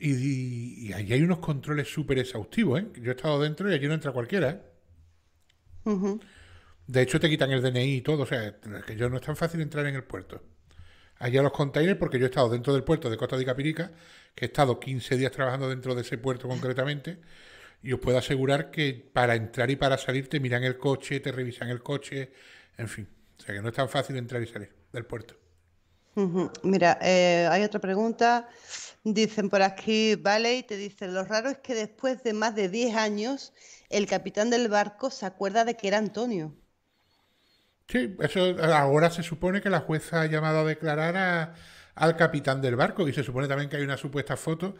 Y, allí hay unos controles súper exhaustivos, ¿eh? Yo he estado dentro y allí no entra cualquiera, ¿eh? De hecho, te quitan el DNI y todo, o sea, que yo no es tan fácil entrar en el puerto. Allí los containers, porque yo he estado dentro del puerto de Costa de Capirica, que he estado 15 días trabajando dentro de ese puerto concretamente, y os puedo asegurar que para entrar y para salir te miran el coche, te revisan el coche, en fin. O sea, que no es tan fácil entrar y salir del puerto. Mira, eh, hay otra pregunta. Dicen por aquí, vale, y te dicen, lo raro es que después de más de 10 años, el capitán del barco se acuerda de que era Antonio. Sí, eso ahora se supone que la jueza ha llamado a declarar al capitán del barco y se supone también que hay una supuesta foto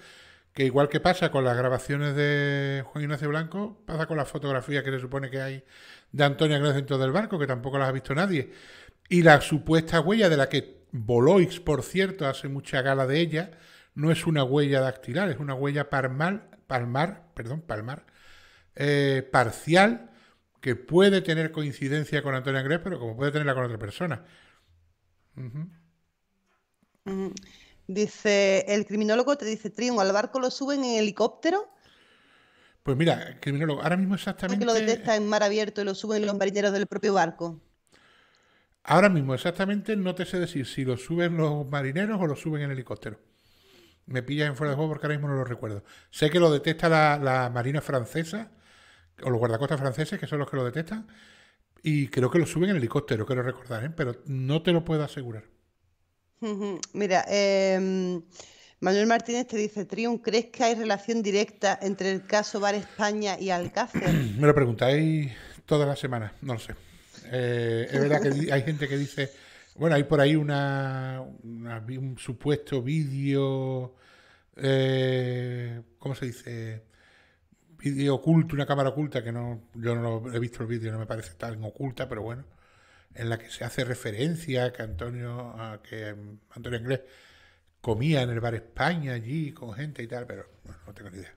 que igual que pasa con las grabaciones de Juan Ignacio Blanco, pasa con la fotografía que se supone que hay de Antonio el dentro del barco, que tampoco las ha visto nadie. Y la supuesta huella de la que Boloix, por cierto, hace mucha gala de ella, no es una huella dactilar, es una huella palmar, palmar, perdón, palmar, eh, parcial, que puede tener coincidencia con Antonio Andrés, pero como puede tenerla con otra persona. Dice, el criminólogo te dice, Trion, ¿al barco lo suben en helicóptero? Pues mira, criminólogo, ahora mismo exactamente... que lo detecta en mar abierto y lo suben los marineros del propio barco. Ahora mismo exactamente no te sé decir si lo suben los marineros o lo suben en helicóptero. Me pillas en fuera de juego porque ahora mismo no lo recuerdo. Sé que lo detesta la, Marina francesa o los guardacostas franceses, que son los que lo detestan, y creo que lo suben en helicóptero, quiero recordar, ¿eh? pero no te lo puedo asegurar. Mira, em, Manuel Martínez te dice, Triun, ¿crees que hay relación directa entre el caso Bar España y Alcácer? Me lo preguntáis todas las semanas, no lo sé. Eh, es verdad que hay gente que dice, bueno, hay por ahí una, un supuesto vídeo, eh, ¿cómo se dice? Vídeo oculto, una cámara oculta, que no, yo no he visto el vídeo, no me parece tan oculta, pero bueno, en la que se hace referencia que Antonio, que Antonio Inglés comía en el bar España allí con gente y tal, pero no tengo ni idea.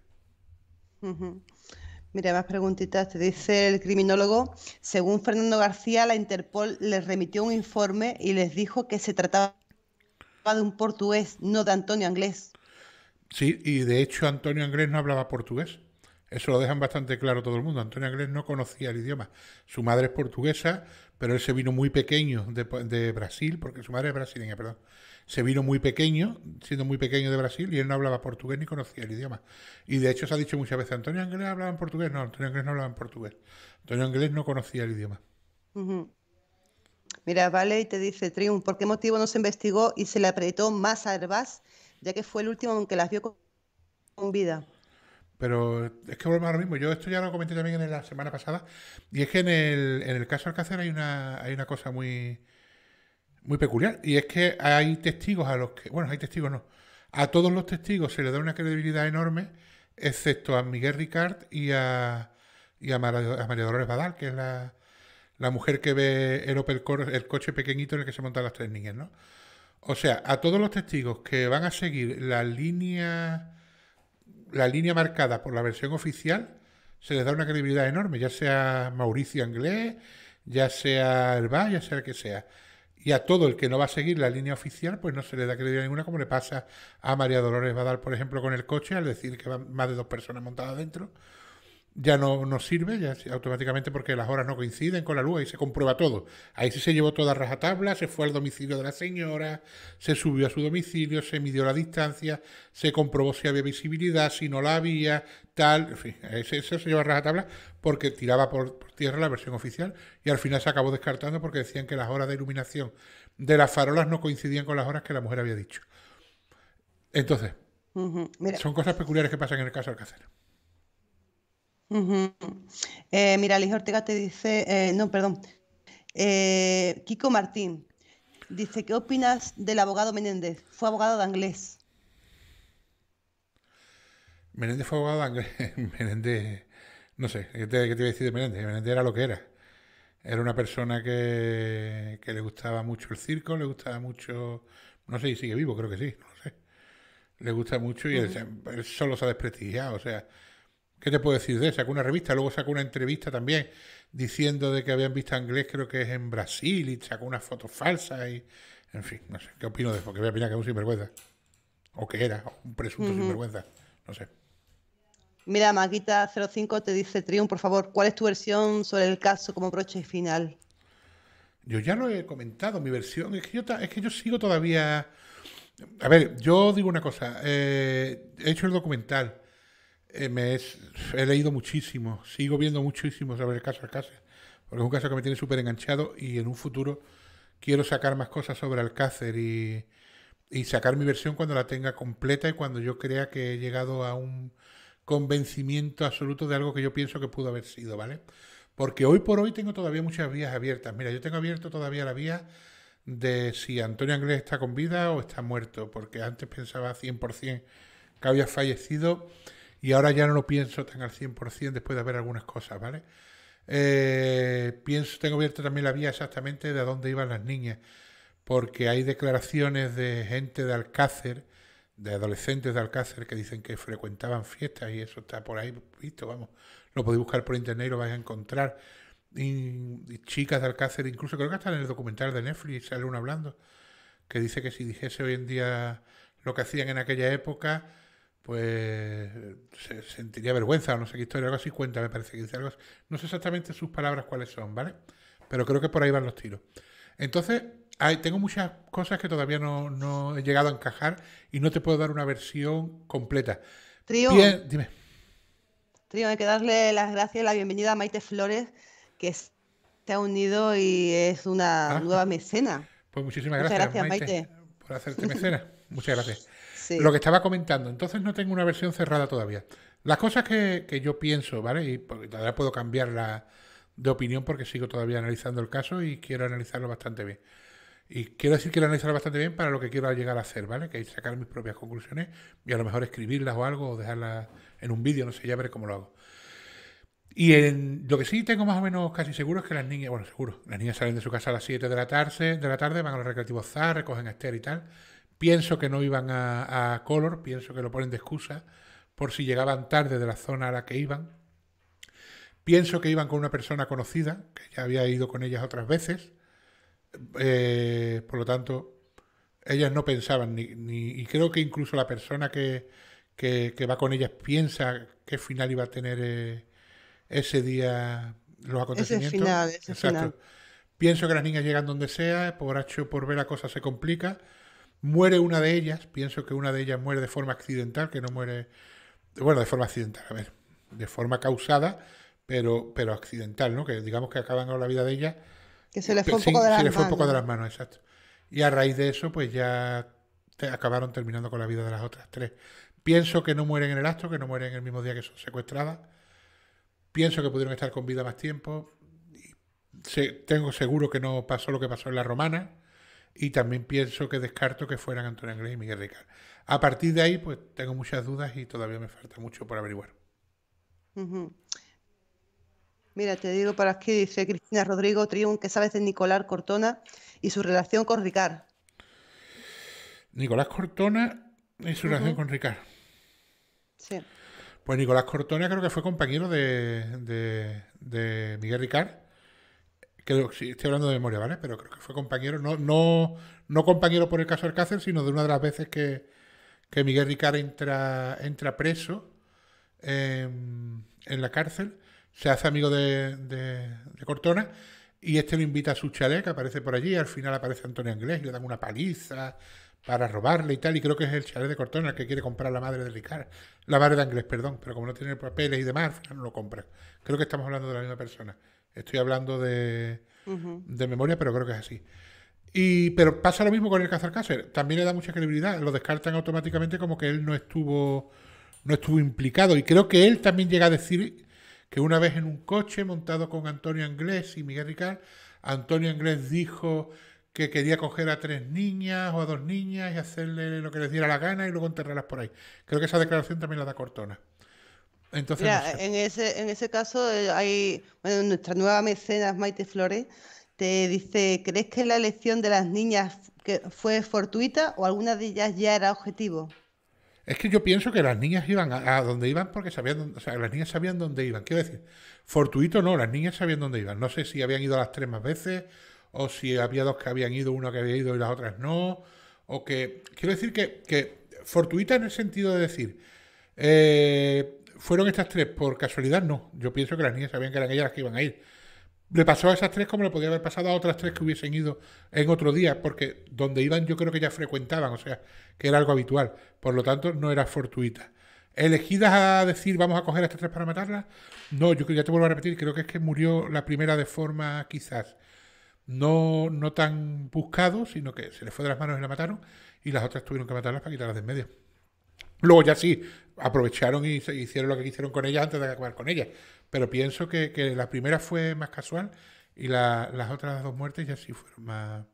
Mira, más preguntitas. Te dice el criminólogo, según Fernando García, la Interpol les remitió un informe y les dijo que se trataba de un portugués, no de Antonio Anglés. Sí, y de hecho Antonio Anglés no hablaba portugués. Eso lo dejan bastante claro todo el mundo. Antonio Anglés no conocía el idioma. Su madre es portuguesa, pero él se vino muy pequeño de, de Brasil, porque su madre es brasileña, perdón se vino muy pequeño, siendo muy pequeño de Brasil, y él no hablaba portugués ni conocía el idioma. Y de hecho se ha dicho muchas veces, Antonio Anglés hablaba portugués. No, Antonio Anglés no hablaba en portugués. Antonio Anglés no conocía el idioma. Mira, vale, y te dice Triun, ¿por qué motivo no se investigó y se le apretó más a herbas ya que fue el último en que las vio con vida? Pero es que volvemos lo mismo. Yo esto ya lo comenté también en la semana pasada. Y es que en el, en el caso Alcácer hay una, hay una cosa muy, muy peculiar. Y es que hay testigos a los que, bueno, hay testigos no, a todos los testigos se le da una credibilidad enorme, excepto a Miguel Ricard y a, y a, María, Dolores Badal, que es la, mujer que ve el Opel el coche pequeñito en el que se montan las tres niñas, ¿no? O sea, a todos los testigos que van a seguir la línea la línea marcada por la versión oficial se les da una credibilidad enorme, ya sea Mauricio Anglés, ya sea VA, ya sea el que sea y a todo el que no va a seguir la línea oficial, pues no se le da credibilidad ninguna, como le pasa a María Dolores dar, por ejemplo, con el coche, al decir que van más de dos personas montadas dentro, ya no nos sirve, ya automáticamente porque las horas no coinciden con la luz, y se comprueba todo. Ahí sí se llevó toda rajatabla, se fue al domicilio de la señora, se subió a su domicilio, se midió la distancia, se comprobó si había visibilidad, si no la había, tal, en fin, eso se lleva a rajatabla porque tiraba por, tierra la versión oficial y al final se acabó descartando porque decían que las horas de iluminación de las farolas no coincidían con las horas que la mujer había dicho. Entonces, son cosas peculiares que pasan en el caso Alcácer. Eh, mira, Liz Ortega te dice, eh, no, perdón, eh, Kiko Martín dice, ¿qué opinas del abogado Menéndez? Fue abogado de Anglés. Menéndez fue abogado de Menéndez, no sé, ¿qué te, iba a decir de Menéndez? Menéndez era lo que era. Era una persona que, le gustaba mucho el circo, le gustaba mucho, no sé y sigue vivo, creo que sí, no sé. Le gusta mucho y él solo se ha desprestigiado, o sea ¿Qué te puedo decir de él? Sacó una revista, luego sacó una entrevista también diciendo de que habían visto a inglés, creo que es en Brasil, y sacó unas fotos falsas y... En fin, no sé, ¿qué opino de eso? Porque voy a opinar que es un sinvergüenza. O que era, un presunto sinvergüenza. No sé. Mira, Maquita05 te dice, Triun, por favor, ¿cuál es tu versión sobre el caso como broche final? Yo ya lo he comentado, mi versión. Es que yo, sigo todavía... A ver, yo digo una cosa. Eh, he hecho el documental. Eh, me he leído muchísimo, sigo viendo muchísimo sobre el caso Alcácer, porque es un caso que me tiene súper enganchado y en un futuro quiero sacar más cosas sobre Alcácer y, y sacar mi versión cuando la tenga completa y cuando yo crea que he llegado a un convencimiento absoluto de algo que yo pienso que pudo haber sido, ¿vale? Porque hoy por hoy tengo todavía muchas vías abiertas. Mira, yo tengo abierto todavía la vía de si Antonio Anglés está con vida o está muerto, porque antes pensaba 100% que había fallecido y ahora ya no lo pienso tan al 100% después de haber algunas cosas, ¿vale? Eh, pienso, tengo abierto también la vía exactamente de a dónde iban las niñas, porque hay declaraciones de gente de Alcácer, de adolescentes de Alcácer, que dicen que frecuentaban fiestas y eso está por ahí visto, vamos, lo podéis buscar por internet y lo vais a encontrar. chicas de Alcácer, incluso creo que están en el documental de Netflix sale uno hablando, que dice que si dijese hoy en día lo que hacían en aquella época, pues se sentiría vergüenza o no sé qué historia, algo así cuenta, me parece que dice algo No sé exactamente sus palabras cuáles son, ¿vale? Pero creo que por ahí van los tiros. Entonces, hay, tengo muchas cosas que todavía no, no, he llegado a encajar y no te puedo dar una versión completa. Trío, dime. Trío, hay que darle las gracias la bienvenida a Maite Flores, que se ha unido y es una ah. nueva mecena. Pues muchísimas gracias, Maite, Maite, por hacerte mecena. Muchas gracias. Lo que estaba comentando. Entonces no tengo una versión cerrada todavía. Las cosas que, que yo pienso, ¿vale? Y todavía puedo la de opinión porque sigo todavía analizando el caso y quiero analizarlo bastante bien. Y quiero decir que lo bastante bien para lo que quiero llegar a hacer, ¿vale? Que es sacar mis propias conclusiones y a lo mejor escribirlas o algo, o dejarlas en un vídeo, no sé, ya veré cómo lo hago. Y en, lo que sí tengo más o menos casi seguro es que las niñas, bueno, seguro, las niñas salen de su casa a las 7 de la tarde, de la tarde van a los recreativos ZAR, recogen a Esther y tal, Pienso que no iban a, Color, pienso que lo ponen de excusa por si llegaban tarde de la zona a la que iban. Pienso que iban con una persona conocida, que ya había ido con ellas otras veces. Eh, por lo tanto, ellas no pensaban, ni, ni, y creo que incluso la persona que, va con ellas piensa qué final iba a tener eh, ese día los acontecimientos. Ese final, ese Exacto. Final. Pienso que las niñas llegan donde sea, por H por ver la cosa se complica Muere una de ellas, pienso que una de ellas muere de forma accidental, que no muere, bueno, de forma accidental, a ver, de forma causada, pero, pero accidental, ¿no? Que digamos que acaban con la vida de ellas... Que se le fue un poco de las manos. exacto. Y a raíz de eso, pues ya acabaron terminando con la vida de las otras tres. Pienso que no mueren en el acto, que no mueren el mismo día que son secuestradas. Pienso que pudieron estar con vida más tiempo. tengo seguro que no pasó lo que pasó en la romana y también pienso que descarto que fueran Antonio Anglés y Miguel Ricard. A partir de ahí, pues tengo muchas dudas y todavía me falta mucho por averiguar. Mira, te digo para aquí, dice Cristina Rodrigo Triun, que sabes de Nicolás Cortona y su relación con Ricard? Nicolás Cortona y su relación con Ricard. Sí. Pues Nicolás Cortona creo que fue compañero de, de Miguel Ricard que estoy hablando de memoria, ¿vale? Pero creo que fue compañero, no, no, no compañero por el caso cárcel sino de una de las veces que, que Miguel Ricard entra, entra preso em, en la cárcel, se hace amigo de, de, Cortona y este lo invita a su chalet, que aparece por allí, al final aparece Antonio Anglés y le dan una paliza para robarle y tal, y creo que es el chalet de Cortona el que quiere comprar la madre de Ricard, la madre de Anglés, perdón, pero como no tiene papeles y demás, al no lo compra. Creo que estamos hablando de la misma persona. Estoy hablando de, memoria, pero creo que es así. Y, pero pasa lo mismo con el Cazarcácer. También le da mucha credibilidad. Lo descartan automáticamente como que él no estuvo, no estuvo implicado. Y creo que él también llega a decir que una vez en un coche montado con Antonio Anglés y Miguel Ricard, Antonio Anglés dijo que quería coger a tres niñas o a dos niñas y hacerle lo que les diera la gana y luego enterrarlas por ahí. Creo que esa declaración también la da Cortona en, ese, en ese caso eh, hay, nuestra nueva mecenas Maite Flores te dice, ¿crees que la elección de las niñas fue fortuita o alguna de ellas ya era objetivo? Es que yo pienso que las niñas iban a, donde iban porque sabían, dónde, las niñas sabían dónde iban. Quiero decir, fortuito no, las niñas sabían dónde iban. No sé si habían ido las tres más veces o si había dos que habían ido, una que había ido y las otras no. O que, quiero decir que, fortuita en el sentido de decir, eh, ¿Fueron estas tres por casualidad? No. Yo pienso que las niñas sabían que eran ellas las que iban a ir. Le pasó a esas tres como le podría haber pasado a otras tres que hubiesen ido en otro día, porque donde iban yo creo que ya frecuentaban, o sea, que era algo habitual. Por lo tanto, no era fortuita. ¿Elegidas a decir vamos a coger a estas tres para matarlas? No, yo ya te vuelvo a repetir, creo que es que murió la primera de forma quizás no, no tan buscado, sino que se le fue de las manos y la mataron, y las otras tuvieron que matarlas para quitarlas de en medio. Luego ya sí, aprovecharon y se hicieron lo que hicieron con ella antes de acabar con ella. Pero pienso que, la primera fue más casual y las otras dos muertes ya sí fueron más,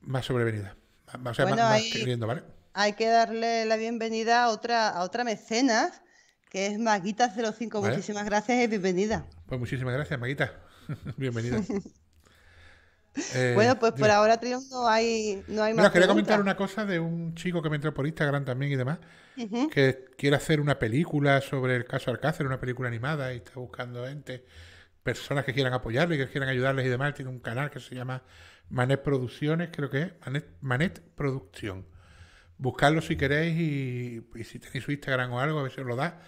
más sobrevenidas. Hay que darle la bienvenida a otra, a otra mecenas, que es Maguita05. cinco. Muchísimas gracias y bienvenida. Pues muchísimas gracias, Maguita. bienvenida. Eh, bueno, pues por ahora no hay, no hay más. quería comentar una cosa de un chico que me entró por Instagram también y demás, que quiere hacer una película sobre el caso Alcácer, una película animada, y está buscando gente, personas que quieran apoyarle, que quieran ayudarles y demás. Tiene un canal que se llama Manet Producciones, creo que es, Manet, Producción. Buscarlo si queréis y, y, si tenéis su Instagram o algo, a ver si os lo da.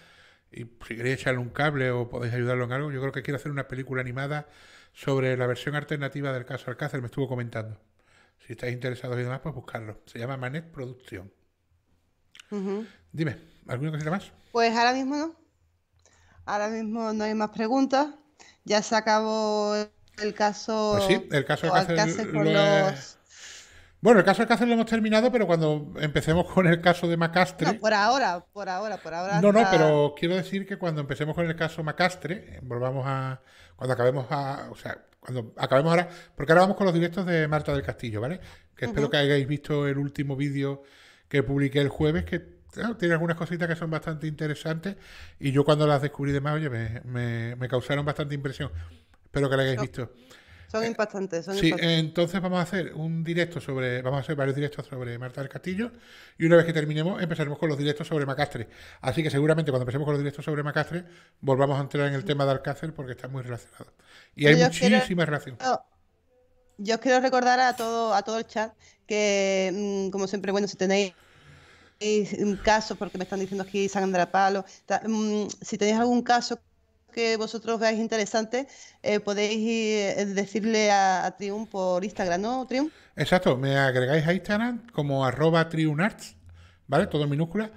Y si queréis echarle un cable o podéis ayudarlo en algo, yo creo que quiere hacer una película animada sobre la versión alternativa del caso Alcácer, me estuvo comentando. Si estáis interesados y demás, pues buscarlo. Se llama Manet Producción. Dime, ¿alguna cosita más? Pues ahora mismo no. Ahora mismo no hay más preguntas. Ya se acabó el caso. Pues sí, el caso Alcácer, Bueno, el caso Alcácer lo hemos terminado, pero cuando empecemos con el caso de Macastre. No, por ahora, por ahora, por ahora. No, no, pero quiero decir que cuando empecemos con el caso Macastre, eh, volvamos a cuando acabemos a, o sea, cuando acabemos ahora, porque ahora vamos con los directos de Marta del Castillo, ¿vale? Que espero que hayáis visto el último vídeo que publiqué el jueves, que tiene algunas cositas que son bastante interesantes y yo cuando las descubrí de más, oye, me, me, causaron bastante impresión. Espero que la hayáis visto. Son eh, impactantes, sí, entonces vamos a hacer un directo sobre, vamos a hacer varios directos sobre Marta del Castillo y una vez que terminemos empezaremos con los directos sobre Macastre. Así que seguramente cuando empecemos con los directos sobre Macastre volvamos a entrar en el tema de Alcácer porque está muy relacionado. Y pues hay muchísimas relaciones. Oh, yo os quiero recordar a todo, a todo el chat que, mm, como siempre, bueno, si tenéis un caso, porque me están diciendo aquí Sandra Palo, mm, si tenéis algún caso que vosotros veáis interesante... Eh, podéis eh, decirle a, Triun por Instagram, ¿no, Triun? Exacto, me agregáis a Instagram como arroba triunarts, ¿vale? Todo en minúscula.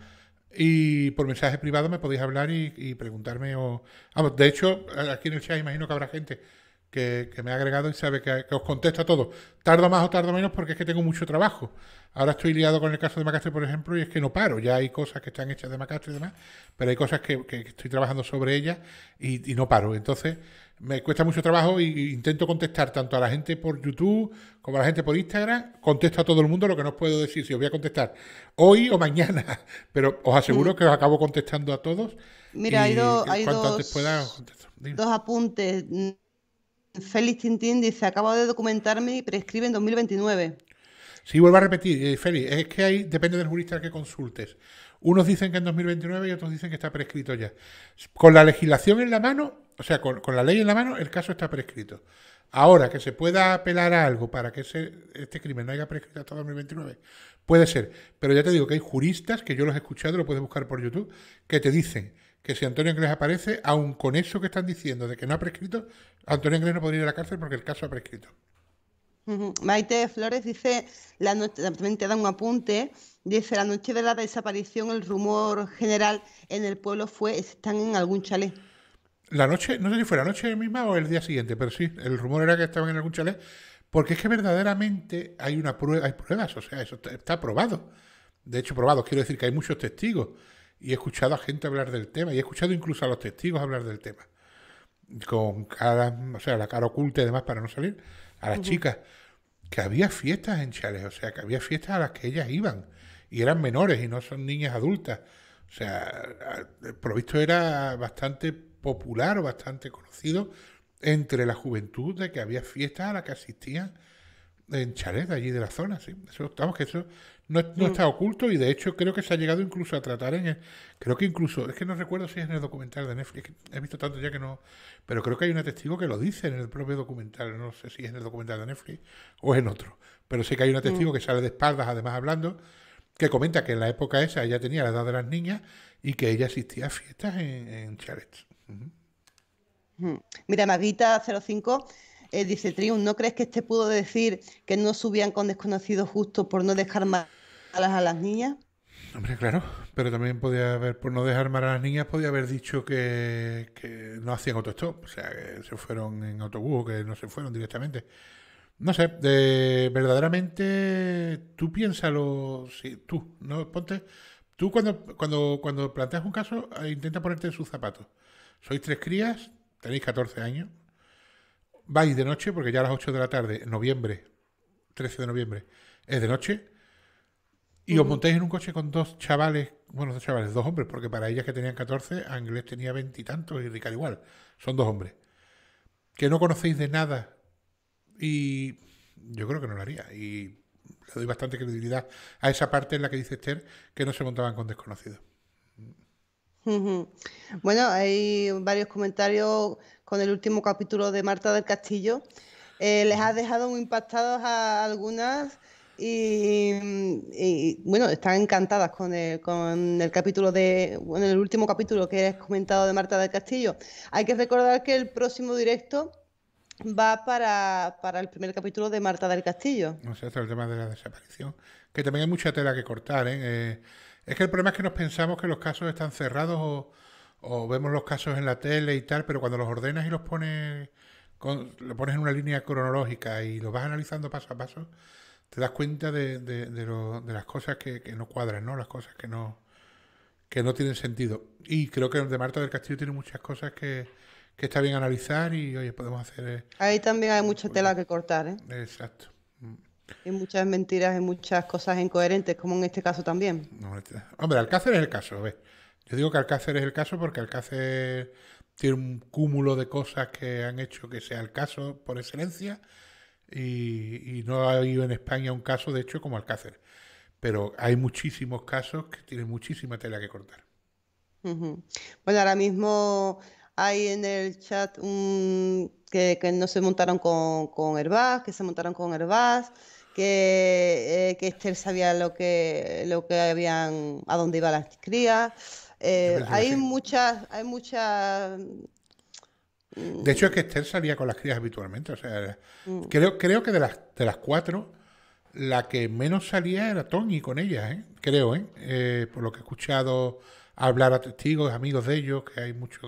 Y por mensaje privado me podéis hablar y, preguntarme. O... de hecho, aquí en el chat imagino que habrá gente que, me ha agregado y sabe que, os contesto a todos. Tardo más o tardo menos porque es que tengo mucho trabajo. Ahora estoy liado con el caso de Macastre, por ejemplo, y es que no paro. Ya hay cosas que están hechas de Macastre y demás, pero hay cosas que, estoy trabajando sobre ellas y, no paro. Entonces, me cuesta mucho trabajo e intento contestar tanto a la gente por YouTube como a la gente por Instagram. Contesto a todo el mundo lo que no os puedo decir, si os voy a contestar hoy o mañana, pero os aseguro mm. que os acabo contestando a todos. Mira, hay, dos apuntes Félix Tintín dice, acabo de documentarme y prescribe en 2029. Sí, vuelvo a repetir, eh, Félix, es que ahí depende del jurista que consultes. Unos dicen que en 2029 y otros dicen que está prescrito ya. Con la legislación en la mano, o sea, con, la ley en la mano, el caso está prescrito. Ahora, que se pueda apelar a algo para que este crimen no haya prescrito hasta 2029, puede ser. Pero ya te digo que hay juristas, que yo los he escuchado, lo puedes buscar por YouTube, que te dicen que si Antonio Inglés aparece, aun con eso que están diciendo de que no ha prescrito, Antonio Inglés no podría ir a la cárcel porque el caso ha prescrito. Maite Flores dice, la noche, también te da un apunte, dice, la noche de la desaparición, el rumor general en el pueblo fue, están en algún chalet. La noche, no sé si fue la noche misma o el día siguiente, pero sí, el rumor era que estaban en algún chalet, porque es que verdaderamente hay una prueba, hay pruebas, o sea, eso está probado. De hecho, probado, quiero decir que hay muchos testigos y he escuchado a gente hablar del tema, y he escuchado incluso a los testigos hablar del tema, con cara, o sea, la cara oculta y demás para no salir, a las chicas, que había fiestas en Chales, o sea, que había fiestas a las que ellas iban, y eran menores y no son niñas adultas. O sea, el provisto era bastante popular o bastante conocido entre la juventud de que había fiestas a las que asistían en chalés allí de la zona, sí. Eso, estamos que eso no, mm. está oculto y de hecho creo que se ha llegado incluso a tratar en... El, creo que incluso, es que no recuerdo si es en el documental de Netflix, he visto tanto ya que no... Pero creo que hay un testigo que lo dice en el propio documental, no sé si es en el documental de Netflix o en otro. Pero sé que hay un testigo mm. que sale de espaldas además hablando, que comenta que en la época esa ella tenía la edad de las niñas y que ella asistía a fiestas en, en mm. Mira, Maguita 05 eh, dice, Triun, ¿no crees que este pudo decir que no subían con desconocidos justo por no dejar más a las niñas. Hombre, claro, pero también podía haber, por no dejar a las niñas, podía haber dicho que, que no hacían autostop, o sea, que se fueron en autobús, que no se fueron directamente. No sé, verdaderamente tú piénsalo, si tú, no ponte, tú cuando, cuando, cuando planteas un caso, eh, intenta ponerte en sus zapatos. Sois tres crías, tenéis 14 años, vais de noche, porque ya a las 8 de la tarde, noviembre, 13 de noviembre, es de noche y os montáis en un coche con dos chavales, bueno, dos chavales, dos hombres, porque para ellas que tenían 14, Anglés tenía veintitantos y, y Ricardo igual. Son dos hombres. Que no conocéis de nada y yo creo que no lo haría. Y le doy bastante credibilidad a esa parte en la que dice Esther que no se montaban con desconocidos. Bueno, hay varios comentarios con el último capítulo de Marta del Castillo. Eh, les ha dejado muy impactados a algunas Mm, y, bueno, están encantadas con el, con el capítulo de, bueno, el último capítulo que has comentado de Marta del Castillo. Hay que recordar que el próximo directo va para, el primer capítulo de Marta del Castillo. No sé, hasta el tema de la desaparición, que también hay mucha tela que cortar. ¿eh? Eh, es que el problema es que nos pensamos que los casos están cerrados o, vemos los casos en la tele y tal, pero cuando los ordenas y los pones, lo pones en una línea cronológica y los vas analizando paso a paso te das cuenta de, las cosas que, que, no cuadran, ¿no? Las cosas que no, que no tienen sentido. Y creo que el de Marta del Castillo tiene muchas cosas que, que está bien analizar y, oye, podemos hacer... Eh, Ahí también hay mucha pues, tela que cortar, ¿eh? Exacto. Mm. Y muchas mentiras y muchas cosas incoherentes, como en este caso también. Este, hombre, Alcácer es el caso, Yo digo que Alcácer es el caso porque Alcácer tiene un cúmulo de cosas que han hecho que sea el caso por excelencia y, no ha habido en España un caso, de hecho, como Alcácer. Pero hay muchísimos casos que tienen muchísima tela que cortar. Bueno, ahora mismo hay en el chat que, no se montaron con, con Herbaz, que se montaron con Herbaz, que, eh, Esther sabía lo que, lo que habían, a dónde iban las crías. Eh, hay, muchas, hay muchas de hecho, es que Esther salía con las crías habitualmente. O sea, creo, creo que de las, de las cuatro, la que menos salía era Tony con ellas, ¿eh? creo, ¿eh? ¿eh? por lo que he escuchado hablar a testigos, amigos de ellos, que hay mucho.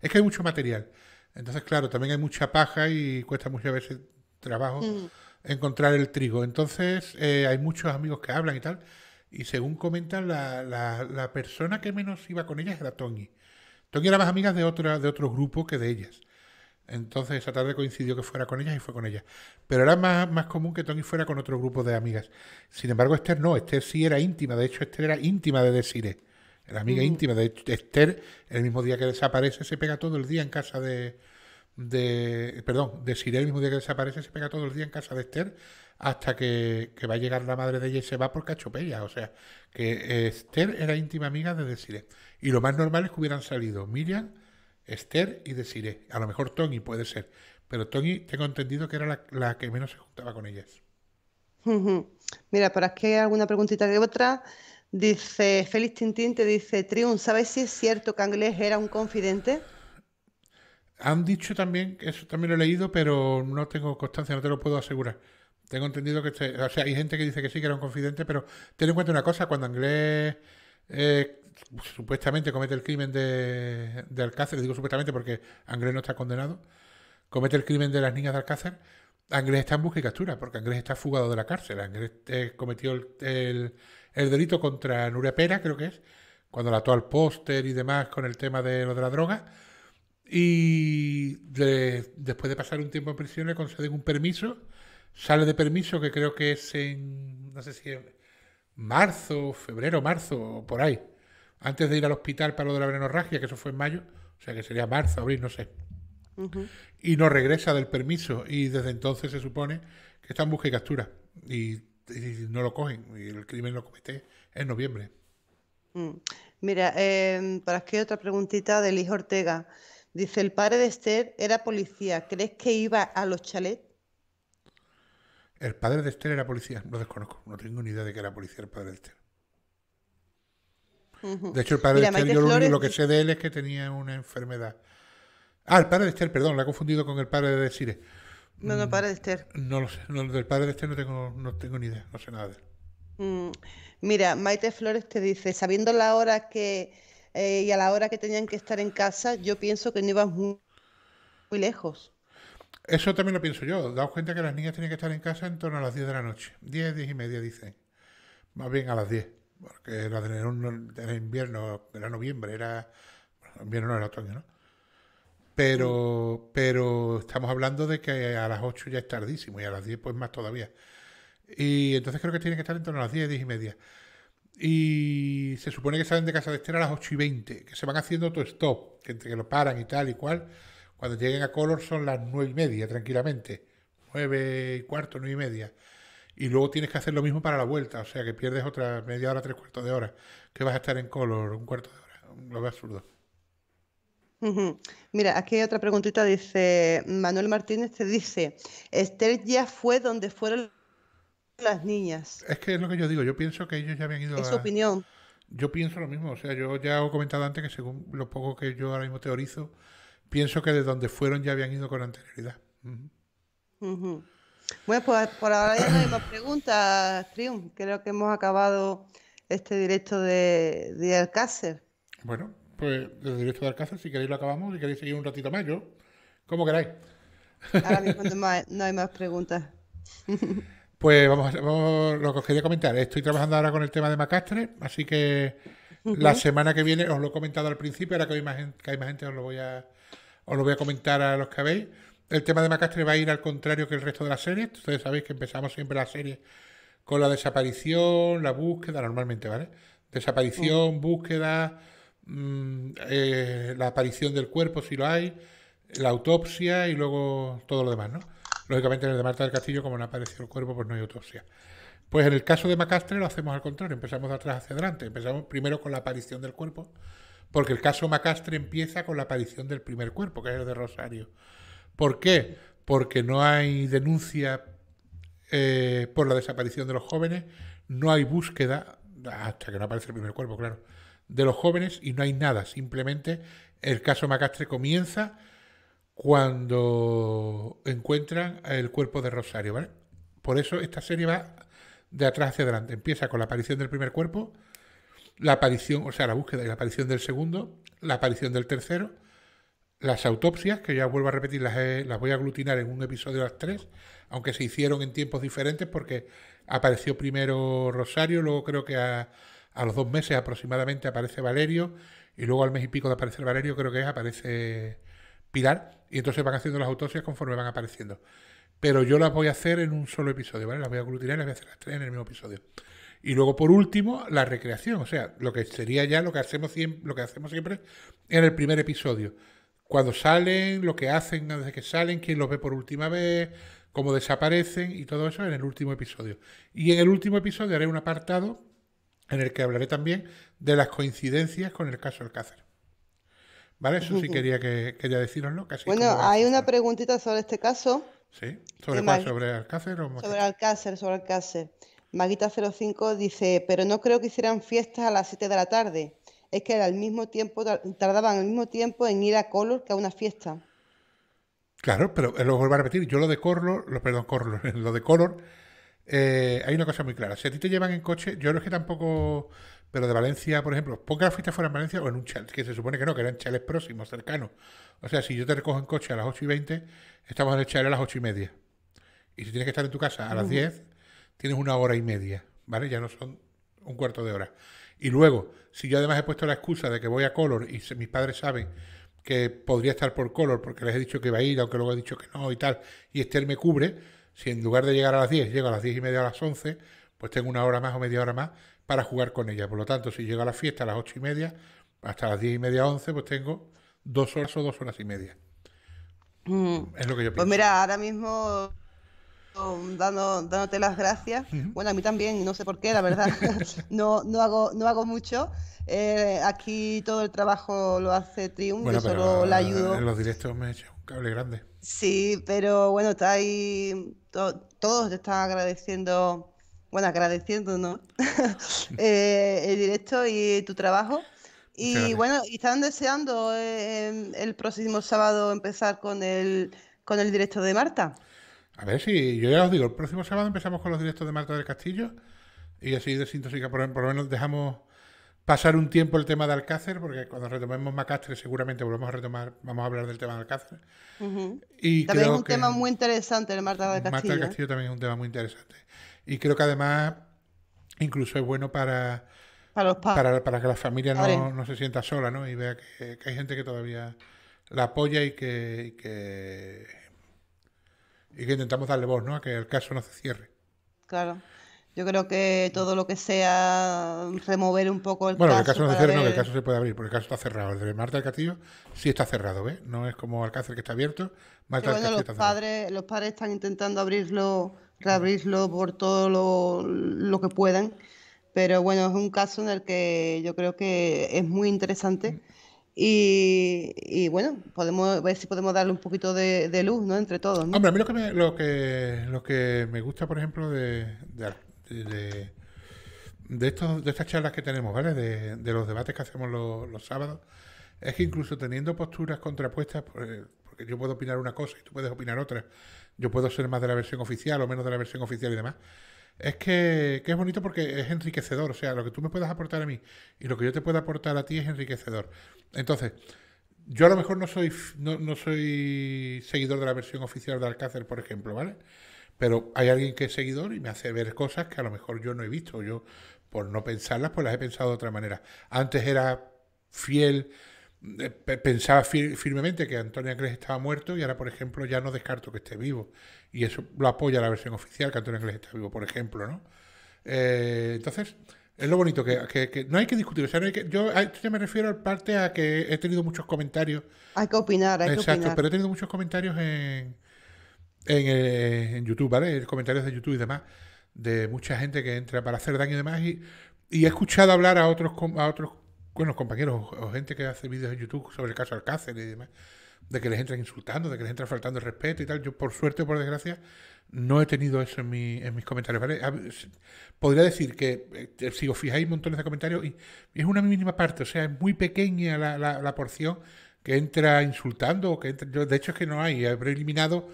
Es que hay mucho material. Entonces, claro, también hay mucha paja y cuesta muchas veces trabajo mm. encontrar el trigo. Entonces, eh, hay muchos amigos que hablan y tal. Y según comentan, la, la, persona que menos iba con ellas era Tony. Tony era más amiga de, otra, de otro grupo que de ellas. Entonces esa tarde coincidió que fuera con ellas y fue con ellas. Pero era más, más común que Tony fuera con otro grupo de amigas. Sin embargo, Esther no, Esther sí era íntima. De hecho, Esther era íntima de Desiree. Era amiga mm. íntima de Esther. El mismo día que desaparece se pega todo el día en casa de... de perdón, Desiree el mismo día que desaparece se pega todo el día en casa de Esther hasta que, que va a llegar la madre de ella y se va por cachopella. O sea, que Esther era íntima amiga de Desiree. Y lo más normal es que hubieran salido Miriam... Esther y Desiree. A lo mejor Tony puede ser. Pero Tony, tengo entendido que era la, que menos se juntaba con ellas. Mira, para que hay alguna preguntita que otra. Dice Félix Tintín, te dice Triun, ¿sabes si es cierto que Anglés era un confidente? Han dicho también, eso también lo he leído, pero no tengo constancia, no te lo puedo asegurar. Tengo entendido que, este, o sea, hay gente que dice que sí, que era un confidente, pero ten en cuenta una cosa, cuando Anglés eh, supuestamente comete el crimen de, de le digo supuestamente porque Anglés no está condenado, comete el crimen de las niñas de Alcácer, Anglés está en busca y captura, porque Anglés está fugado de la cárcel. Anglés eh, cometió el, delito contra Nuria Pera, creo que es, cuando la ató al póster y demás con el tema de lo de la droga. Y después de pasar un tiempo en prisión le conceden un permiso, sale de permiso que creo que es en, no sé si marzo, febrero, marzo, por ahí antes de ir al hospital para lo de la venenorragia, que eso fue en mayo, o sea que sería marzo, abril, no sé. Y no regresa del permiso y desde entonces se supone que está en busca y captura y, no lo cogen y el crimen lo comete en noviembre. Mm. Mira, eh, em, para que otra preguntita de Liz Ortega. Dice, el padre de Esther era policía, ¿crees que iba a los chalets? El padre de Esther era policía, no desconozco, no tengo ni idea de que era policía el padre de Esther. De hecho, el padre de Esther, lo, que sé de él es que tenía una enfermedad. Ah, el padre de Esther, perdón, la he confundido con el padre de Cires. No, no, mm, padre de Esther. No lo sé, del padre de Esther no tengo, no tengo ni idea, no sé nada de él. Mm, mira, Maite Flores te dice, sabiendo la hora que eh, y a la hora que tenían que estar en casa, yo pienso que no iban muy, muy lejos. Eso también lo pienso yo. dado cuenta que las niñas tenían que estar en casa en torno a las 10 de la noche. 10, 10 y media, dicen. Más bien a las 10 porque era, de un, era invierno, era noviembre, era invierno no era otoño, ¿no? Pero, mm. pero estamos hablando de que a las 8 ya es tardísimo y a las 10 pues más todavía. Y entonces creo que tienen que estar en torno a las 10, 10 y media. Y se supone que salen de casa de estera a las 8 y 20, que se van haciendo auto-stop, que entre que lo paran y tal y cual. Cuando lleguen a Color son las 9 y media, tranquilamente. 9 y cuarto, 9 y media y luego tienes que hacer lo mismo para la vuelta, o sea que pierdes otra media hora, tres cuartos de hora, que vas a estar en color, un cuarto de hora, lo veo absurdo. Mira, aquí hay otra preguntita, dice Manuel Martínez, te dice, Esther ya fue donde fueron las niñas. Es que es lo que yo digo, yo pienso que ellos ya habían ido es su opinión. Yo pienso lo mismo, o sea, yo ya he comentado antes que según lo poco que yo ahora mismo teorizo, pienso que de donde fueron ya habían ido con anterioridad. Bueno, pues por ahora ya no hay más preguntas, Trium. Creo que hemos acabado este directo de, Alcácer. Bueno, pues el directo de Alcácer, si queréis lo acabamos, si queréis seguir un ratito más, yo, como queráis. Ahora mismo no hay más preguntas. Pues vamos, vamos, lo que os quería comentar, estoy trabajando ahora con el tema de Macastre, así que la semana que viene, os lo he comentado al principio, ahora que, hay más, que más gente, os lo voy a, os lo voy a comentar a los que habéis. El tema de Macastre va a ir al contrario que el resto de las series. Ustedes sabéis que empezamos siempre la serie con la desaparición, la búsqueda, normalmente, ¿vale? Desaparición, mm. búsqueda, mm, eh, la aparición del cuerpo, si lo hay, la autopsia y luego todo lo demás, ¿no? Lógicamente en el de Marta del Castillo, como no apareció el cuerpo, pues no hay autopsia. Pues en el caso de Macastre lo hacemos al contrario, empezamos de atrás hacia adelante, empezamos primero con la aparición del cuerpo, porque el caso Macastre empieza con la aparición del primer cuerpo, que es el de Rosario ¿Por qué? Porque no hay denuncia eh, por la desaparición de los jóvenes, no hay búsqueda, ah, hasta que no aparece el primer cuerpo, claro, de los jóvenes y no hay nada. Simplemente el caso Macastre comienza cuando encuentran el cuerpo de Rosario, ¿vale? Por eso esta serie va de atrás hacia adelante. Empieza con la aparición del primer cuerpo, la aparición, o sea, la búsqueda y la aparición del segundo, la aparición del tercero, las autopsias, que ya vuelvo a repetir, las, las voy a aglutinar en un episodio las tres, aunque se hicieron en tiempos diferentes porque apareció primero Rosario, luego creo que a, los dos meses aproximadamente aparece Valerio y luego al mes y pico de aparecer Valerio creo que aparece Pilar y entonces van haciendo las autopsias conforme van apareciendo. Pero yo las voy a hacer en un solo episodio, ¿vale? Las voy a aglutinar y las voy a hacer las tres en el mismo episodio. Y luego, por último, la recreación, o sea, lo que sería ya lo que hacemos, siempre lo que hacemos siempre en el primer episodio cuando salen, lo que hacen desde que salen, quién los ve por última vez, cómo desaparecen y todo eso en el último episodio. Y en el último episodio haré un apartado en el que hablaré también de las coincidencias con el caso Alcácer. ¿Vale? Eso sí quería que quería deciroslo. bueno, hay una preguntita sobre este caso. Sí, ¿sobre cuál? ¿Sobre Alcácer o Sobre Alcácer, sobre Alcácer. Maguita05 dice, pero no creo que hicieran fiestas a las 7 de la tarde es que al mismo tiempo tardaban al mismo tiempo en ir a Color que a una fiesta. Claro, pero eh, lo vuelvo a repetir, yo lo de Color, lo, perdón, Color, lo de Color, eh, hay una cosa muy clara. Si a ti te llevan en coche, yo no que tampoco, pero de Valencia, por ejemplo, pocas fiesta fuera en Valencia o en un chal, que se supone que no, que eran chales próximos, cercanos. O sea, si yo te recojo en coche a las 8 y 20, estamos en el a las 8 y media. Y si tienes que estar en tu casa a las 10, tienes una hora y media, ¿vale? Ya no son un cuarto de hora. Y luego, si yo además he puesto la excusa de que voy a Color y mis padres saben que podría estar por Color porque les he dicho que va a ir, aunque luego he dicho que no y tal, y Esther me cubre, si en lugar de llegar a las 10 llego a las 10 y media a las 11, pues tengo una hora más o media hora más para jugar con ella. Por lo tanto, si llego a la fiesta a las 8 y media, hasta las 10 y media, 11, pues tengo dos horas o dos horas y media. Mm. Es lo que yo pues pienso. Pues mira, ahora mismo dándote las gracias. Bueno, a mí también, no sé por qué, la verdad. no, no, hago, no hago mucho. Eh, aquí todo el trabajo lo hace Triunfo, solo la ayudo. Eh, en los directos me he hecho un cable grande. Sí, pero bueno, está ahí. todos te están agradeciendo, bueno, agradeciéndonos eh, el directo y tu trabajo. Y bueno, y están deseando el próximo sábado empezar con el, con el directo de Marta. A ver si, yo ya os digo, el próximo sábado empezamos con los directos de Marta del Castillo y así de por, por lo menos dejamos pasar un tiempo el tema de Alcácer, porque cuando retomemos Macastre seguramente volvemos a retomar, vamos a hablar del tema de Alcácer. y también es un tema muy interesante el Marta del Castillo. Marta del Castillo también es un tema muy interesante. Y creo que además incluso es bueno para, para, que la familia no, se sienta sola ¿no? y vea que, hay gente que todavía la apoya y que y que intentamos darle voz, ¿no? A que el caso no se cierre. Claro. Yo creo que todo lo que sea remover un poco el caso. Bueno, el caso no se cierre, no, que el caso se puede abrir, porque el caso está cerrado. El de Marta del Castillo sí está cerrado, ¿ves? ¿eh? No es como el cáncer que está abierto. bueno, los padres, los padres están intentando abrirlo, reabrirlo por todo lo, que puedan. Pero bueno, es un caso en el que yo creo que es muy interesante. Mm. Y, bueno, podemos ver si podemos darle un poquito de, luz, ¿no? Entre todos. Hombre, a mí lo que me, lo que, me gusta, por ejemplo, de, de, de, estos, de estas charlas que tenemos, ¿vale? De, los debates que hacemos los, los, sábados, es que incluso teniendo posturas contrapuestas, pues, porque yo puedo opinar una cosa y tú puedes opinar otra, yo puedo ser más de la versión oficial o menos de la versión oficial y demás es que, es bonito porque es enriquecedor. O sea, lo que tú me puedas aportar a mí y lo que yo te pueda aportar a ti es enriquecedor. Entonces, yo a lo mejor no soy, no, no soy seguidor de la versión oficial de Alcácer, por ejemplo, ¿vale? Pero hay alguien que es seguidor y me hace ver cosas que a lo mejor yo no he visto. Yo, por no pensarlas, pues las he pensado de otra manera. Antes era fiel eh, pensaba firmemente que Antonio Anglés estaba muerto y ahora, por ejemplo, ya no descarto que esté vivo. Y eso lo apoya la versión oficial, que Antonio Anglés está vivo, por ejemplo, ¿no? Eh, entonces, es lo bonito, que, no hay que discutir. O sea, no yo me refiero en parte a que he tenido muchos comentarios. Hay que opinar, hay que opinar. pero he tenido muchos comentarios en, en, eh, en YouTube, ¿vale? Comentarios de YouTube y demás, de mucha gente que entra para hacer daño y demás. Y, y he escuchado hablar a otros, a otros bueno, compañeros o gente que hace vídeos en YouTube sobre el caso Alcácer y demás, de que les entran insultando, de que les entran faltando respeto y tal. Yo, por suerte o por desgracia, no he tenido eso en, mi, en mis comentarios. ¿vale? podría decir que, eh, eh, si os fijáis, montones de comentarios, y, es una mínima parte, o sea, es muy pequeña la, la, porción que entra insultando. que yo, De hecho, es que no hay, habré eliminado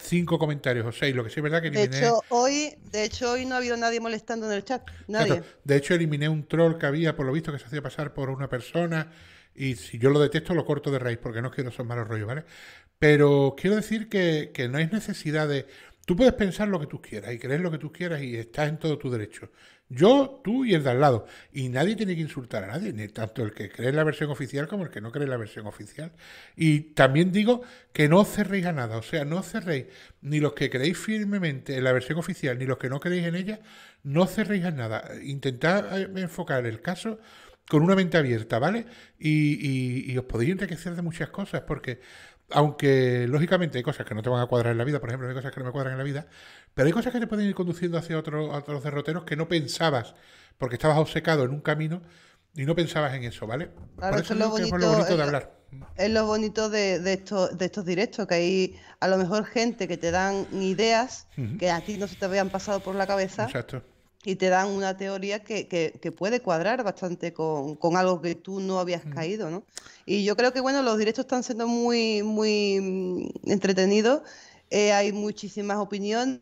cinco comentarios o seis, lo que sí es verdad que eliminé... De hecho, hoy, de hecho, hoy no ha habido nadie molestando en el chat. Nadie. De hecho, eliminé un troll que había, por lo visto, que se hacía pasar por una persona. Y si yo lo detesto, lo corto de raíz, porque no quiero esos malos rollos, ¿vale? Pero quiero decir que, no hay necesidad de... Tú puedes pensar lo que tú quieras y creer lo que tú quieras y estás en todo tu derecho. Yo, tú y el de al lado. Y nadie tiene que insultar a nadie, tanto el que cree en la versión oficial como el que no cree en la versión oficial. Y también digo que no cerréis a nada, o sea, no cerréis, ni los que creéis firmemente en la versión oficial, ni los que no creéis en ella, no cerréis a nada. Intentad eh, enfocar el caso con una mente abierta, ¿vale? Y, y os podéis enriquecer de muchas cosas, porque aunque lógicamente hay cosas que no te van a cuadrar en la vida, por ejemplo, hay cosas que no me cuadran en la vida, pero hay cosas que te pueden ir conduciendo hacia otro, otros derroteros que no pensabas, porque estabas obcecado en un camino y no pensabas en eso, ¿vale? Claro, eso es lo, bonito, de hablar. Es lo bonito de, estos, directos, que hay a lo mejor gente que te dan ideas que a ti no se te habían pasado por la cabeza. Exacto y te dan una teoría que, que, puede cuadrar bastante con, con, algo que tú no habías mm. caído, ¿no? Y yo creo que, bueno, los directos están siendo muy, muy mm, entretenidos, eh, hay muchísimas opiniones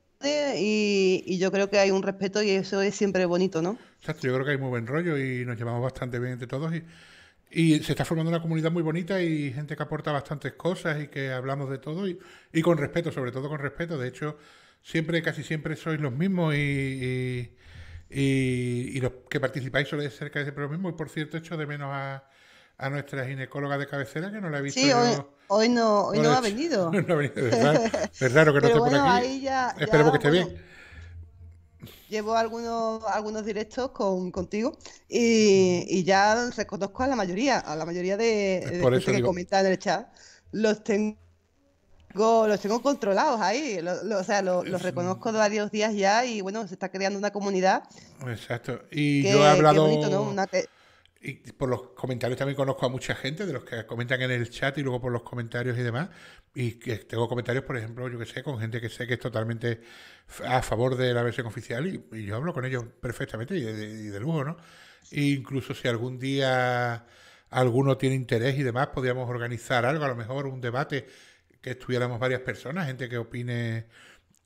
y, y, yo creo que hay un respeto y eso es siempre bonito, ¿no? Exacto, yo creo que hay muy buen rollo y nos llevamos bastante bien entre todos y, y se está formando una comunidad muy bonita y gente que aporta bastantes cosas y que hablamos de todo y, y con respeto, sobre todo con respeto, de hecho... Siempre, casi siempre sois los mismos y, y, y los que participáis soléis cerca de pero mismo. Y por cierto, echo de menos a, a nuestra ginecóloga de cabecera que no la he visto. Sí, hoy, no, hoy no ha venido. es raro, que no esté por aquí. Esperemos que esté bien llevo algunos algunos directos con, contigo y, y, ya reconozco a la mayoría, a la mayoría de, de, que comentan en el chat. Los tengo los tengo controlados ahí, o sea, los reconozco varios días ya y bueno, se está creando una comunidad. Exacto. Y yo he hablado... Y por los comentarios también conozco a mucha gente, de los que comentan en el chat y luego por los comentarios y demás. Y tengo comentarios, por ejemplo, yo que sé, con gente que sé que es totalmente a favor de la versión oficial y, yo hablo con ellos perfectamente y de, lujo, ¿no? E incluso si algún día alguno tiene interés y demás, podríamos organizar algo, a lo mejor un debate que estuviéramos varias personas, gente que opine,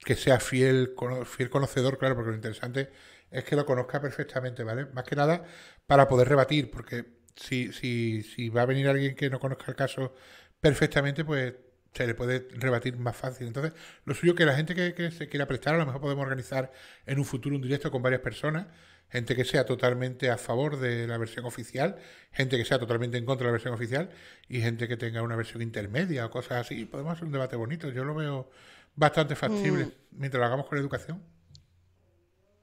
que sea fiel, fiel conocedor, claro, porque lo interesante es que lo conozca perfectamente, ¿vale? Más que nada para poder rebatir, porque si, si, si va a venir alguien que no conozca el caso perfectamente, pues se le puede rebatir más fácil. Entonces, lo suyo que la gente que, que se quiera prestar, a lo mejor podemos organizar en un futuro un directo con varias personas gente que sea totalmente a favor de la versión oficial, gente que sea totalmente en contra de la versión oficial y gente que tenga una versión intermedia o cosas así. Podemos hacer un debate bonito, yo lo veo bastante factible mm. mientras lo hagamos con educación.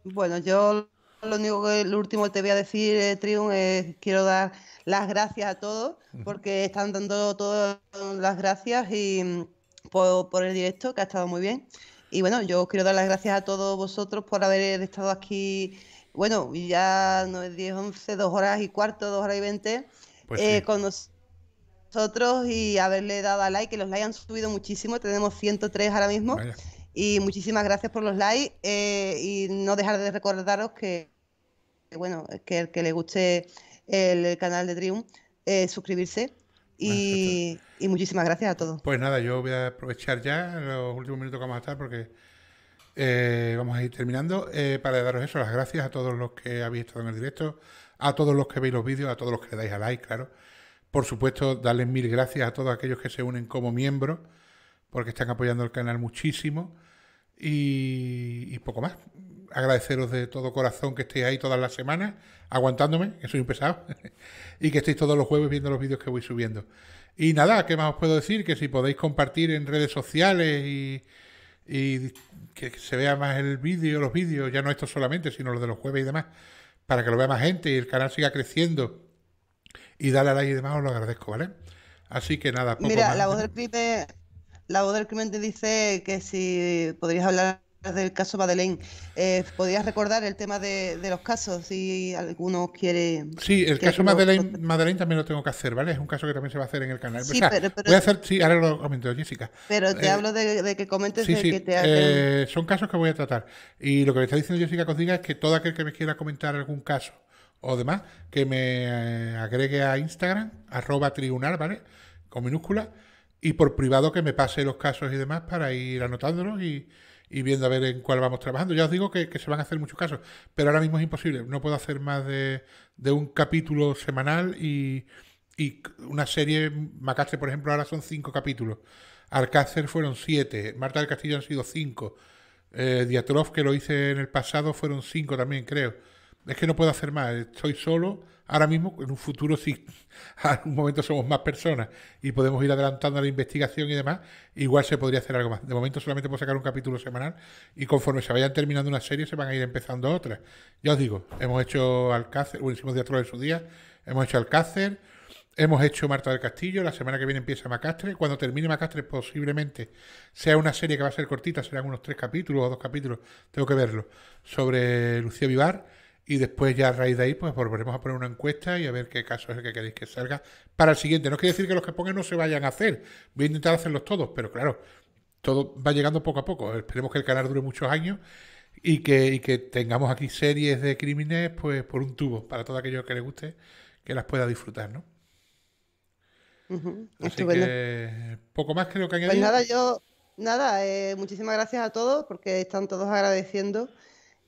Bueno, yo lo único que lo último que te voy a decir, eh, Triun, es quiero dar las gracias a todos porque están dando todas las gracias y mm, por, por el directo que ha estado muy bien. Y bueno, yo quiero dar las gracias a todos vosotros por haber estado aquí bueno, ya no es 10, 11, 2 horas y cuarto, 2 horas y 20, pues eh, con nosotros y haberle dado a like, que los likes han subido muchísimo, tenemos 103 ahora mismo. Y muchísimas gracias por los likes eh, y no dejar de recordaros que, bueno, que el que le guste el, canal de Trium eh, suscribirse. Y, y, muchísimas gracias a todos. Pues nada, yo voy a aprovechar ya los últimos minutos que vamos a estar porque eh, vamos a ir terminando. Eh, para daros eso, las gracias a todos los que habéis estado en el directo, a todos los que veis los vídeos, a todos los que le dais a like, claro. Por supuesto, darles mil gracias a todos aquellos que se unen como miembros, porque están apoyando el canal muchísimo. Y, y poco más. Agradeceros de todo corazón que estéis ahí todas las semanas, aguantándome, que soy un pesado, y que estéis todos los jueves viendo los vídeos que voy subiendo. Y nada, ¿qué más os puedo decir? Que si podéis compartir en redes sociales y y que se vea más el vídeo, los vídeos, ya no estos solamente, sino los de los jueves y demás, para que lo vea más gente y el canal siga creciendo y dale a like y demás, os lo agradezco, ¿vale? Así que nada, poco Mira, la voz del cliente, la voz del crimen dice que si podrías hablar del caso Madeleine. Eh, ¿Podrías recordar el tema de, los casos si alguno quiere... Sí, el caso Madeleine, también lo tengo que hacer, ¿vale? Es un caso que también se va a hacer en el canal. Sí, voy a hacer, sí, ahora lo comento, Jessica. Pero te eh, hablo de, que comentes sí, que te eh, Son casos que voy a tratar. Y lo que me está diciendo Jessica Cosiga es que todo aquel que me quiera comentar algún caso o demás, que me eh, agregue a Instagram, arroba tribunal, ¿vale? Con minúsculas Y por privado que me pase los casos y demás para ir anotándolos y y viendo a ver en cuál vamos trabajando. Ya os digo que, se van a hacer muchos casos, pero ahora mismo es imposible. No puedo hacer más de, un capítulo semanal y, una serie, Macastre, por ejemplo, ahora son cinco capítulos. Alcácer fueron siete, Marta del Castillo han sido cinco, eh, que lo hice en el pasado, fueron cinco también, creo. Es que no puedo hacer más, estoy solo Ahora mismo, en un futuro, si en algún momento somos más personas y podemos ir adelantando la investigación y demás, igual se podría hacer algo más. De momento solamente puedo sacar un capítulo semanal y conforme se vayan terminando una serie se van a ir empezando otras. Ya os digo, hemos hecho Alcácer, bueno, hicimos Diatrol en su día, hemos hecho Alcácer, hemos hecho Marta del Castillo, la semana que viene empieza Macastre, cuando termine Macastre posiblemente sea una serie que va a ser cortita, serán unos tres capítulos o dos capítulos, tengo que verlo, sobre Lucía Vivar y después ya a raíz de ahí pues volveremos a poner una encuesta y a ver qué caso es el que queréis que salga para el siguiente. No quiere decir que los que pongan no se vayan a hacer, voy a intentar hacerlos todos, pero claro, todo va llegando poco a poco. Esperemos que el canal dure muchos años y que, que tengamos aquí series de crímenes pues por un tubo, para todo aquello que le guste, que las pueda disfrutar, ¿no? Así que poco más creo que pues añadir. Pues nada, yo, nada, eh, muchísimas gracias a todos porque están todos agradeciendo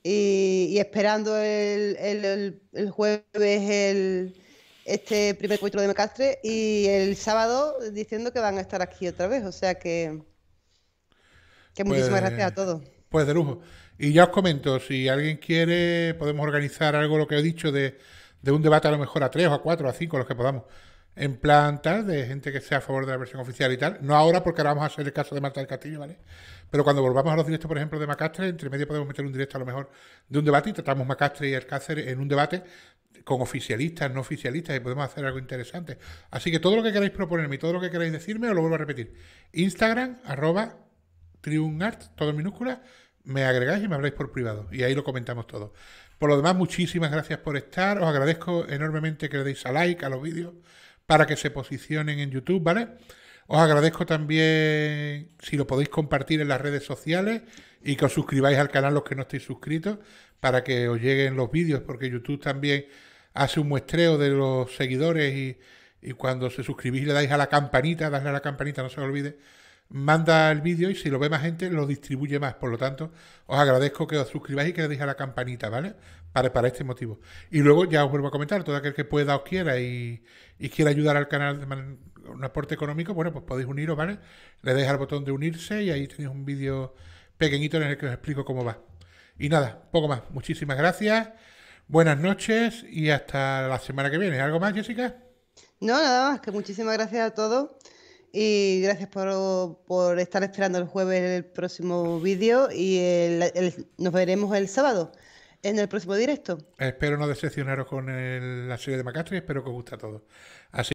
y, esperando el, el, el, jueves el, este primer encuentro de Mecastre y el sábado diciendo que van a estar aquí otra vez. O sea que, que muchísimas pues, gracias a todos. Pues de lujo. Y ya os comento, si alguien quiere, podemos organizar algo, lo que he dicho, de, un debate a lo mejor a tres o a cuatro o a cinco, los que podamos en planta, de gente que sea a favor de la versión oficial y tal. No ahora, porque ahora vamos a hacer el caso de Marta del Castillo, ¿vale? Pero cuando volvamos a los directos, por ejemplo, de Macastre, entre medio podemos meter un directo a lo mejor de un debate y tratamos Macastre y el Cáceres en un debate con oficialistas, no oficialistas, y podemos hacer algo interesante. Así que todo lo que queráis proponerme y todo lo que queráis decirme, os lo vuelvo a repetir. Instagram, arroba, triunart, todo en minúsculas, me agregáis y me habláis por privado. Y ahí lo comentamos todo. Por lo demás, muchísimas gracias por estar. Os agradezco enormemente que le deis a like a los vídeos para que se posicionen en YouTube, ¿vale? Os agradezco también si lo podéis compartir en las redes sociales y que os suscribáis al canal los que no estéis suscritos para que os lleguen los vídeos, porque YouTube también hace un muestreo de los seguidores y, cuando se suscribís le dais a la campanita, dadle a la campanita, no se olvide, manda el vídeo y si lo ve más gente lo distribuye más. Por lo tanto, os agradezco que os suscribáis y que le deis a la campanita, ¿vale? Para, para este motivo. Y luego ya os vuelvo a comentar, todo aquel que pueda o quiera y, y quiera ayudar al canal de manera un aporte económico, bueno, pues podéis uniros, ¿vale? Le dais al botón de unirse y ahí tenéis un vídeo pequeñito en el que os explico cómo va. Y nada, poco más. Muchísimas gracias. Buenas noches y hasta la semana que viene. ¿Algo más, Jessica? No, nada más, que muchísimas gracias a todos y gracias por, estar esperando el jueves el próximo vídeo y nos veremos el sábado en el próximo directo. Espero no decepcionaros con la serie de Macastro y espero que os guste a todos.